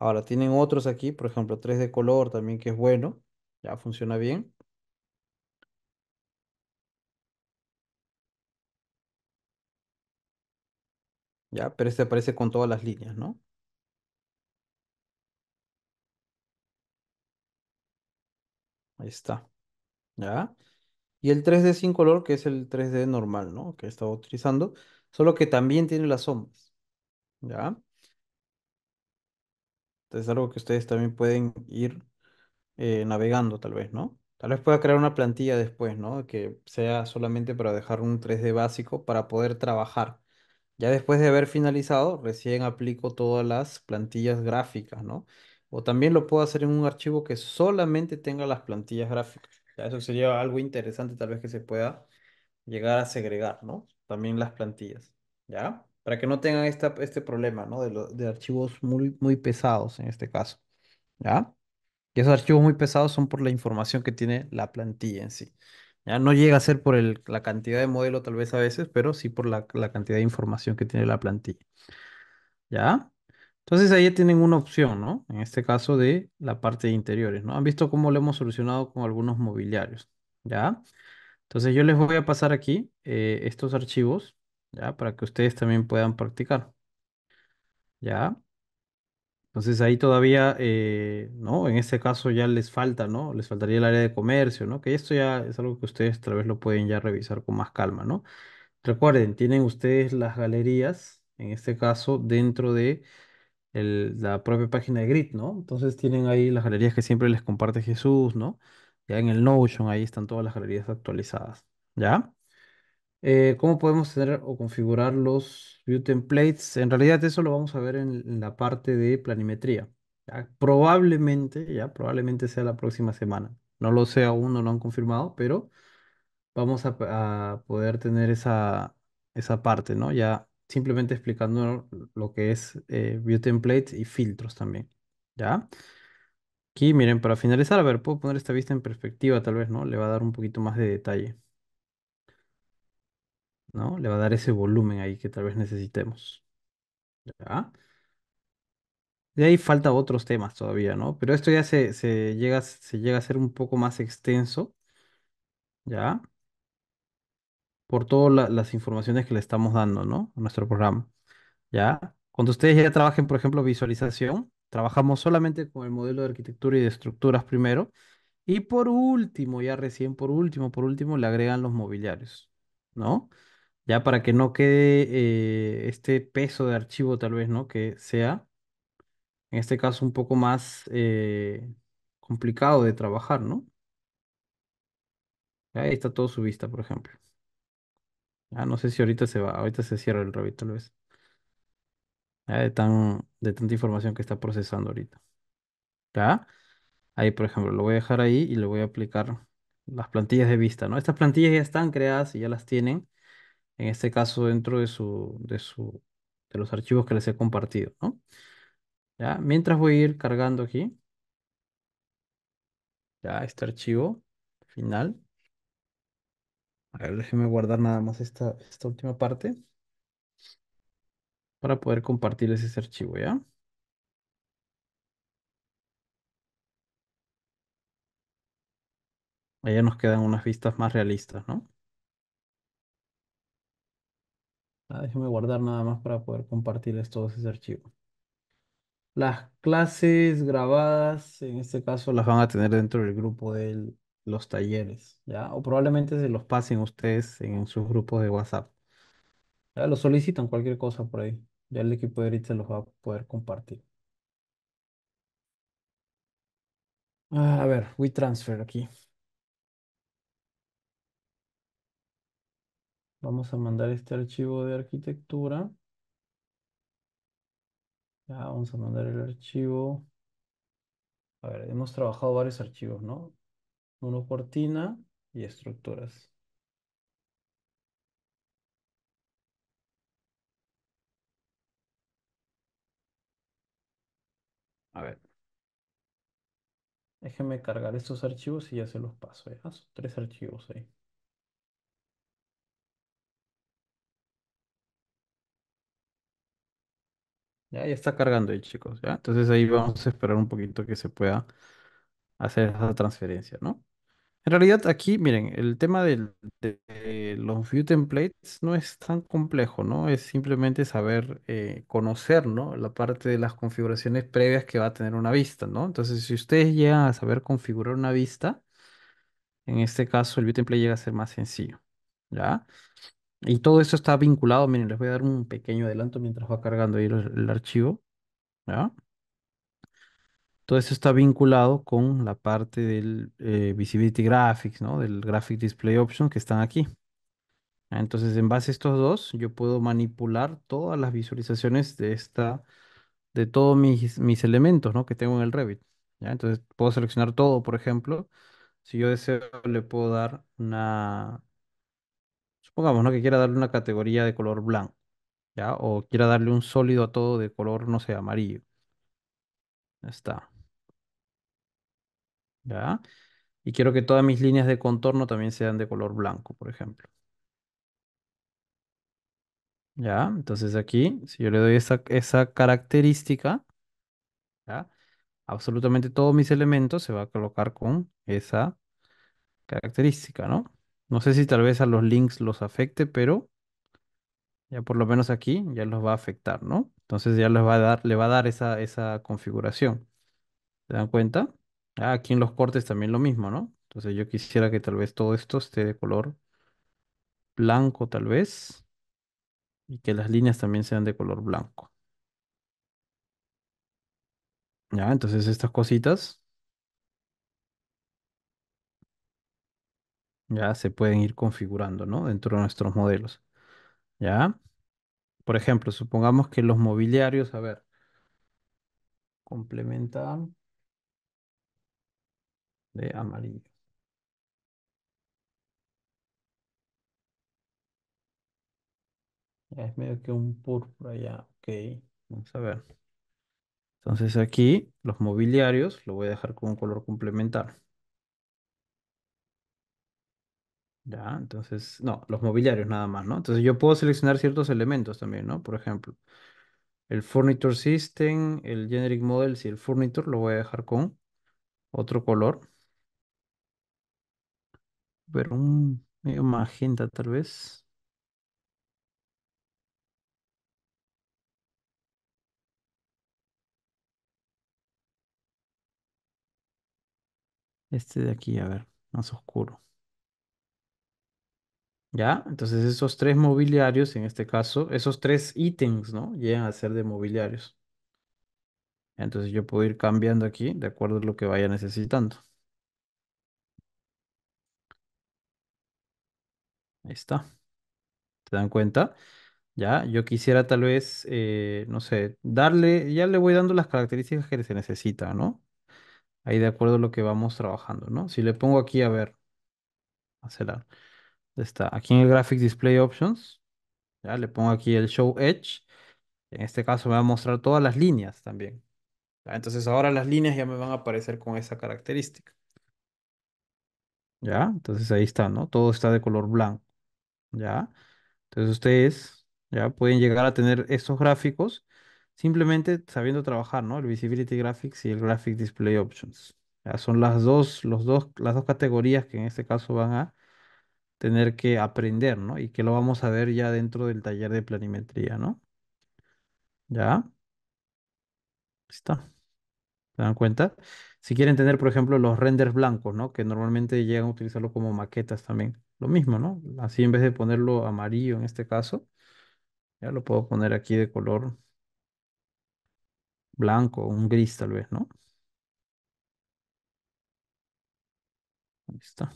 Ahora tienen otros aquí, por ejemplo, 3 de color también que es bueno, ya funciona bien. Ya, pero este aparece con todas las líneas, ¿no? Ahí está. ¿Ya? Y el 3D sin color, que es el 3D normal, ¿no? Que he estado utilizando, solo que también tiene las sombras. ¿Ya? Es algo que ustedes también pueden ir eh, navegando, tal vez, ¿no? Tal vez pueda crear una plantilla después, ¿no? Que sea solamente para dejar un 3D básico para poder trabajar. Ya después de haber finalizado, recién aplico todas las plantillas gráficas, ¿no? O también lo puedo hacer en un archivo que solamente tenga las plantillas gráficas. eso sería algo interesante, tal vez que se pueda llegar a segregar, ¿no? También las plantillas, ¿ya? para que no tengan esta, este problema, ¿no? De, de archivos muy, muy pesados en este caso, ¿ya? Y esos archivos muy pesados son por la información que tiene la plantilla en sí. ¿ya? No llega a ser por la cantidad de modelo tal vez a veces, pero sí por la, cantidad de información que tiene la plantilla. ¿Ya? Entonces ahí tienen una opción, ¿no? En este caso de la parte de interiores, ¿no? Han visto cómo lo hemos solucionado con algunos mobiliarios, ¿ya? Entonces yo les voy a pasar aquí eh, estos archivos ¿ya? Para que ustedes también puedan practicar, ¿ya? Entonces ahí todavía, eh, ¿no? En este caso ya les falta, ¿no? Les faltaría el área de comercio, ¿no? Que esto ya es algo que ustedes tal vez lo pueden ya revisar con más calma, ¿no? Recuerden, tienen ustedes las galerías, en este caso, dentro de la propia página de Grid, ¿no? Entonces tienen ahí las galerías que siempre les comparte Jesús, ¿no? Ya en el Notion, ahí están todas las galerías actualizadas, ¿ya? Eh, cómo podemos tener o configurar los view templates. En realidad eso lo vamos a ver en, la parte de planimetría. Probablemente, ya, probablemente sea la próxima semana. No lo sé aún, no lo han confirmado, pero vamos a, poder tener esa, esa parte, ¿no? Ya simplemente explicando lo que es view eh, Templates y filtros también, ¿ya? Aquí, miren, para finalizar, a ver, puedo poner esta vista en perspectiva, tal vez, ¿no? Le va a dar un poquito más de detalle. ¿no? Le va a dar ese volumen ahí que tal vez necesitemos. ¿Ya? De ahí falta otros temas todavía, ¿no? Pero esto ya se, llega, se llega a ser un poco más extenso, ¿ya? Por todas las informaciones que le estamos dando, ¿no? A nuestro programa, ¿ya? Cuando ustedes ya trabajen, por ejemplo, visualización, trabajamos solamente con el modelo de arquitectura y de estructuras primero, y por último, ya recién por último, por último, le agregan los mobiliarios, ¿no? ya para que no quede eh, este peso de archivo tal vez, ¿no? Que sea, en este caso, un poco más eh, complicado de trabajar, ¿no? ahí está todo su vista, por ejemplo. Ya no sé si ahorita se va, ahorita se cierra el Revit tal vez. de tan, de tanta información que está procesando ahorita. ¿Ya? Ahí, por ejemplo, lo voy a dejar ahí y le voy a aplicar las plantillas de vista, ¿no? Estas plantillas ya están creadas y ya las tienen en este caso dentro de su, de su, de los archivos que les he compartido, ¿no? ¿Ya? Mientras voy a ir cargando aquí, ya este archivo final. A ver, déjenme guardar nada más esta, esta última parte para poder compartirles ese archivo, ¿ya? Allá nos quedan unas vistas más realistas, ¿no? Déjenme ah, déjeme guardar nada más para poder compartirles todos ese archivo. Las clases grabadas, en este caso, las van a tener dentro del grupo de los talleres, ¿ya? O probablemente se los pasen ustedes en sus grupos de WhatsApp. Ya lo solicitan cualquier cosa por ahí. Ya el equipo de se los va a poder compartir. Ah, a ver, transfer aquí. Vamos a mandar este archivo de arquitectura. Ya, vamos a mandar el archivo. A ver, hemos trabajado varios archivos, ¿no? Uno cortina y estructuras. A ver. Déjenme cargar estos archivos y ya se los paso. ¿eh? Son tres archivos ahí. Ya, ya está cargando ahí, chicos, ¿ya? Entonces ahí vamos a esperar un poquito que se pueda hacer esa transferencia, ¿no? En realidad aquí, miren, el tema de, los view templates no es tan complejo, ¿no? Es simplemente saber eh, conocer, ¿no? La parte de las configuraciones previas que va a tener una vista, ¿no? Entonces, si ustedes llegan a saber configurar una vista, en este caso el view template llega a ser más sencillo, ¿ya? Y todo esto está vinculado, miren, les voy a dar un pequeño adelanto mientras va cargando ahí el, archivo. ¿ya? Todo esto está vinculado con la parte del eh, Visibility Graphics, ¿no? Del Graphic Display Option que están aquí. Entonces, en base a estos dos, yo puedo manipular todas las visualizaciones de esta, de todos mis, mis elementos, ¿no? Que tengo en el Revit. ¿ya? Entonces, puedo seleccionar todo, por ejemplo. Si yo deseo, le puedo dar una, pongamos, ¿no? Que quiera darle una categoría de color blanco, ¿ya? O quiera darle un sólido a todo de color, no sé, amarillo. Ahí está. ¿Ya? Y quiero que todas mis líneas de contorno también sean de color blanco, por ejemplo. ¿Ya? Entonces aquí, si yo le doy esa, característica, ¿ya? Absolutamente todos mis elementos se va a colocar con esa característica, ¿no? No sé si tal vez a los links los afecte, pero ya por lo menos aquí ya los va a afectar, ¿no? Entonces ya les va a dar, le va a dar esa, esa configuración. ¿Se dan cuenta? Ah, aquí en los cortes también lo mismo, ¿no? Entonces yo quisiera que tal vez todo esto esté de color blanco tal vez y que las líneas también sean de color blanco. Ya, entonces estas cositas ya se pueden ir configurando, ¿no? Dentro de nuestros modelos, ¿ya? Por ejemplo, supongamos que los mobiliarios, a ver, complementan de amarillo. Ya es medio que un púrpura ya, ok. Vamos a ver. Entonces aquí los mobiliarios lo voy a dejar con un color complementar. Ya, entonces, no, los mobiliarios nada más, ¿no? Entonces yo puedo seleccionar ciertos elementos también, ¿no? Por ejemplo, el Furniture System, el Generic Models y el Furniture lo voy a dejar con otro color. Pero un medio magenta tal vez. Este de aquí, a ver, más oscuro. ¿Ya? Entonces esos tres mobiliarios, en este caso, esos tres ítems, ¿no? Llegan a ser de mobiliarios. Entonces yo puedo ir cambiando aquí de acuerdo a lo que vaya necesitando. Ahí está. ¿Te dan cuenta? Ya, yo quisiera tal vez, eh, no sé, darle, ya le voy dando las características que se necesita, ¿no? Ahí de acuerdo a lo que vamos trabajando, ¿no? Si le pongo aquí, a ver, a Está aquí en el Graphic Display Options. Ya le pongo aquí el Show Edge. En este caso me va a mostrar todas las líneas también. Entonces ahora las líneas ya me van a aparecer con esa característica. ¿Ya? Entonces ahí está, ¿no? Todo está de color blanco. ¿Ya? Entonces ustedes ya pueden llegar a tener estos gráficos simplemente sabiendo trabajar, ¿no? El Visibility Graphics y el Graphic Display Options. ¿ya? Son las dos, los dos, las dos categorías que en este caso van a tener que aprender, ¿no? Y que lo vamos a ver ya dentro del taller de planimetría, ¿no? ¿Ya? Ahí Está. ¿Se dan cuenta? Si quieren tener, por ejemplo, los renders blancos, ¿no? Que normalmente llegan a utilizarlo como maquetas también. Lo mismo, ¿no? Así en vez de ponerlo amarillo en este caso, ya lo puedo poner aquí de color blanco, un gris tal vez, ¿no? Ahí está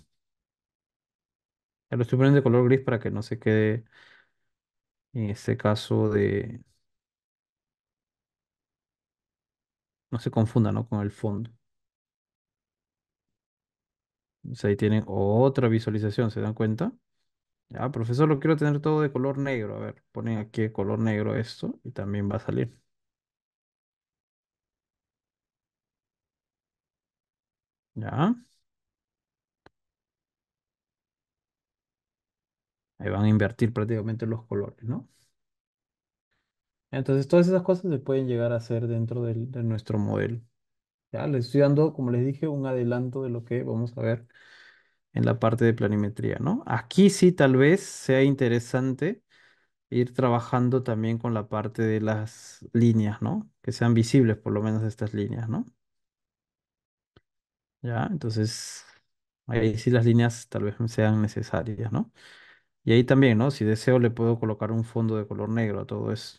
lo estoy poniendo de color gris para que no se quede en este caso de... No se confunda, ¿no? Con el fondo. sea, ahí tienen otra visualización, ¿se dan cuenta? Ya, profesor, lo quiero tener todo de color negro. A ver, ponen aquí de color negro esto y también va a salir. Ya. Ahí van a invertir prácticamente los colores, ¿no? Entonces, todas esas cosas se pueden llegar a hacer dentro de nuestro modelo. Ya les estoy dando, como les dije, un adelanto de lo que vamos a ver en la parte de planimetría, ¿no? Aquí sí tal vez sea interesante ir trabajando también con la parte de las líneas, ¿no? Que sean visibles por lo menos estas líneas, ¿no? Ya, entonces ahí sí las líneas tal vez sean necesarias, ¿no? Y ahí también, ¿no? Si deseo, le puedo colocar un fondo de color negro a todo eso,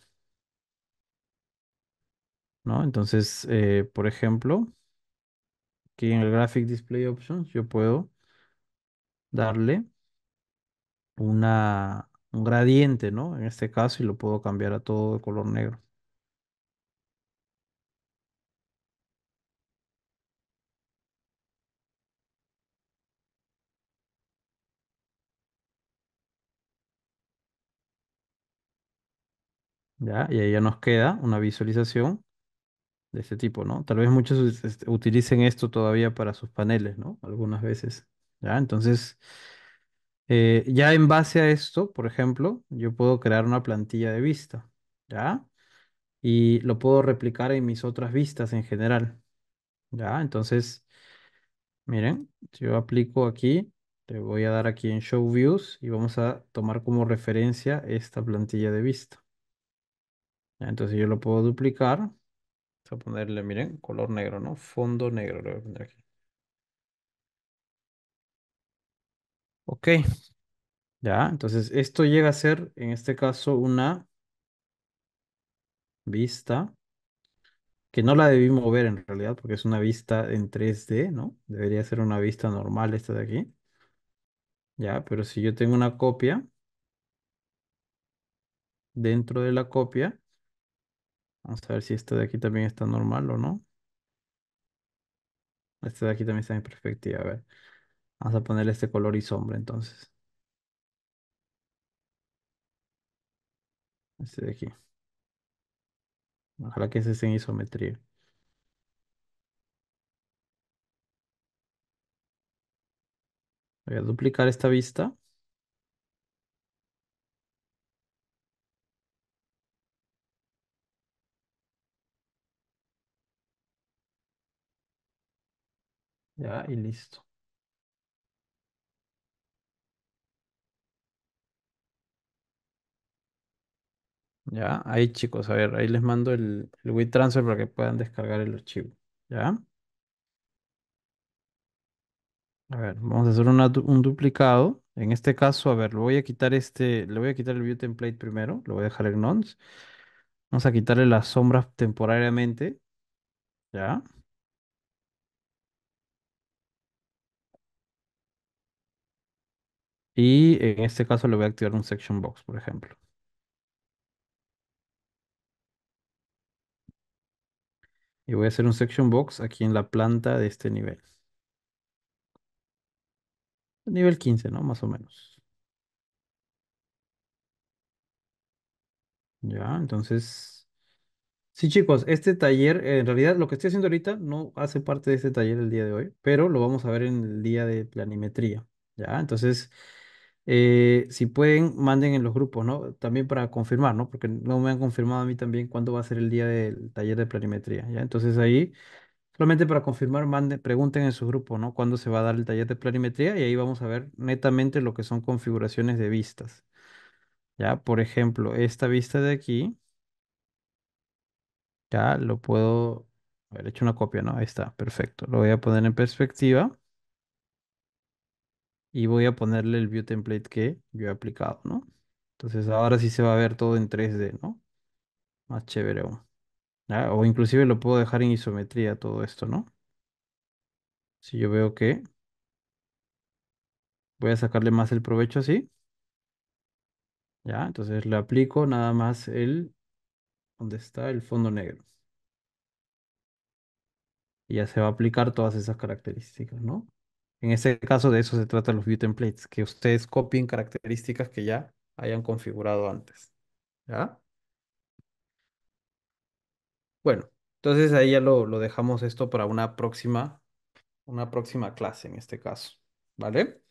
¿no? Entonces, eh, por ejemplo, aquí en el Graphic Display Options yo puedo darle una, un gradiente, ¿no? En este caso, y lo puedo cambiar a todo de color negro. ¿ya? Y ahí ya nos queda una visualización de este tipo, ¿no? Tal vez muchos utilicen esto todavía para sus paneles, ¿no? Algunas veces, ¿ya? Entonces, eh, ya en base a esto, por ejemplo, yo puedo crear una plantilla de vista, ¿ya? Y lo puedo replicar en mis otras vistas en general, ¿ya? Entonces, miren, yo aplico aquí, le voy a dar aquí en Show Views y vamos a tomar como referencia esta plantilla de vista. Entonces yo lo puedo duplicar. Voy a ponerle, miren, color negro, ¿no? Fondo negro lo voy a poner aquí. Ok. Ya, entonces esto llega a ser, en este caso, una vista que no la debí mover en realidad porque es una vista en 3D, ¿no? Debería ser una vista normal esta de aquí. Ya, pero si yo tengo una copia, dentro de la copia, Vamos a ver si este de aquí también está normal o no. Este de aquí también está en perspectiva. A ver. Vamos a ponerle este color y sombra entonces. Este de aquí. Ojalá que ese esté en isometría. Voy a duplicar esta vista. Ya, y listo. Ya, ahí chicos, a ver, ahí les mando el, el WeTransfer para que puedan descargar el archivo. ¿Ya? A ver, vamos a hacer un duplicado. En este caso, a ver, lo voy a quitar este, le voy a quitar el view template primero, lo voy a dejar en nonce. Vamos a quitarle las sombras temporariamente, ¿ya? Y en este caso le voy a activar un section box, por ejemplo. Y voy a hacer un section box aquí en la planta de este nivel. Nivel 15, ¿no? Más o menos. Ya, entonces... Sí, chicos, este taller, en realidad lo que estoy haciendo ahorita no hace parte de este taller el día de hoy, pero lo vamos a ver en el día de planimetría. Ya, entonces... Eh, si pueden, manden en los grupos, ¿no? También para confirmar, ¿no? Porque no me han confirmado a mí también cuándo va a ser el día del taller de planimetría, ¿ya? Entonces ahí, solamente para confirmar, manden, pregunten en su grupo ¿no? Cuándo se va a dar el taller de planimetría y ahí vamos a ver netamente lo que son configuraciones de vistas. Ya, por ejemplo, esta vista de aquí, ya lo puedo haber hecho una copia, ¿no? Ahí está, perfecto. Lo voy a poner en perspectiva y voy a ponerle el view template que yo he aplicado, ¿no? Entonces ahora sí se va a ver todo en 3D, ¿no? Más chévere aún. Ah, o inclusive lo puedo dejar en isometría todo esto, ¿no? Si yo veo que voy a sacarle más el provecho así. Ya, entonces le aplico nada más el, donde está el fondo negro. Y ya se va a aplicar todas esas características, ¿no? En este caso, de eso se trata los view templates, que ustedes copien características que ya hayan configurado antes. ¿Ya? Bueno, entonces ahí ya lo, dejamos esto para una próxima, una próxima clase en este caso. ¿Vale?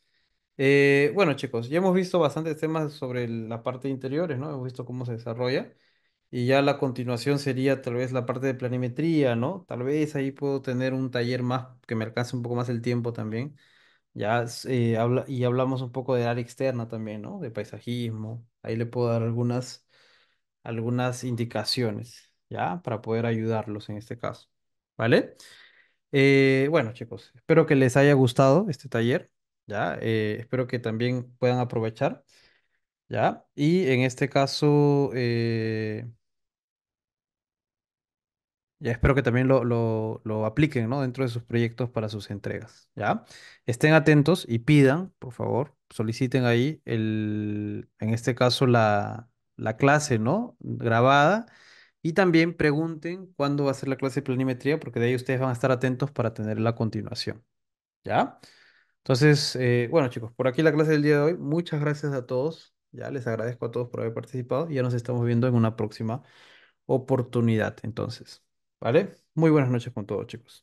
Eh, bueno, chicos, ya hemos visto bastantes temas sobre la parte de interiores, ¿no? Hemos visto cómo se desarrolla. Y ya la continuación sería tal vez la parte de planimetría, ¿no? Tal vez ahí puedo tener un taller más que me alcance un poco más el tiempo también. Ya eh, y hablamos un poco de área externa también, ¿no? De paisajismo. Ahí le puedo dar algunas, algunas indicaciones, ¿ya? Para poder ayudarlos en este caso, ¿vale? Eh, bueno, chicos, espero que les haya gustado este taller, ¿ya? Eh, espero que también puedan aprovechar, ¿ya? Y en este caso... Ya espero que también lo, apliquen, ¿no? Dentro de sus proyectos para sus entregas, ¿ya? Estén atentos y pidan, por favor, soliciten ahí el, en este caso la, clase, ¿no? Grabada. Y también pregunten cuándo va a ser la clase de planimetría, porque de ahí ustedes van a estar atentos para tener la continuación. ¿Ya? Entonces, eh, bueno, chicos, por aquí la clase del día de hoy. Muchas gracias a todos. Ya les agradezco a todos por haber participado y ya nos estamos viendo en una próxima oportunidad. Entonces. ¿Vale? Muy buenas noches con todos, chicos.